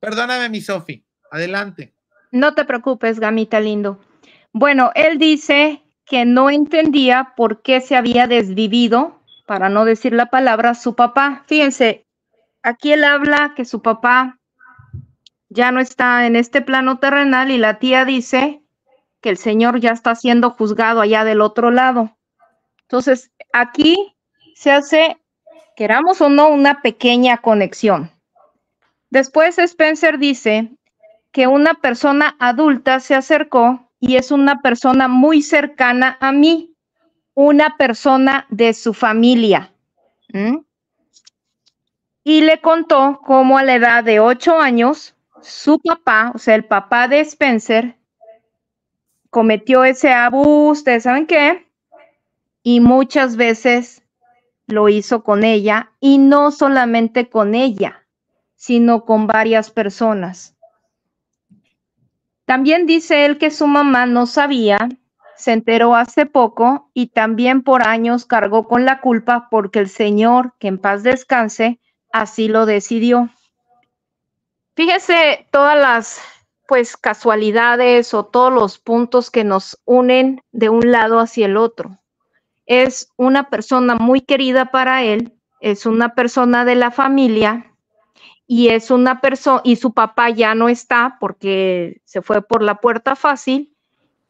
perdóname mi Sofi, adelante. No te preocupes, gamita lindo. Bueno, él dice que no entendía por qué se había desvivido, para no decir la palabra, su papá. Fíjense, aquí él habla que su papá ya no está en este plano terrenal y la tía dice que el Señor ya está siendo juzgado allá del otro lado. Entonces, aquí se hace, queramos o no, una pequeña conexión. Después Spencer dice que una persona adulta se acercó y es una persona muy cercana a mí, una persona de su familia. Y le contó cómo a la edad de ocho años su papá, o sea, el papá de Spencer, cometió ese abuso, ustedes saben qué, y muchas veces lo hizo con ella, y no solamente con ella, sino con varias personas. También dice él que su mamá no sabía, se enteró hace poco y también por años cargó con la culpa porque el Señor, que en paz descanse, así lo decidió. Fíjese todas las pues casualidades o todos los puntos que nos unen de un lado hacia el otro. Es una persona muy querida para él, es una persona de la familia y es una persona y su papá ya no está porque se fue por la puerta fácil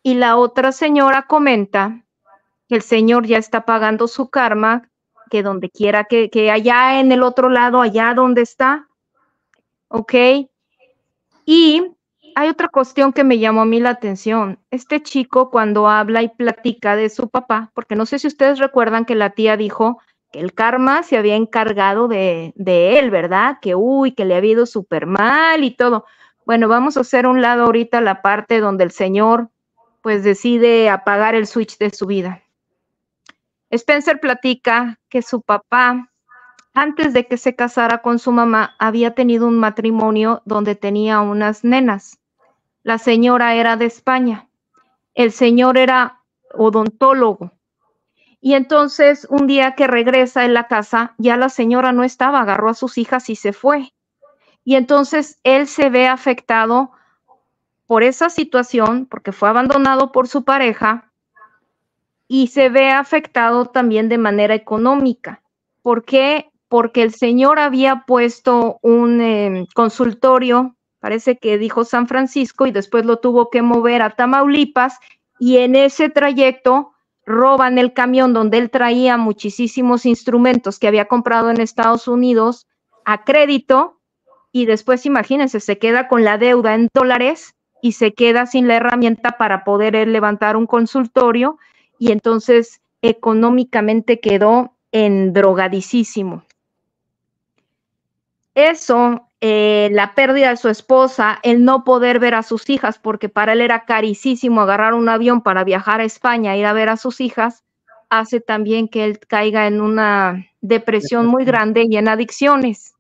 y la otra señora comenta que el señor ya está pagando su karma, que donde quiera que, que allá en el otro lado, allá donde está, ¿ok? Y hay otra cuestión que me llamó a mí la atención. Este chico cuando habla y platica de su papá, porque no sé si ustedes recuerdan que la tía dijo que el karma se había encargado de, él, ¿verdad? Que uy, que le había ido súper mal y todo. Bueno, vamos a hacer un lado ahorita la parte donde el Señor pues decide apagar el switch de su vida. Spencer platica que su papá antes de que se casara con su mamá, había tenido un matrimonio donde tenía unas nenas. La señora era de España. El señor era odontólogo. Y entonces, un día que regresa en la casa, ya la señora no estaba, agarró a sus hijas y se fue. Y entonces él se ve afectado por esa situación, porque fue abandonado por su pareja, y se ve afectado también de manera económica, porque porque el Señor había puesto un em, consultorio, parece que dijo San Francisco, y después lo tuvo que mover a Tamaulipas, y en ese trayecto roban el camión donde él traía muchísimos instrumentos que había comprado en Estados Unidos a crédito, y después imagínense, se queda con la deuda en dólares y se queda sin la herramienta para poder levantar un consultorio, y entonces económicamente quedó en drogadicísimo. Eso, eh, la pérdida de su esposa, el no poder ver a sus hijas, porque para él era carísimo agarrar un avión para viajar a España, ir a ver a sus hijas, hace también que él caiga en una depresión muy grande y en adicciones.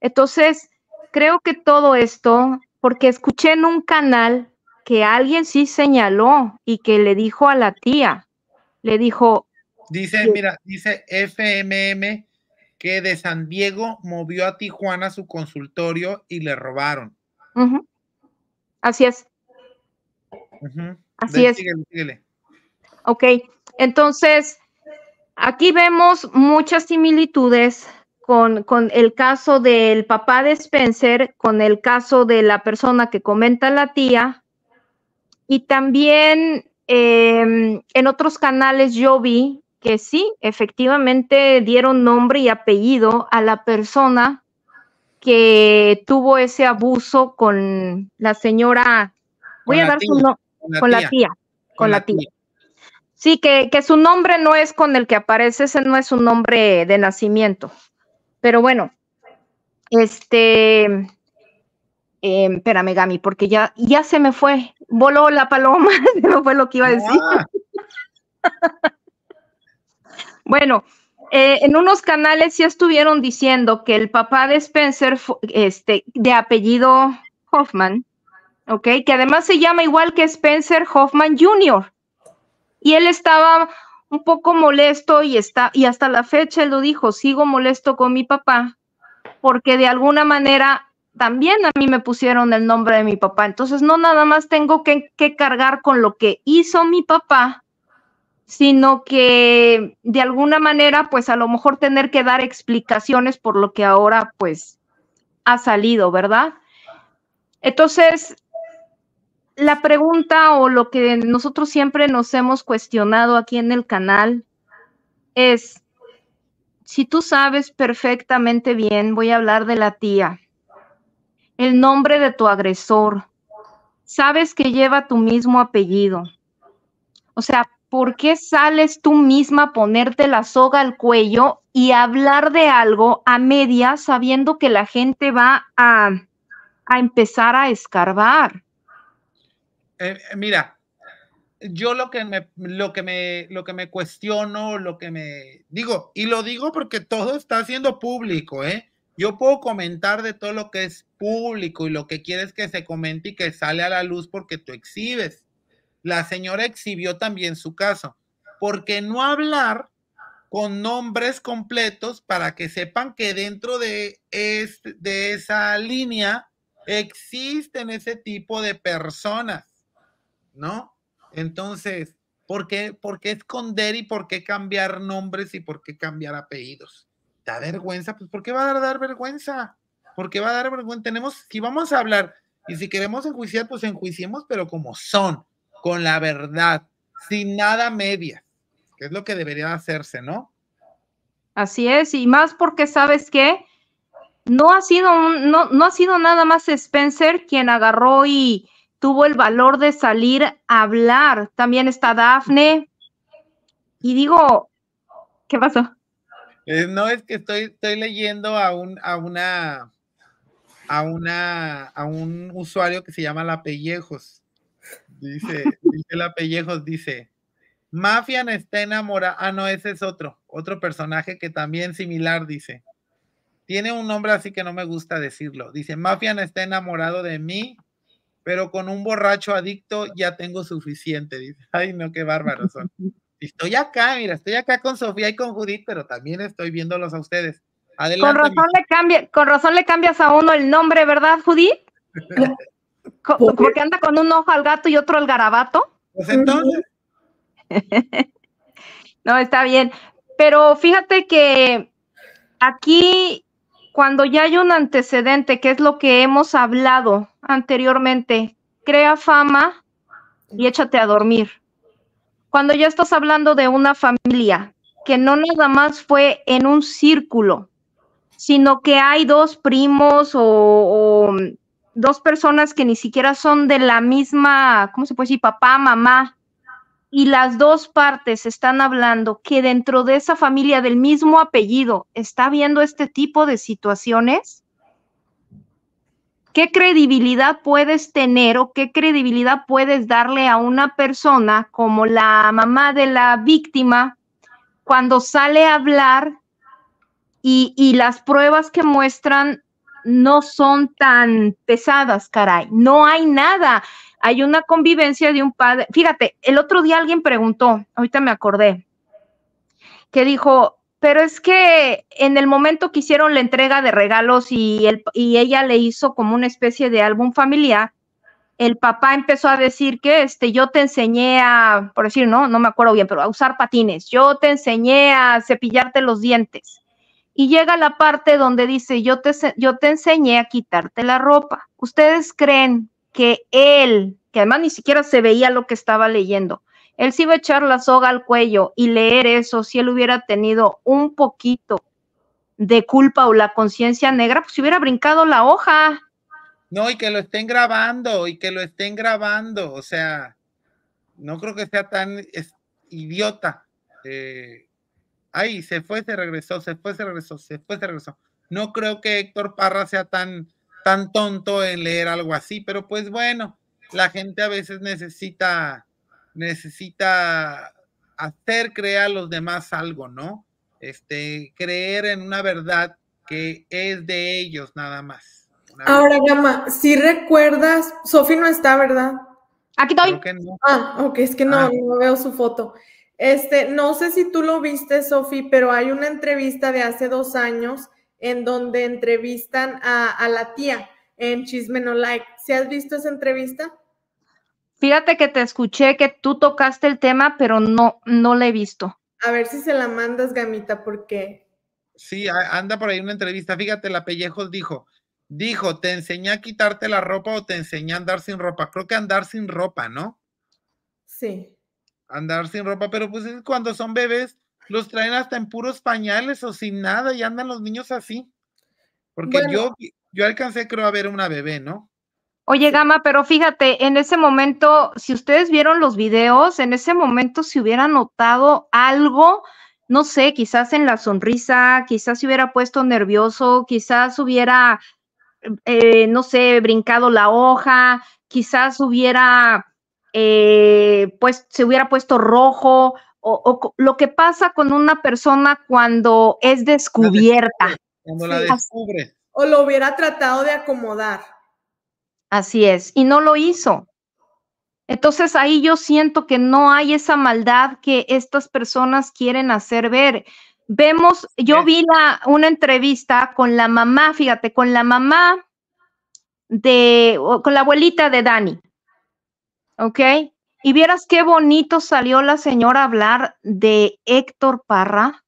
Entonces, creo que todo esto, porque escuché en un canal que alguien sí señaló y que le dijo a la tía, le dijo... Dice, mira, dice FMM de San Diego movió a Tijuana su consultorio y le robaron. Así es. Así es. Ok, entonces aquí vemos muchas similitudes con, con, el caso del papá de Spencer, con el caso de la persona que comenta la tía, y también em, en otros canales yo vi que sí, efectivamente dieron nombre y apellido a la persona que tuvo ese abuso con la señora, voy a dar su nombre, con, la tía, con, la tía. Sí, que, su nombre no es con el que aparece, ese no es un nombre de nacimiento. Pero bueno, este, eh, espérame, Gami, porque ya, ya se me fue, voló la paloma, no fue lo que iba a decir. Ah. Bueno, eh, en unos canales ya estuvieron diciendo que el papá de Spencer, este, de apellido Hoffman, ¿ok? Que además se llama igual que Spencer Hoffman Jr. Y él estaba un poco molesto y está, y hasta la fecha él lo dijo, sigo molesto con mi papá, porque de alguna manera también a mí me pusieron el nombre de mi papá. Entonces no nada más tengo que cargar con lo que hizo mi papá, sino que de alguna manera, pues a lo mejor tener que dar explicaciones por lo que ahora, pues, ha salido, ¿verdad? Entonces, la pregunta o lo que nosotros siempre nos hemos cuestionado aquí en el canal es, si tú sabes perfectamente bien, voy a hablar de la tía, el nombre de tu agresor, sabes que lleva tu mismo apellido. O sea, ¿por qué sales tú misma a ponerte la soga al cuello y hablar de algo a media sabiendo que la gente va a, empezar a escarbar? Eh, eh, mira, yo lo que, me, lo, que me, lo que me cuestiono, lo que me digo, y lo digo porque todo está siendo público, ¿eh? Yo puedo comentar de todo lo que es público y lo que quieres que se comente y que sale a la luz porque tú exhibes la señora exhibió también su caso. Porque no hablar con nombres completos para que sepan que dentro de, de esa línea existen ese tipo de personas, ¿no? Entonces, ¿por qué, ¿por qué esconder y por qué cambiar nombres y por qué cambiar apellidos? ¿Da vergüenza? Pues ¿por qué va a dar vergüenza? ¿Por qué va a dar vergüenza? Tenemos, si vamos a hablar y si queremos enjuiciar, pues enjuiciemos, pero como son con la verdad, sin nada media, que es lo que debería hacerse, ¿no? Así es, y más porque sabes que no ha sido no, ha sido nada más Spencer quien agarró y tuvo el valor de salir a hablar. También está Dafne. Y digo, ¿qué pasó? Eh, no, es que estoy, estoy leyendo a un, a una, a una, a un usuario que se llama La Pellejos Dice, dice la Pellejos, dice, Mafian está enamorada. Ah, no, ese es otro, otro personaje que también similar, dice. Tiene un nombre así que no me gusta decirlo. Dice, no está enamorado de mí, pero con un borracho adicto ya tengo suficiente. Dice, ay, no, qué bárbaros son. Estoy acá, mira, estoy acá con Sofía y con Judith, pero también estoy viéndolos a ustedes. con razón le cambia, con razón le cambias a uno el nombre, ¿verdad, Judith? Porque, anda con un ojo al gato y otro al garabato. Pues no, está bien. Pero fíjate que aquí, cuando ya hay un antecedente, que es lo que hemos hablado anteriormente, crea fama y échate a dormir. Cuando ya estás hablando de una familia que no nada más fue en un círculo, sino que hay dos primos o dos personas que ni siquiera son de la misma, ¿cómo se puede decir? Papá, mamá, y las dos partes están hablando que dentro de esa familia del mismo apellido está viendo este tipo de situaciones, ¿qué credibilidad puedes tener o qué credibilidad puedes darle a una persona como la mamá de la víctima cuando sale a hablar y, y las pruebas que muestran no son tan pesadas, caray. No hay nada. Hay una convivencia de un padre. Fíjate, el otro día alguien preguntó, ahorita me acordé, que dijo, pero es que en el momento que hicieron la entrega de regalos y, ella le hizo como una especie de álbum familiar, el papá empezó a decir que este, yo te enseñé a, por decir, no, no me acuerdo bien, pero a usar patines, yo te enseñé a cepillarte los dientes, y llega la parte donde dice, yo te, yo te enseñé a quitarte la ropa. ¿Ustedes creen que él, que además ni siquiera se veía lo que estaba leyendo, él se iba a echar la soga al cuello y leer eso si él hubiera tenido un poquito de culpa o la conciencia negra, pues hubiera brincado la hoja. No, y que lo estén grabando, y que lo estén grabando, o sea, no creo que sea tan idiota. Eh, ay, se fue, se regresó, se fue, se regresó, se fue, se regresó. No creo que Héctor Parra sea tan, tan tonto en leer algo así, pero pues bueno, la gente a veces necesita, necesita hacer creer a los demás algo, ¿no? Este, creer en una verdad que es de ellos nada más. Ahora, Gama, si recuerdas, Sofi no está, ¿verdad? Aquí estoy. Ah, ok, es que no, ah. no veo su foto. Este, no sé si tú lo viste, Sofi, pero hay una entrevista de hace dos años en donde entrevistan a, la tía en Chisme No Like. ¿Si has visto esa entrevista? Fíjate que te escuché que tú tocaste el tema, pero no, no la he visto. A ver si se la mandas, Gamita, porque. Sí, anda por ahí una entrevista. Fíjate, la Pellejos dijo: Dijo, ¿te enseñé a quitarte la ropa o te enseñé a andar sin ropa? Creo que andar sin ropa, ¿no? Sí andar sin ropa, pero pues cuando son bebés, los traen hasta en puros pañales o sin nada y andan los niños así. Porque yo, yo alcancé, creo, a ver una bebé, ¿no? Oye, Gama, pero fíjate, en ese momento, si ustedes vieron los videos, en ese momento se si hubiera notado algo, no sé, quizás en la sonrisa, quizás se hubiera puesto nervioso, quizás hubiera, eh, no sé, brincado la hoja, quizás hubiera eh, pues se hubiera puesto rojo o, lo que pasa con una persona cuando es descubierta. O lo hubiera tratado de acomodar. Así es, y no lo hizo. Entonces ahí yo siento que no hay esa maldad que estas personas quieren hacer ver. Vemos, yo vi una entrevista con la mamá, fíjate, con la mamá de, con la abuelita de Dani. ¿ok? Y vieras qué bonito salió la señora hablar de Héctor Parra,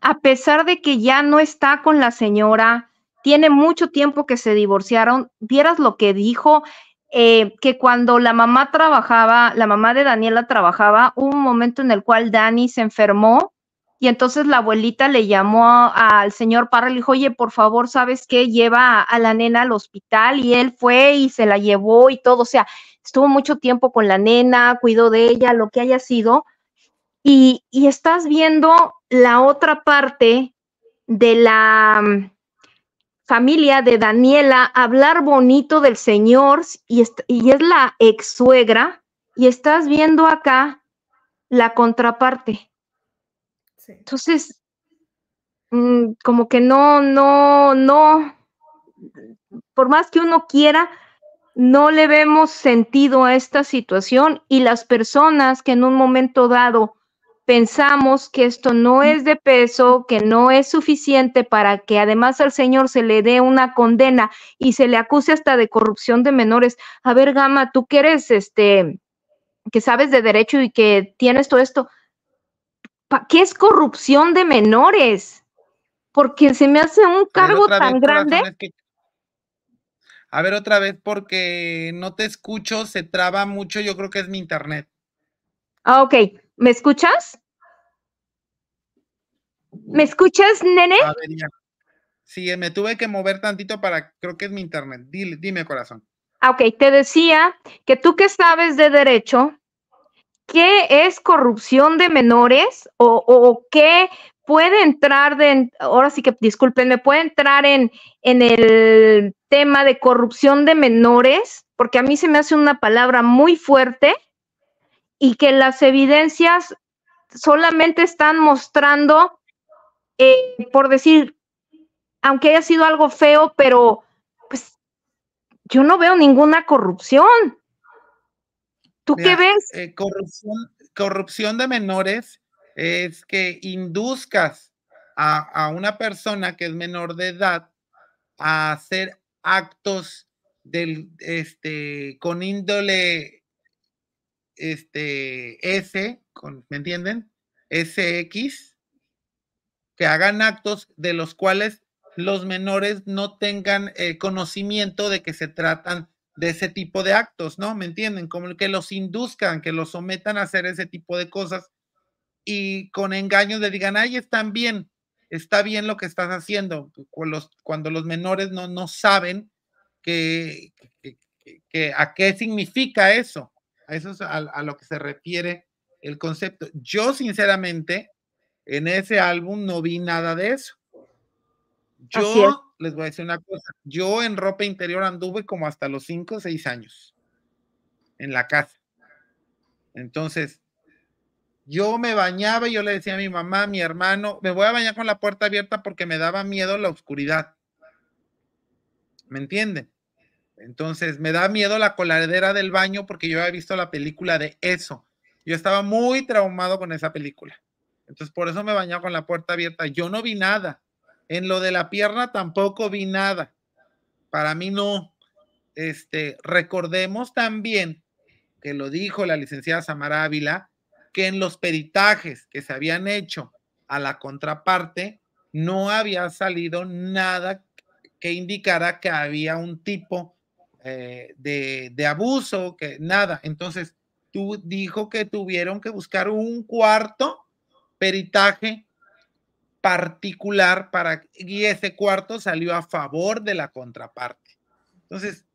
a pesar de que ya no está con la señora, tiene mucho tiempo que se divorciaron, vieras lo que dijo, eh, que cuando la mamá trabajaba, la mamá de Daniela trabajaba, hubo un momento en el cual Dani se enfermó y entonces la abuelita le llamó al señor Parra y le dijo, oye, por favor, ¿sabes qué? Lleva a la nena al hospital y él fue y se la llevó y todo, o sea, estuvo mucho tiempo con la nena, cuidó de ella, lo que haya sido, y, y estás viendo la otra parte de la mm, familia de Daniela hablar bonito del Señor y, y es la ex suegra y estás viendo acá la contraparte. Entonces, mm, como que no, no, no, por más que uno quiera, no le vemos sentido a esta situación y las personas que en un momento dado pensamos que esto no es de peso, que no es suficiente para que además al señor se le dé una condena y se le acuse hasta de corrupción de menores. A ver, Gama, tú que eres este que sabes de derecho y que tienes todo esto, ¿qué es corrupción de menores? Porque se me hace un cargo tan grande. A ver otra vez porque no te escucho, se traba mucho, yo creo que es mi internet. Ah, ok. ¿Me escuchas? ¿Me escuchas, nene? Sí, eh, me tuve que mover tantito para, creo que es mi internet. dime, corazón. Ah, ok, te decía que tú que sabes de derecho, ¿qué es corrupción de menores o, o qué puede entrar de, ahora sí que discúlpenme, puede entrar en, en el tema de corrupción de menores, porque a mí se me hace una palabra muy fuerte y que las evidencias solamente están mostrando, eh, por decir, aunque haya sido algo feo, pero pues yo no veo ninguna corrupción. ¿Tú qué ves? Eh, corrupción, de menores es que induzcas a, a, una persona que es menor de edad a hacer actos del, este, con índole este, S, ¿me entienden? SX, que hagan actos de los cuales los menores no tengan eh, conocimiento de que se tratan de ese tipo de actos, ¿no? ¿Me entienden? Como que los induzcan, que los sometan a hacer ese tipo de cosas y con engaños le digan, ay, están bien, está bien lo que estás haciendo, cuando los, menores no, no saben que, que, a qué significa eso. A eso es a, lo que se refiere el concepto. Yo, sinceramente, en ese álbum no vi nada de eso. Yo les voy a decir una cosa, yo en ropa interior anduve como hasta los 5 o 6 años en la casa. Entonces, yo me bañaba y yo le decía a mi mamá, a mi hermano, me voy a bañar con la puerta abierta porque me daba miedo la oscuridad. ¿Me entienden? Entonces, me da miedo la coladera del baño porque yo había visto la película de eso. Yo estaba muy traumado con esa película. Entonces, por eso me bañaba con la puerta abierta. Yo no vi nada. En lo de la pierna tampoco vi nada. Para mí no. Este, recordemos también que lo dijo la licenciada Samara Ávila, que en los peritajes que se habían hecho a la contraparte no había salido nada que indicara que había un tipo eh, de, abuso, que nada. Entonces, tú dijo que tuvieron que buscar un cuarto peritaje particular para y ese cuarto salió a favor de la contraparte. Entonces,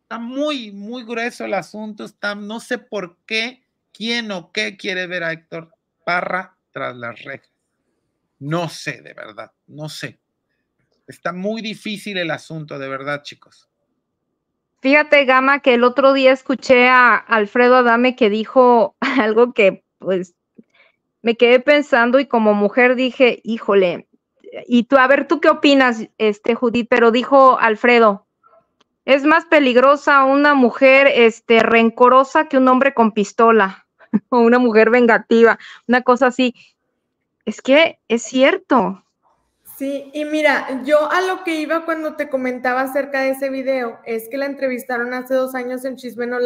está muy, muy grueso el asunto, está, no sé por qué ¿Quién o qué quiere ver a Héctor Parra tras las rejas? No sé, de verdad, no sé. Está muy difícil el asunto, de verdad, chicos. Fíjate, Gama, que el otro día escuché a Alfredo Adame que dijo algo que, pues, me quedé pensando y como mujer dije, híjole, y tú, a ver, ¿tú qué opinas, este, Judith? Pero dijo Alfredo, es más peligrosa una mujer, este, rencorosa que un hombre con pistola. o una mujer vengativa, una cosa así. Es que es cierto. Sí, y mira, yo a lo que iba cuando te comentaba acerca de ese video es que la entrevistaron hace dos años en Chisme No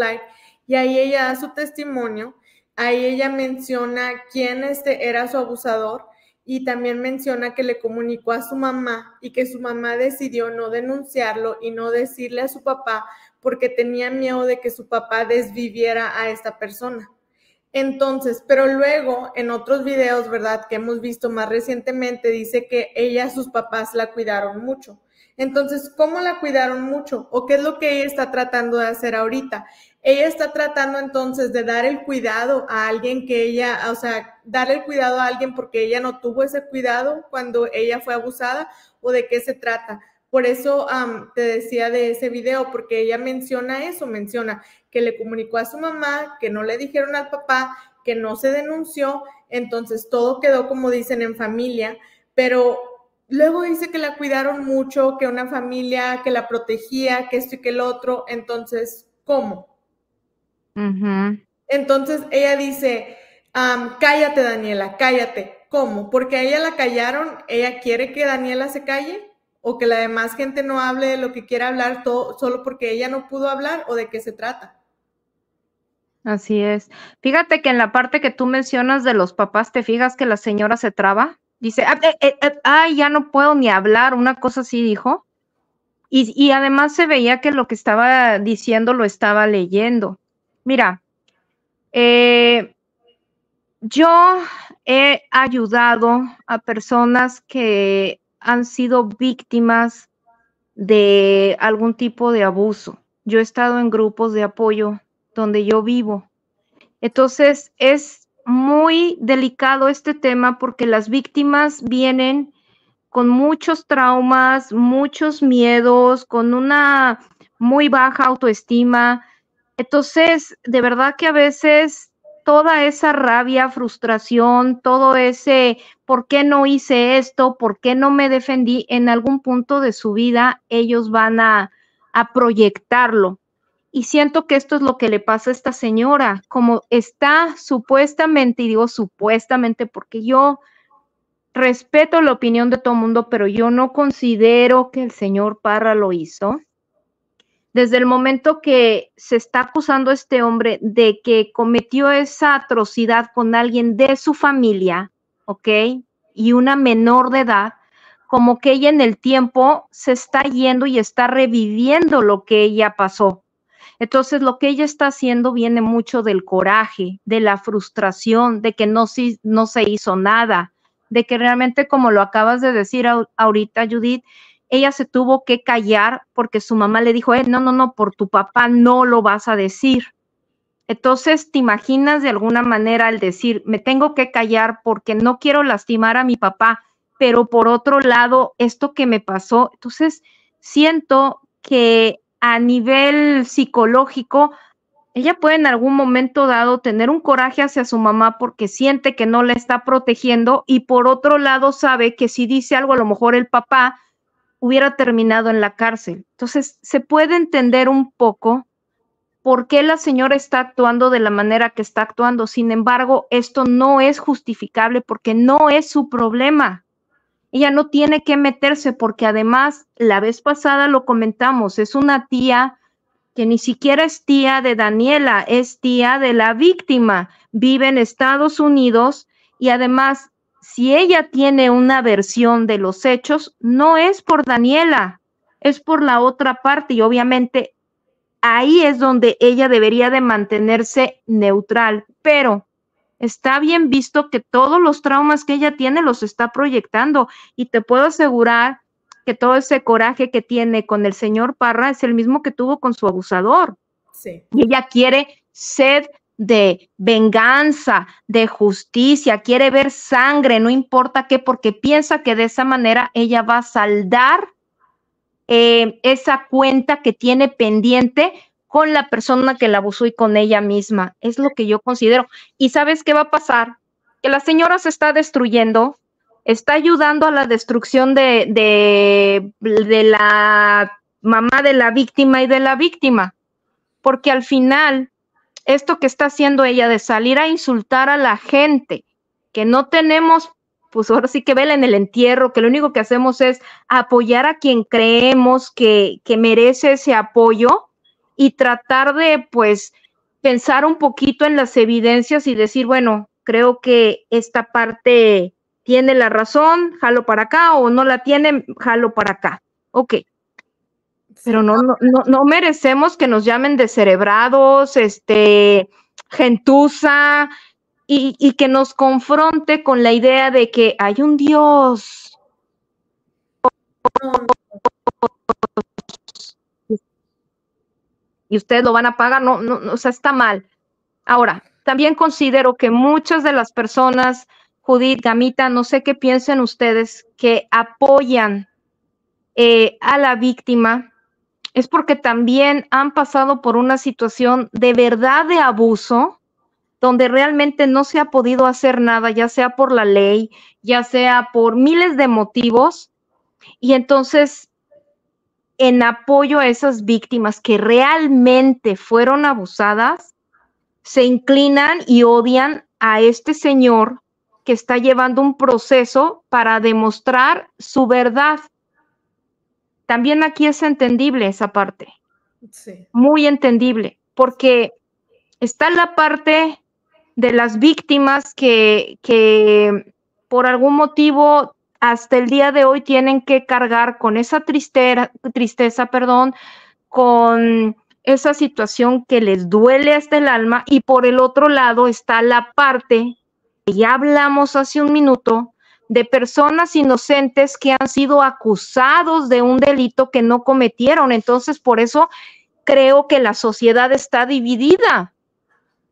y ahí ella da su testimonio, ahí ella menciona quién este era su abusador y también menciona que le comunicó a su mamá y que su mamá decidió no denunciarlo y no decirle a su papá porque tenía miedo de que su papá desviviera a esta persona. Entonces, pero luego en otros videos, ¿verdad? Que hemos visto más recientemente, dice que ella, sus papás la cuidaron mucho. Entonces, ¿cómo la cuidaron mucho? ¿O qué es lo que ella está tratando de hacer ahorita? Ella está tratando entonces de dar el cuidado a alguien que ella, o sea, dar el cuidado a alguien porque ella no tuvo ese cuidado cuando ella fue abusada o de qué se trata. Por eso te decía de ese video, porque ella menciona eso, menciona que le comunicó a su mamá, que no le dijeron al papá, que no se denunció, entonces todo quedó como dicen en familia, pero luego dice que la cuidaron mucho, que una familia que la protegía, que esto y que el otro, entonces, ¿cómo? Entonces ella dice, cállate Daniela, cállate, ¿cómo? Porque a ella la callaron, ella quiere que Daniela se calle o que la demás gente no hable de lo que quiera hablar solo porque ella no pudo hablar o de qué se trata. Así es. Fíjate que en la parte que tú mencionas de los papás, ¿te fijas que la señora se traba? Dice, ah, eh, eh, eh, ay, ya no puedo ni hablar, una cosa así dijo. Y, además se veía que lo que estaba diciendo lo estaba leyendo. Mira, yo he ayudado a personas que han sido víctimas de algún tipo de abuso. Yo he estado en grupos de apoyo donde yo vivo. Entonces es muy delicado este tema porque las víctimas vienen con muchos traumas, muchos miedos, con una muy baja autoestima. Entonces, de verdad que a veces toda esa rabia, frustración, todo ese ¿por qué no hice esto? ¿Por qué no me defendí? En algún punto de su vida ellos van a, a proyectarlo. Y siento que esto es lo que le pasa a esta señora, como está supuestamente, y digo supuestamente porque yo respeto la opinión de todo el mundo, pero yo no considero que el señor Parra lo hizo. Desde el momento que se está acusando a este hombre de que cometió esa atrocidad con alguien de su familia, ¿ok? Y una menor de edad, como que ella en el tiempo se está yendo y está reviviendo lo que ella pasó. Entonces, lo que ella está haciendo viene mucho del coraje, de la frustración, de que no, no se hizo nada, de que realmente, como lo acabas de decir ahorita, Judith, ella se tuvo que callar porque su mamá le dijo, eh, no, no, no, por tu papá no lo vas a decir. Entonces, ¿te imaginas de alguna manera el decir, me tengo que callar porque no quiero lastimar a mi papá, pero por otro lado, esto que me pasó? Entonces, siento que a nivel psicológico, ella puede en algún momento dado tener un coraje hacia su mamá porque siente que no la está protegiendo y por otro lado sabe que si dice algo, a lo mejor el papá hubiera terminado en la cárcel. Entonces, se puede entender un poco por qué la señora está actuando de la manera que está actuando. Sin embargo, esto no es justificable porque no es su problema. Ella no tiene que meterse porque además, la vez pasada lo comentamos, es una tía que ni siquiera es tía de Daniela, es tía de la víctima, vive en Estados Unidos y además, si ella tiene una versión de los hechos, no es por Daniela, es por la otra parte y obviamente ahí es donde ella debería de mantenerse neutral, pero está bien visto que todos los traumas que ella tiene los está proyectando y te puedo asegurar que todo ese coraje que tiene con el señor Parra es el mismo que tuvo con su abusador. Sí. Y ella quiere sed de venganza, de justicia, quiere ver sangre, no importa qué, porque piensa que de esa manera ella va a saldar eh, esa cuenta que tiene pendiente con la persona que la abusó y con ella misma. Es lo que yo considero. ¿Y sabes qué va a pasar? Que la señora se está destruyendo, está ayudando a la destrucción de, de, de la mamá de la víctima y de la víctima. Porque al final, esto que está haciendo ella de salir a insultar a la gente, que no tenemos pues ahora sí que vela en el entierro, que lo único que hacemos es apoyar a quien creemos que, que merece ese apoyo y tratar de, pues, pensar un poquito en las evidencias y decir, bueno, creo que esta parte tiene la razón, jalo para acá, o no la tiene, jalo para acá. Ok. Pero no, no, no, merecemos que nos llamen descerebrados, este, gentuza, y, que nos confronte con la idea de que hay un Dios. Y ustedes lo van a pagar, no, no, o sea, está mal. Ahora, también considero que muchas de las personas, Judith, Gamita, no sé qué piensen ustedes, que apoyan eh, a la víctima, es porque también han pasado por una situación de verdad de abuso donde realmente no se ha podido hacer nada, ya sea por la ley, ya sea por miles de motivos. Y entonces, en apoyo a esas víctimas que realmente fueron abusadas, se inclinan y odian a este señor que está llevando un proceso para demostrar su verdad. También aquí es entendible esa parte. Sí. Muy entendible, porque está la parte de las víctimas que, que por algún motivo hasta el día de hoy tienen que cargar con esa tristeza, tristeza, perdón, con esa situación que les duele hasta el alma y por el otro lado está la parte que ya hablamos hace un minuto de personas inocentes que han sido acusados de un delito que no cometieron. Entonces, por eso creo que la sociedad está dividida,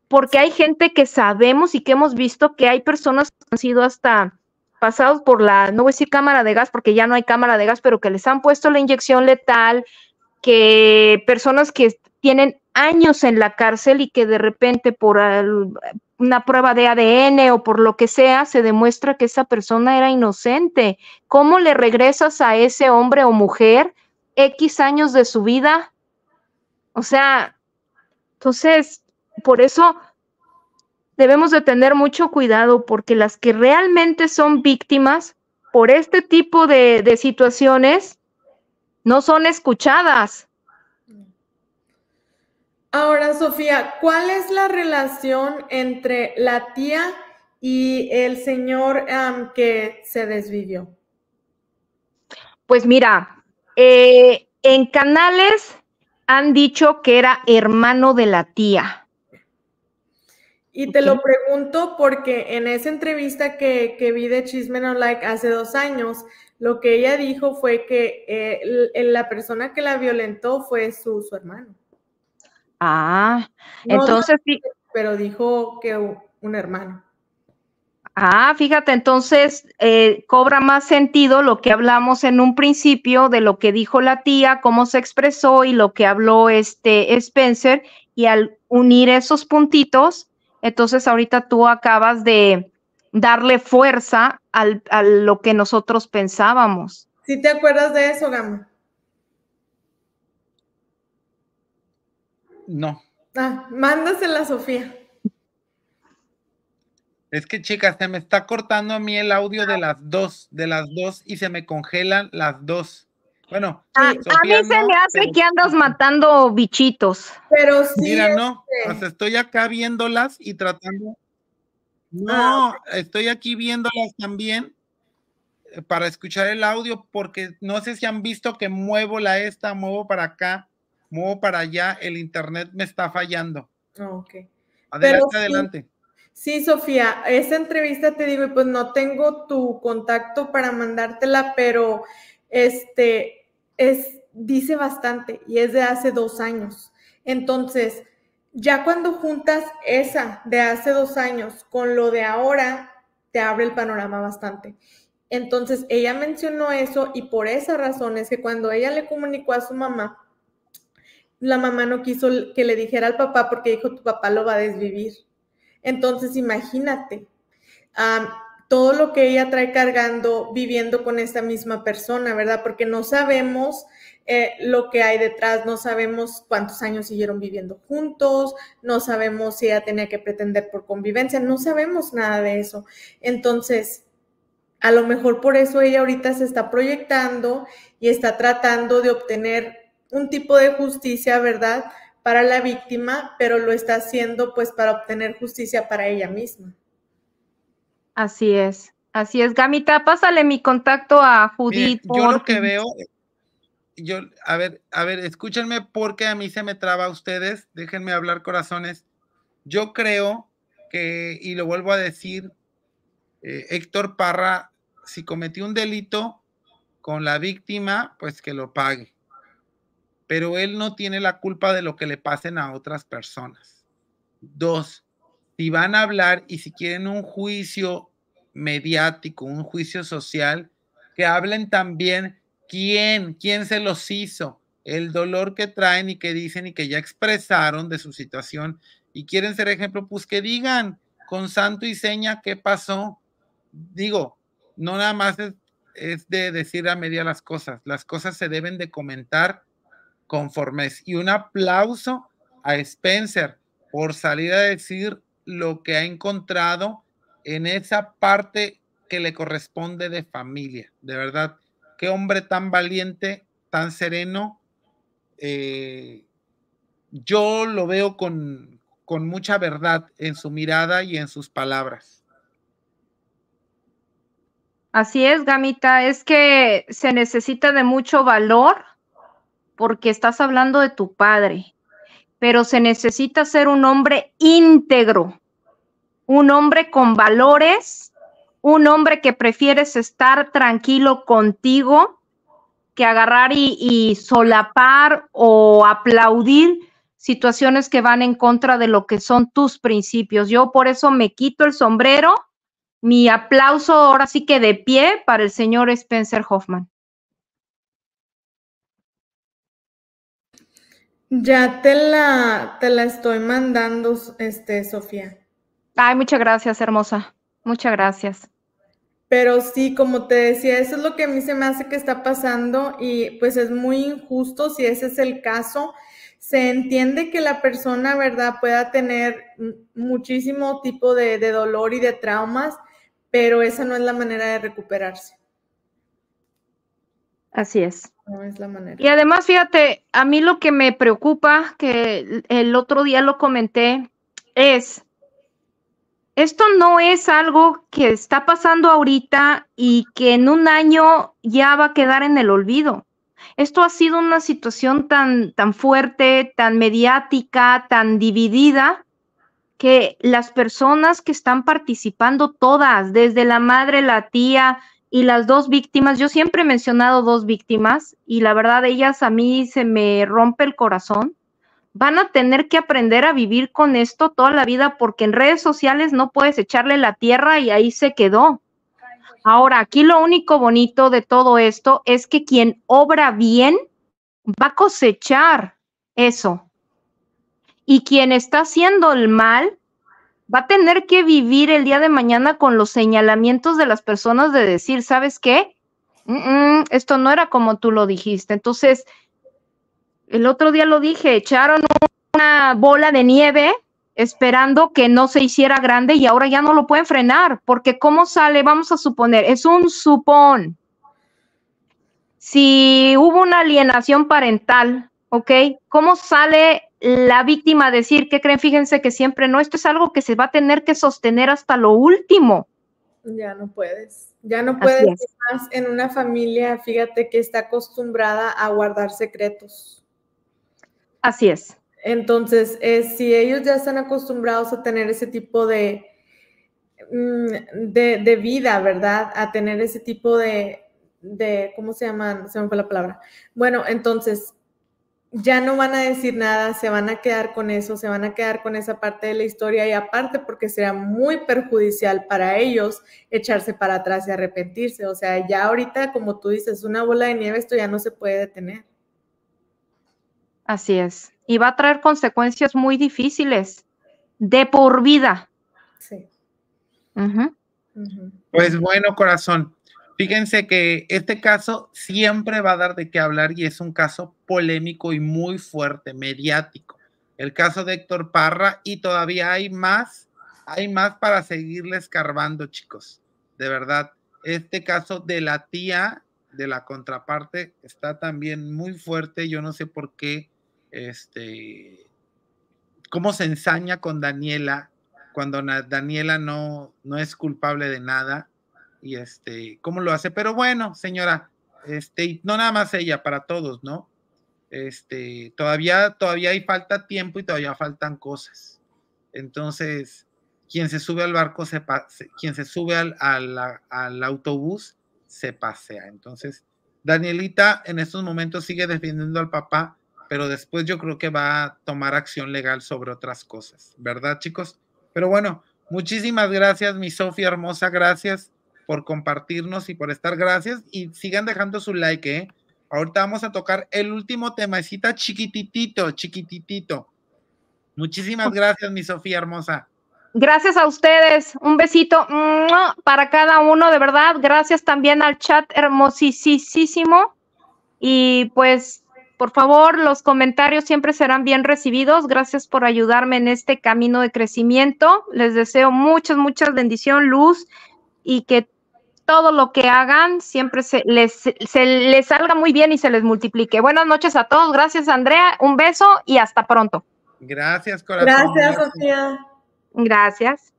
porque hay gente que sabemos y que hemos visto que hay personas que han sido hasta pasados por la, no voy a decir cámara de gas, porque ya no hay cámara de gas, pero que les han puesto la inyección letal, que personas que tienen años en la cárcel y que de repente por una prueba de ADN o por lo que sea se demuestra que esa persona era inocente. ¿Cómo le regresas a ese hombre o mujer X años de su vida? O sea, entonces, por eso debemos de tener mucho cuidado porque las que realmente son víctimas por este tipo de, situaciones no son escuchadas. Ahora, Sofía, ¿cuál es la relación entre la tía y el señor que se desvivió? Pues mira, eh, en canales han dicho que era hermano de la tía. Y te lo pregunto porque en esa entrevista que, vi de Chismen Online hace dos años, lo que ella dijo fue que eh, eh, la persona que la violentó fue su, hermano. Ah, entonces sí. Pero dijo que un hermano. Ah, fíjate, entonces eh, cobra más sentido lo que hablamos en un principio de lo que dijo la tía, cómo se expresó y lo que habló este Spencer, y al unir esos puntitos, entonces ahorita tú acabas de darle fuerza a lo que nosotros pensábamos. ¿Sí te acuerdas de eso, Gama? No. Ah, mándasela, Sofía. Es que, chicas, se me está cortando a mí el audio de ah. las dos, de las dos, y se me congelan las dos. Bueno, a, mí se me hace que andas matando bichitos. Pero sí. Mira, no, pues estoy acá viéndolas y tratando. No, estoy aquí viéndolas también eh, para escuchar el audio porque no sé si han visto que muevo la esta, muevo para acá, muevo para allá, el internet me está fallando. Ah, ok. Adelante, adelante. Sí, Sofía, esa entrevista te digo, pues no tengo tu contacto para mandártela, pero este, es, dice bastante y es de hace dos años. Entonces, ya cuando juntas esa de hace dos años con lo de ahora, te abre el panorama bastante. Entonces, ella mencionó eso y por esa razón es que cuando ella le comunicó a su mamá, la mamá no quiso que le dijera al papá porque dijo, tu papá lo va a desvivir. Entonces, imagínate todo lo que ella trae cargando viviendo con esta misma persona, ¿verdad? Porque no sabemos eh, lo que hay detrás, no sabemos cuántos años siguieron viviendo juntos, no sabemos si ella tenía que pretender por convivencia, no sabemos nada de eso. Entonces, a lo mejor por eso ella ahorita se está proyectando y está tratando de obtener un tipo de justicia, ¿verdad? Para la víctima, pero lo está haciendo pues para obtener justicia para ella misma. Así es, así es. Gamita, pásale mi contacto a Judith. yo lo que veo, yo, a ver, a ver, escúchenme porque a mí se me traba a ustedes, déjenme hablar corazones. Yo creo que, y lo vuelvo a decir, eh, Héctor Parra, si cometió un delito con la víctima, pues que lo pague. Pero él no tiene la culpa de lo que le pasen a otras personas. Dos, si van a hablar y si quieren un juicio mediático, un juicio social, que hablen también quién, quién se los hizo, el dolor que traen y que dicen y que ya expresaron de su situación y quieren ser ejemplo, pues que digan con santo y seña qué pasó. Digo, no nada más es, es de decir a media las cosas, las cosas se deben de comentar conformes. Y un aplauso a Spencer por salir a decir lo que ha encontrado en esa parte que le corresponde de familia. De verdad, qué hombre tan valiente, tan sereno. Eh, yo lo veo con, con mucha verdad en su mirada y en sus palabras. Así es, Gamita, es que se necesita de mucho valor porque estás hablando de tu padre, pero se necesita ser un hombre íntegro, un hombre con valores, un hombre que prefieres estar tranquilo contigo que agarrar y, solapar o aplaudir situaciones que van en contra de lo que son tus principios. Yo por eso me quito el sombrero, mi aplauso ahora sí que de pie para el señor Spencer Hoffman. Ya te la, te la estoy mandando, este, Sofía. Ay, muchas gracias, hermosa. Muchas gracias. Pero sí, como te decía, eso es lo que a mí se me hace que está pasando y pues es muy injusto si ese es el caso. Se entiende que la persona, ¿verdad?, pueda tener muchísimo tipo de, dolor y de traumas, pero esa no es la manera de recuperarse. Así es. No es la manera. Y además, fíjate, a mí lo que me preocupa, que el otro día lo comenté, es esto no es algo que está pasando ahorita y que en un año ya va a quedar en el olvido. Esto ha sido una situación tan, tan fuerte, tan mediática, tan dividida, que las personas que están participando todas, desde la madre, la tía y las dos víctimas, yo siempre he mencionado dos víctimas y la verdad ellas a mí se me rompe el corazón, van a tener que aprender a vivir con esto toda la vida porque en redes sociales no puedes echarle la tierra y ahí se quedó. Ahora, aquí lo único bonito de todo esto es que quien obra bien va a cosechar eso. Y quien está haciendo el mal va a tener que vivir el día de mañana con los señalamientos de las personas de decir, ¿sabes qué? Mm, mm, esto no era como tú lo dijiste. Entonces, el otro día lo dije, echaron una bola de nieve esperando que no se hiciera grande y ahora ya no lo pueden frenar, porque ¿cómo sale? Vamos a suponer, es un supón. Si hubo una alienación parental, ¿ok? ¿Cómo sale la víctima a decir, que creen? Fíjense que siempre no, esto es algo que se va a tener que sostener hasta lo último. Ya no puedes, ya no puedes más en una familia, fíjate que está acostumbrada a guardar secretos. Así es. Entonces, eh, si ellos ya están acostumbrados a tener ese tipo de, mm, de, vida, ¿verdad? A tener ese tipo de, ¿cómo se llama, Se me fue la palabra. Bueno, entonces, ya no van a decir nada, se van a quedar con eso, se van a quedar con esa parte de la historia y aparte porque será muy perjudicial para ellos echarse para atrás y arrepentirse. O sea, ya ahorita, como tú dices, una bola de nieve, esto ya no se puede detener. Así es. Y va a traer consecuencias muy difíciles de por vida. Sí. Pues bueno, corazón. Fíjense que este caso siempre va a dar de qué hablar y es un caso polémico y muy fuerte, mediático. El caso de Héctor Parra y todavía hay más, hay más para seguirle escarbando, chicos. De verdad, este caso de la tía de la contraparte está también muy fuerte. Yo no sé por qué este, cómo se ensaña con Daniela cuando Daniela no, no es culpable de nada y este, cómo lo hace. Pero bueno, señora, este, no nada más ella, para todos, ¿no? Este, todavía, todavía hay falta tiempo y todavía faltan cosas. Entonces, quien se sube al barco, se quien se sube al, al, al autobús, se pasea. Entonces, Danielita en estos momentos sigue defendiendo al papá pero después yo creo que va a tomar acción legal sobre otras cosas, ¿verdad chicos? Pero bueno, muchísimas gracias, mi Sofía hermosa, gracias por compartirnos y por estar, gracias y sigan dejando su like, ¿eh? Ahorita vamos a tocar el último temacita chiquititito, chiquititito. Muchísimas gracias, mi Sofía hermosa. Gracias a ustedes, un besito para cada uno, de verdad. Gracias también al chat hermosísimo. Y pues por favor, los comentarios siempre serán bien recibidos. Gracias por ayudarme en este camino de crecimiento. Les deseo muchas, muchas bendición, luz y que todo lo que hagan siempre se les, se les salga muy bien y se les multiplique. Buenas noches a todos. Gracias, Andrea. Un beso y hasta pronto. Gracias, corazón. Gracias, Sofía. Gracias.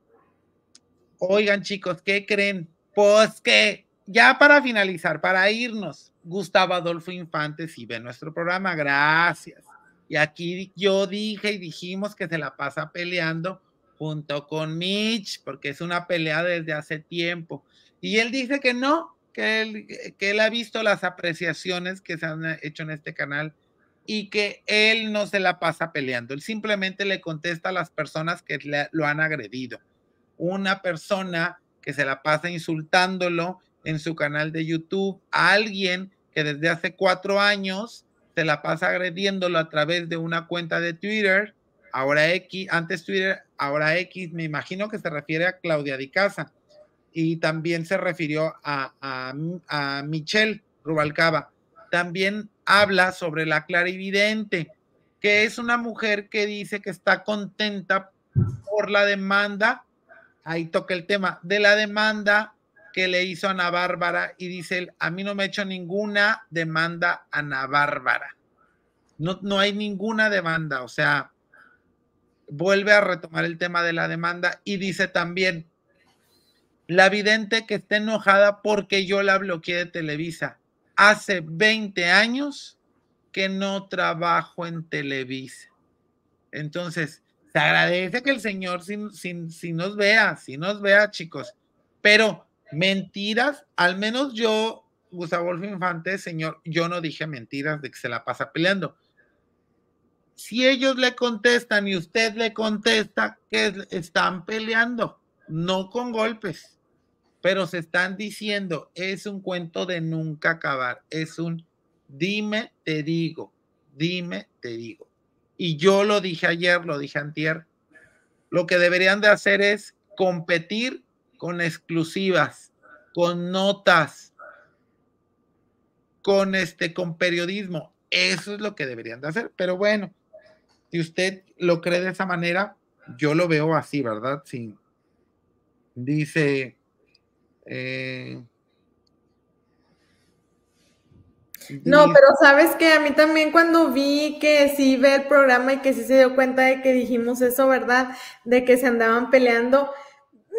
Oigan, chicos, ¿qué creen? Pues que ya para finalizar, para irnos, Gustavo Adolfo Infante si ve nuestro programa, gracias. Y aquí yo dije y dijimos que se la pasa peleando junto con Mitch, porque es una pelea desde hace tiempo. Y él dice que no, que él, que él ha visto las apreciaciones que se han hecho en este canal y que él no se la pasa peleando. Él simplemente le contesta a las personas que lo han agredido. Una persona que se la pasa insultándolo en su canal de YouTube a alguien que desde hace cuatro años se la pasa agrediéndolo a través de una cuenta de Twitter, ahora X, antes Twitter, ahora X, me imagino que se refiere a Claudia Di Casa y también se refirió a, a, Michelle Rubalcaba. También habla sobre la clarividente, que es una mujer que dice que está contenta por la demanda, ahí toca el tema, de la demanda que le hizo a Ana Bárbara y dice a mí no me ha hecho ninguna demanda Ana Bárbara. No, no hay ninguna demanda, o sea, vuelve a retomar el tema de la demanda y dice también, la vidente que está enojada porque yo la bloqueé de Televisa. Hace 20 años que no trabajo en Televisa. Entonces, se agradece que el Señor sin si, nos vea, si nos vea, chicos. Pero Mentiras, al menos yo, Gustavo Infante, señor, yo no dije mentiras de que se la pasa peleando. Si ellos le contestan y usted le contesta, que están peleando, no con golpes, pero se están diciendo, es un cuento de nunca acabar, es un dime, te digo, dime, te digo. Y yo lo dije ayer, lo dije antier, lo que deberían de hacer es competir con exclusivas, con notas, con este, con periodismo. Eso es lo que deberían de hacer. Pero bueno, si usted lo cree de esa manera, yo lo veo así, ¿verdad? sí dice. Eh, no, pero sabes que a mí también cuando vi que sí ve el programa y que sí se dio cuenta de que dijimos eso, ¿verdad? De que se andaban peleando,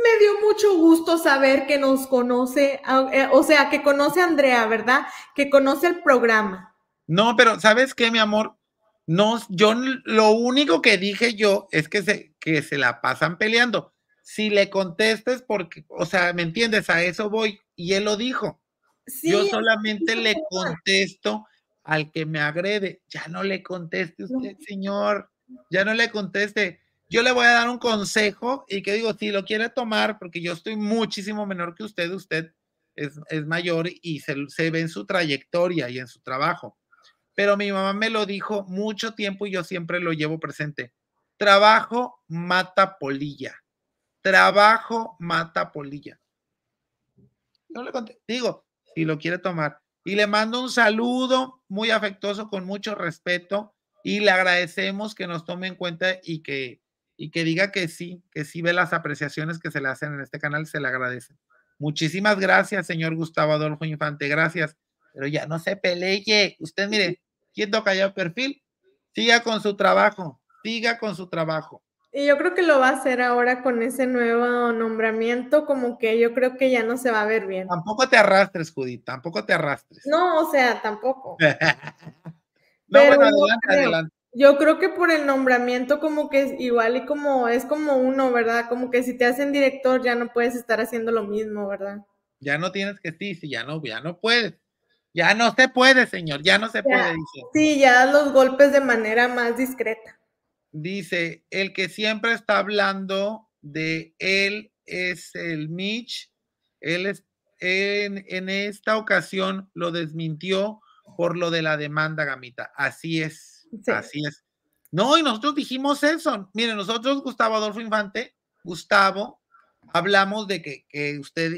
me dio mucho gusto saber que nos conoce, eh, o sea, que conoce a Andrea, ¿verdad? Que conoce el programa. No, pero ¿sabes qué, mi amor? No, yo lo único que dije yo es que se, que se la pasan peleando. Si le contestes, porque, o sea, ¿me entiendes? A eso voy. Y él lo dijo. yo solamente le contesto al que me agrede. Ya no le conteste usted, señor. Ya no le conteste. Yo le voy a dar un consejo y que digo, si lo quiere tomar, porque yo estoy muchísimo menor que usted, usted es, mayor y se, ve en su trayectoria y en su trabajo. Pero mi mamá me lo dijo mucho tiempo y yo siempre lo llevo presente. Trabajo mata polilla. Trabajo mata polilla. No le Digo, si lo quiere tomar. Y le mando un saludo muy afectuoso, con mucho respeto, y le agradecemos que nos tome en cuenta y que y que diga que sí, que sí ve las apreciaciones que se le hacen en este canal, se le agradece. Muchísimas gracias, señor Gustavo Adolfo Infante, gracias. Pero ya no se pelee, usted mire, quieto callado perfil, siga con su trabajo, siga con su trabajo. Y yo creo que lo va a hacer ahora con ese nuevo nombramiento, como que yo creo que ya no se va a ver bien. Tampoco te arrastres, Judith, tampoco te arrastres. No, o sea, tampoco. no, bueno, adelante, adelante. Yo creo que por el nombramiento como que es igual y como es como uno, ¿verdad? Como que si te hacen director ya no puedes estar haciendo lo mismo, ¿verdad? Ya no tienes que sí, ya no, ya no puedes. Ya no se puede, señor, ya no se puede. Dice. Sí, ya los golpes de manera más discreta. Dice, el que siempre está hablando de él es el Mitch. Él es, en esta ocasión lo desmintió por lo de la demanda, Gamita. Así es. Así es. No, y nosotros dijimos eso. Miren, nosotros, Gustavo Adolfo Infante, Gustavo, hablamos de que, usted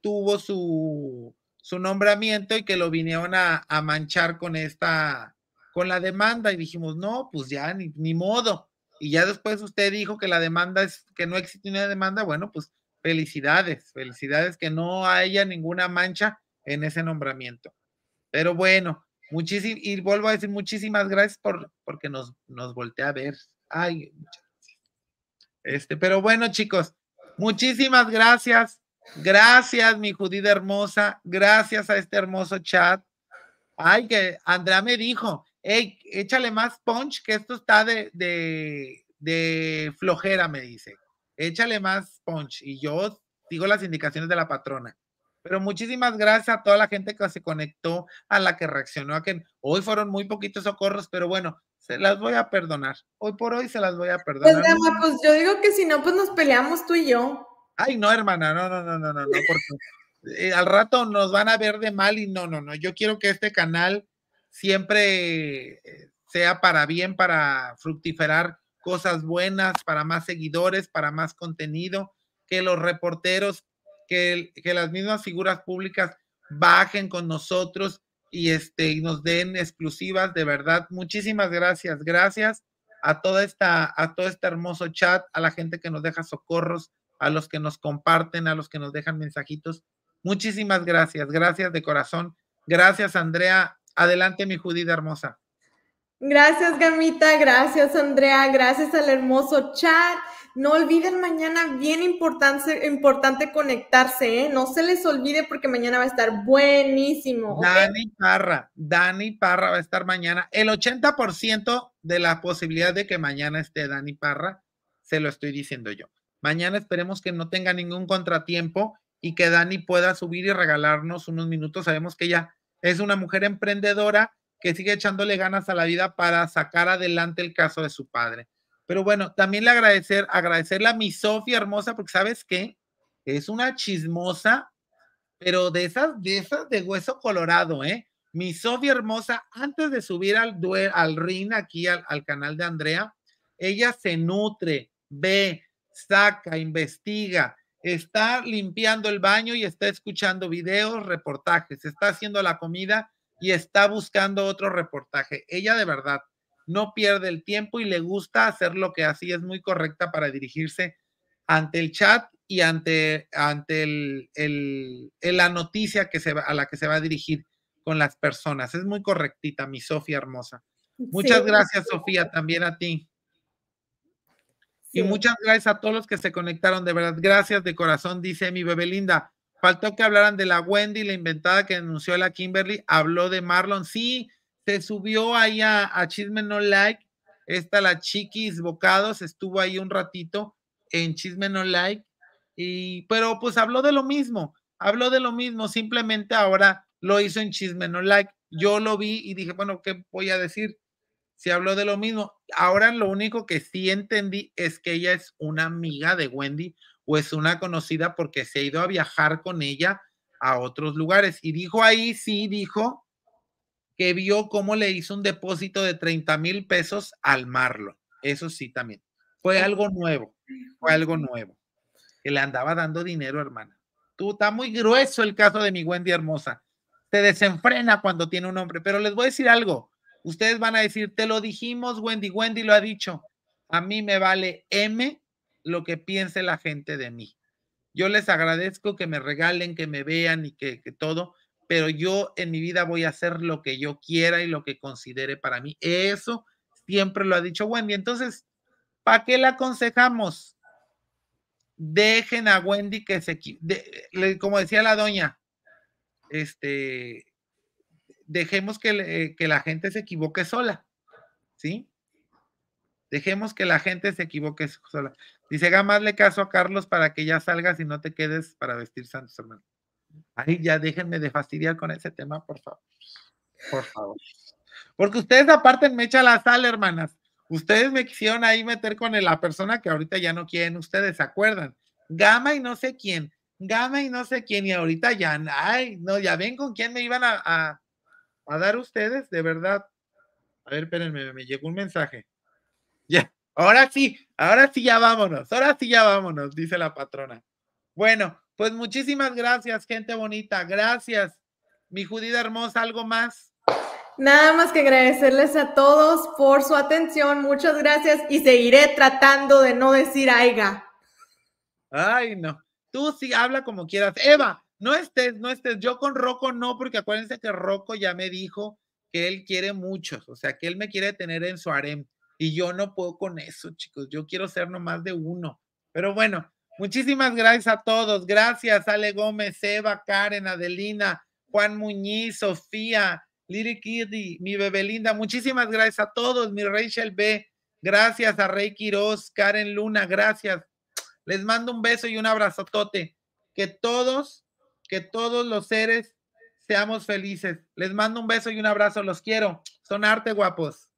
tuvo su, su, nombramiento y que lo vinieron a, manchar con esta, con la demanda. Y dijimos, no, pues ya, ni, ni modo. Y ya después usted dijo que la demanda es, que no existe una demanda. Bueno, pues felicidades, felicidades que no haya ninguna mancha en ese nombramiento. Pero bueno, Muchísimo, y vuelvo a decir muchísimas gracias por, porque nos, nos voltea a ver. Ay, Este, pero bueno, chicos, muchísimas gracias. Gracias, mi Judida hermosa. Gracias a este hermoso chat. Ay, que Andrea me dijo, hey, échale más punch, que esto está de, de flojera, me dice. Échale más punch. Y yo digo las indicaciones de la patrona. Pero muchísimas gracias a toda la gente que se conectó, a la que reaccionó, a que hoy fueron muy poquitos socorros, pero bueno, se las voy a perdonar. Hoy por hoy se las voy a pues, perdonar. Pues, dama, pues yo digo que si no, pues nos peleamos tú y yo. Ay, no, hermana, no, no, no, no, no, no porque eh, al rato nos van a ver de mal y no, no, no. Yo quiero que este canal siempre eh, sea para bien, para fructiferar cosas buenas, para más seguidores, para más contenido, que los reporteros que, las mismas figuras públicas bajen con nosotros y, este, y nos den exclusivas, de verdad. Muchísimas gracias, gracias a toda esta, a todo este hermoso chat, a la gente que nos deja socorros, a los que nos comparten, a los que nos dejan mensajitos. Muchísimas gracias, gracias de corazón. Gracias, Andrea. Adelante, mi judita hermosa. Gracias, Gamita. Gracias, Andrea. Gracias al hermoso chat. No olviden mañana, bien importante, importante conectarse, ¿eh? No se les olvide porque mañana va a estar buenísimo. Dani Parra, Dani Parra va a estar mañana. El 80% de la posibilidad de que mañana esté Dani Parra, se lo estoy diciendo yo. Mañana esperemos que no tenga ningún contratiempo y que Dani pueda subir y regalarnos unos minutos. Sabemos que ella es una mujer emprendedora que sigue echándole ganas a la vida para sacar adelante el caso de su padre. Pero bueno, también le agradecer, agradecerle a mi Sofía hermosa, porque sabes qué, es una chismosa, pero de esas, de esas de hueso colorado, ¿eh? Mi Sofía hermosa, antes de subir al, al ring aquí al, al canal de Andrea, ella se nutre, ve, saca, investiga, está limpiando el baño y está escuchando videos, reportajes, está haciendo la comida y está buscando otro reportaje. Ella de verdad, no pierde el tiempo y le gusta hacer lo que así es muy correcta para dirigirse ante el chat y ante, ante el, la noticia que se a la que se va a dirigir con las personas. Es muy correctita, mi Sofía hermosa. Muchas gracias, Sofía, también a ti. Y muchas gracias a todos los que se conectaron, de verdad. Gracias de corazón, dice mi bebé linda. Faltó que hablaran de la Wendy, la inventada que anunció la Kimberly. Habló de Marlon. Sí, se subió ahí a, Chisme No Like, está la Chiquis Bocados, estuvo ahí un ratito en Chisme No Like, y, pero pues habló de lo mismo, habló de lo mismo, simplemente ahora lo hizo en Chisme No Like. Yo lo vi y dije, bueno, ¿qué voy a decir? Si habló de lo mismo. Ahora lo único que sí entendí es que ella es una amiga de Wendy o es una conocida porque se ha ido a viajar con ella a otros lugares. Y dijo ahí, sí, dijo que vio cómo le hizo un depósito de 30 mil pesos al Marlo. Eso sí también. Fue algo nuevo, fue algo nuevo. Que le andaba dando dinero, hermana. Tú, está muy grueso el caso de mi Wendy hermosa. Te desenfrena cuando tiene un hombre. Pero les voy a decir algo. Ustedes van a decir, te lo dijimos, Wendy, Wendy lo ha dicho. A mí me vale M lo que piense la gente de mí. Yo les agradezco que me regalen, que me vean y que, que todo pero yo en mi vida voy a hacer lo que yo quiera y lo que considere para mí. Eso siempre lo ha dicho Wendy. Entonces, ¿para qué le aconsejamos? Dejen a Wendy que se, de, como decía la doña, este, dejemos que, eh, que la gente se equivoque sola, ¿sí? Dejemos que la gente se equivoque sola. Dice, haga caso a Carlos para que ya salgas y no te quedes para vestir santos, hermano. Ay, ya déjenme de fastidiar con ese tema, por favor. Por favor. Porque ustedes aparte me echan la sal, hermanas. Ustedes me quisieron ahí meter con la persona que ahorita ya no quieren, ustedes se acuerdan. Gama y no sé quién, Gama y no sé quién, y ahorita ya, ay, no, ya ven con quién me iban a, a, dar ustedes, de verdad. A ver, espérenme, me llegó un mensaje. Ya, ahora sí, ahora sí ya vámonos, ahora sí ya vámonos, dice la patrona. Bueno, pues muchísimas gracias, gente bonita. Gracias. Mi judida hermosa, ¿algo más? Nada más que agradecerles a todos por su atención. Muchas gracias y seguiré tratando de no decir aiga. Ay, no. Tú sí habla como quieras. Eva, no estés, no estés. Yo con Rocco no, porque acuérdense que Rocco ya me dijo que él quiere muchos, o sea, que él me quiere tener en su harem. Y yo no puedo con eso, chicos. Yo quiero ser nomás de uno. Pero bueno, Muchísimas gracias a todos. Gracias, Ale Gómez, Eva, Karen, Adelina, Juan Muñiz, Sofía, Liri Kirdi, mi bebé linda. Muchísimas gracias a todos. Mi Rachel B. Gracias a Rey Quiroz, Karen Luna. Gracias. Les mando un beso y un abrazotote. Que todos, que todos los seres seamos felices. Les mando un beso y un abrazo. Los quiero. Son arte guapos.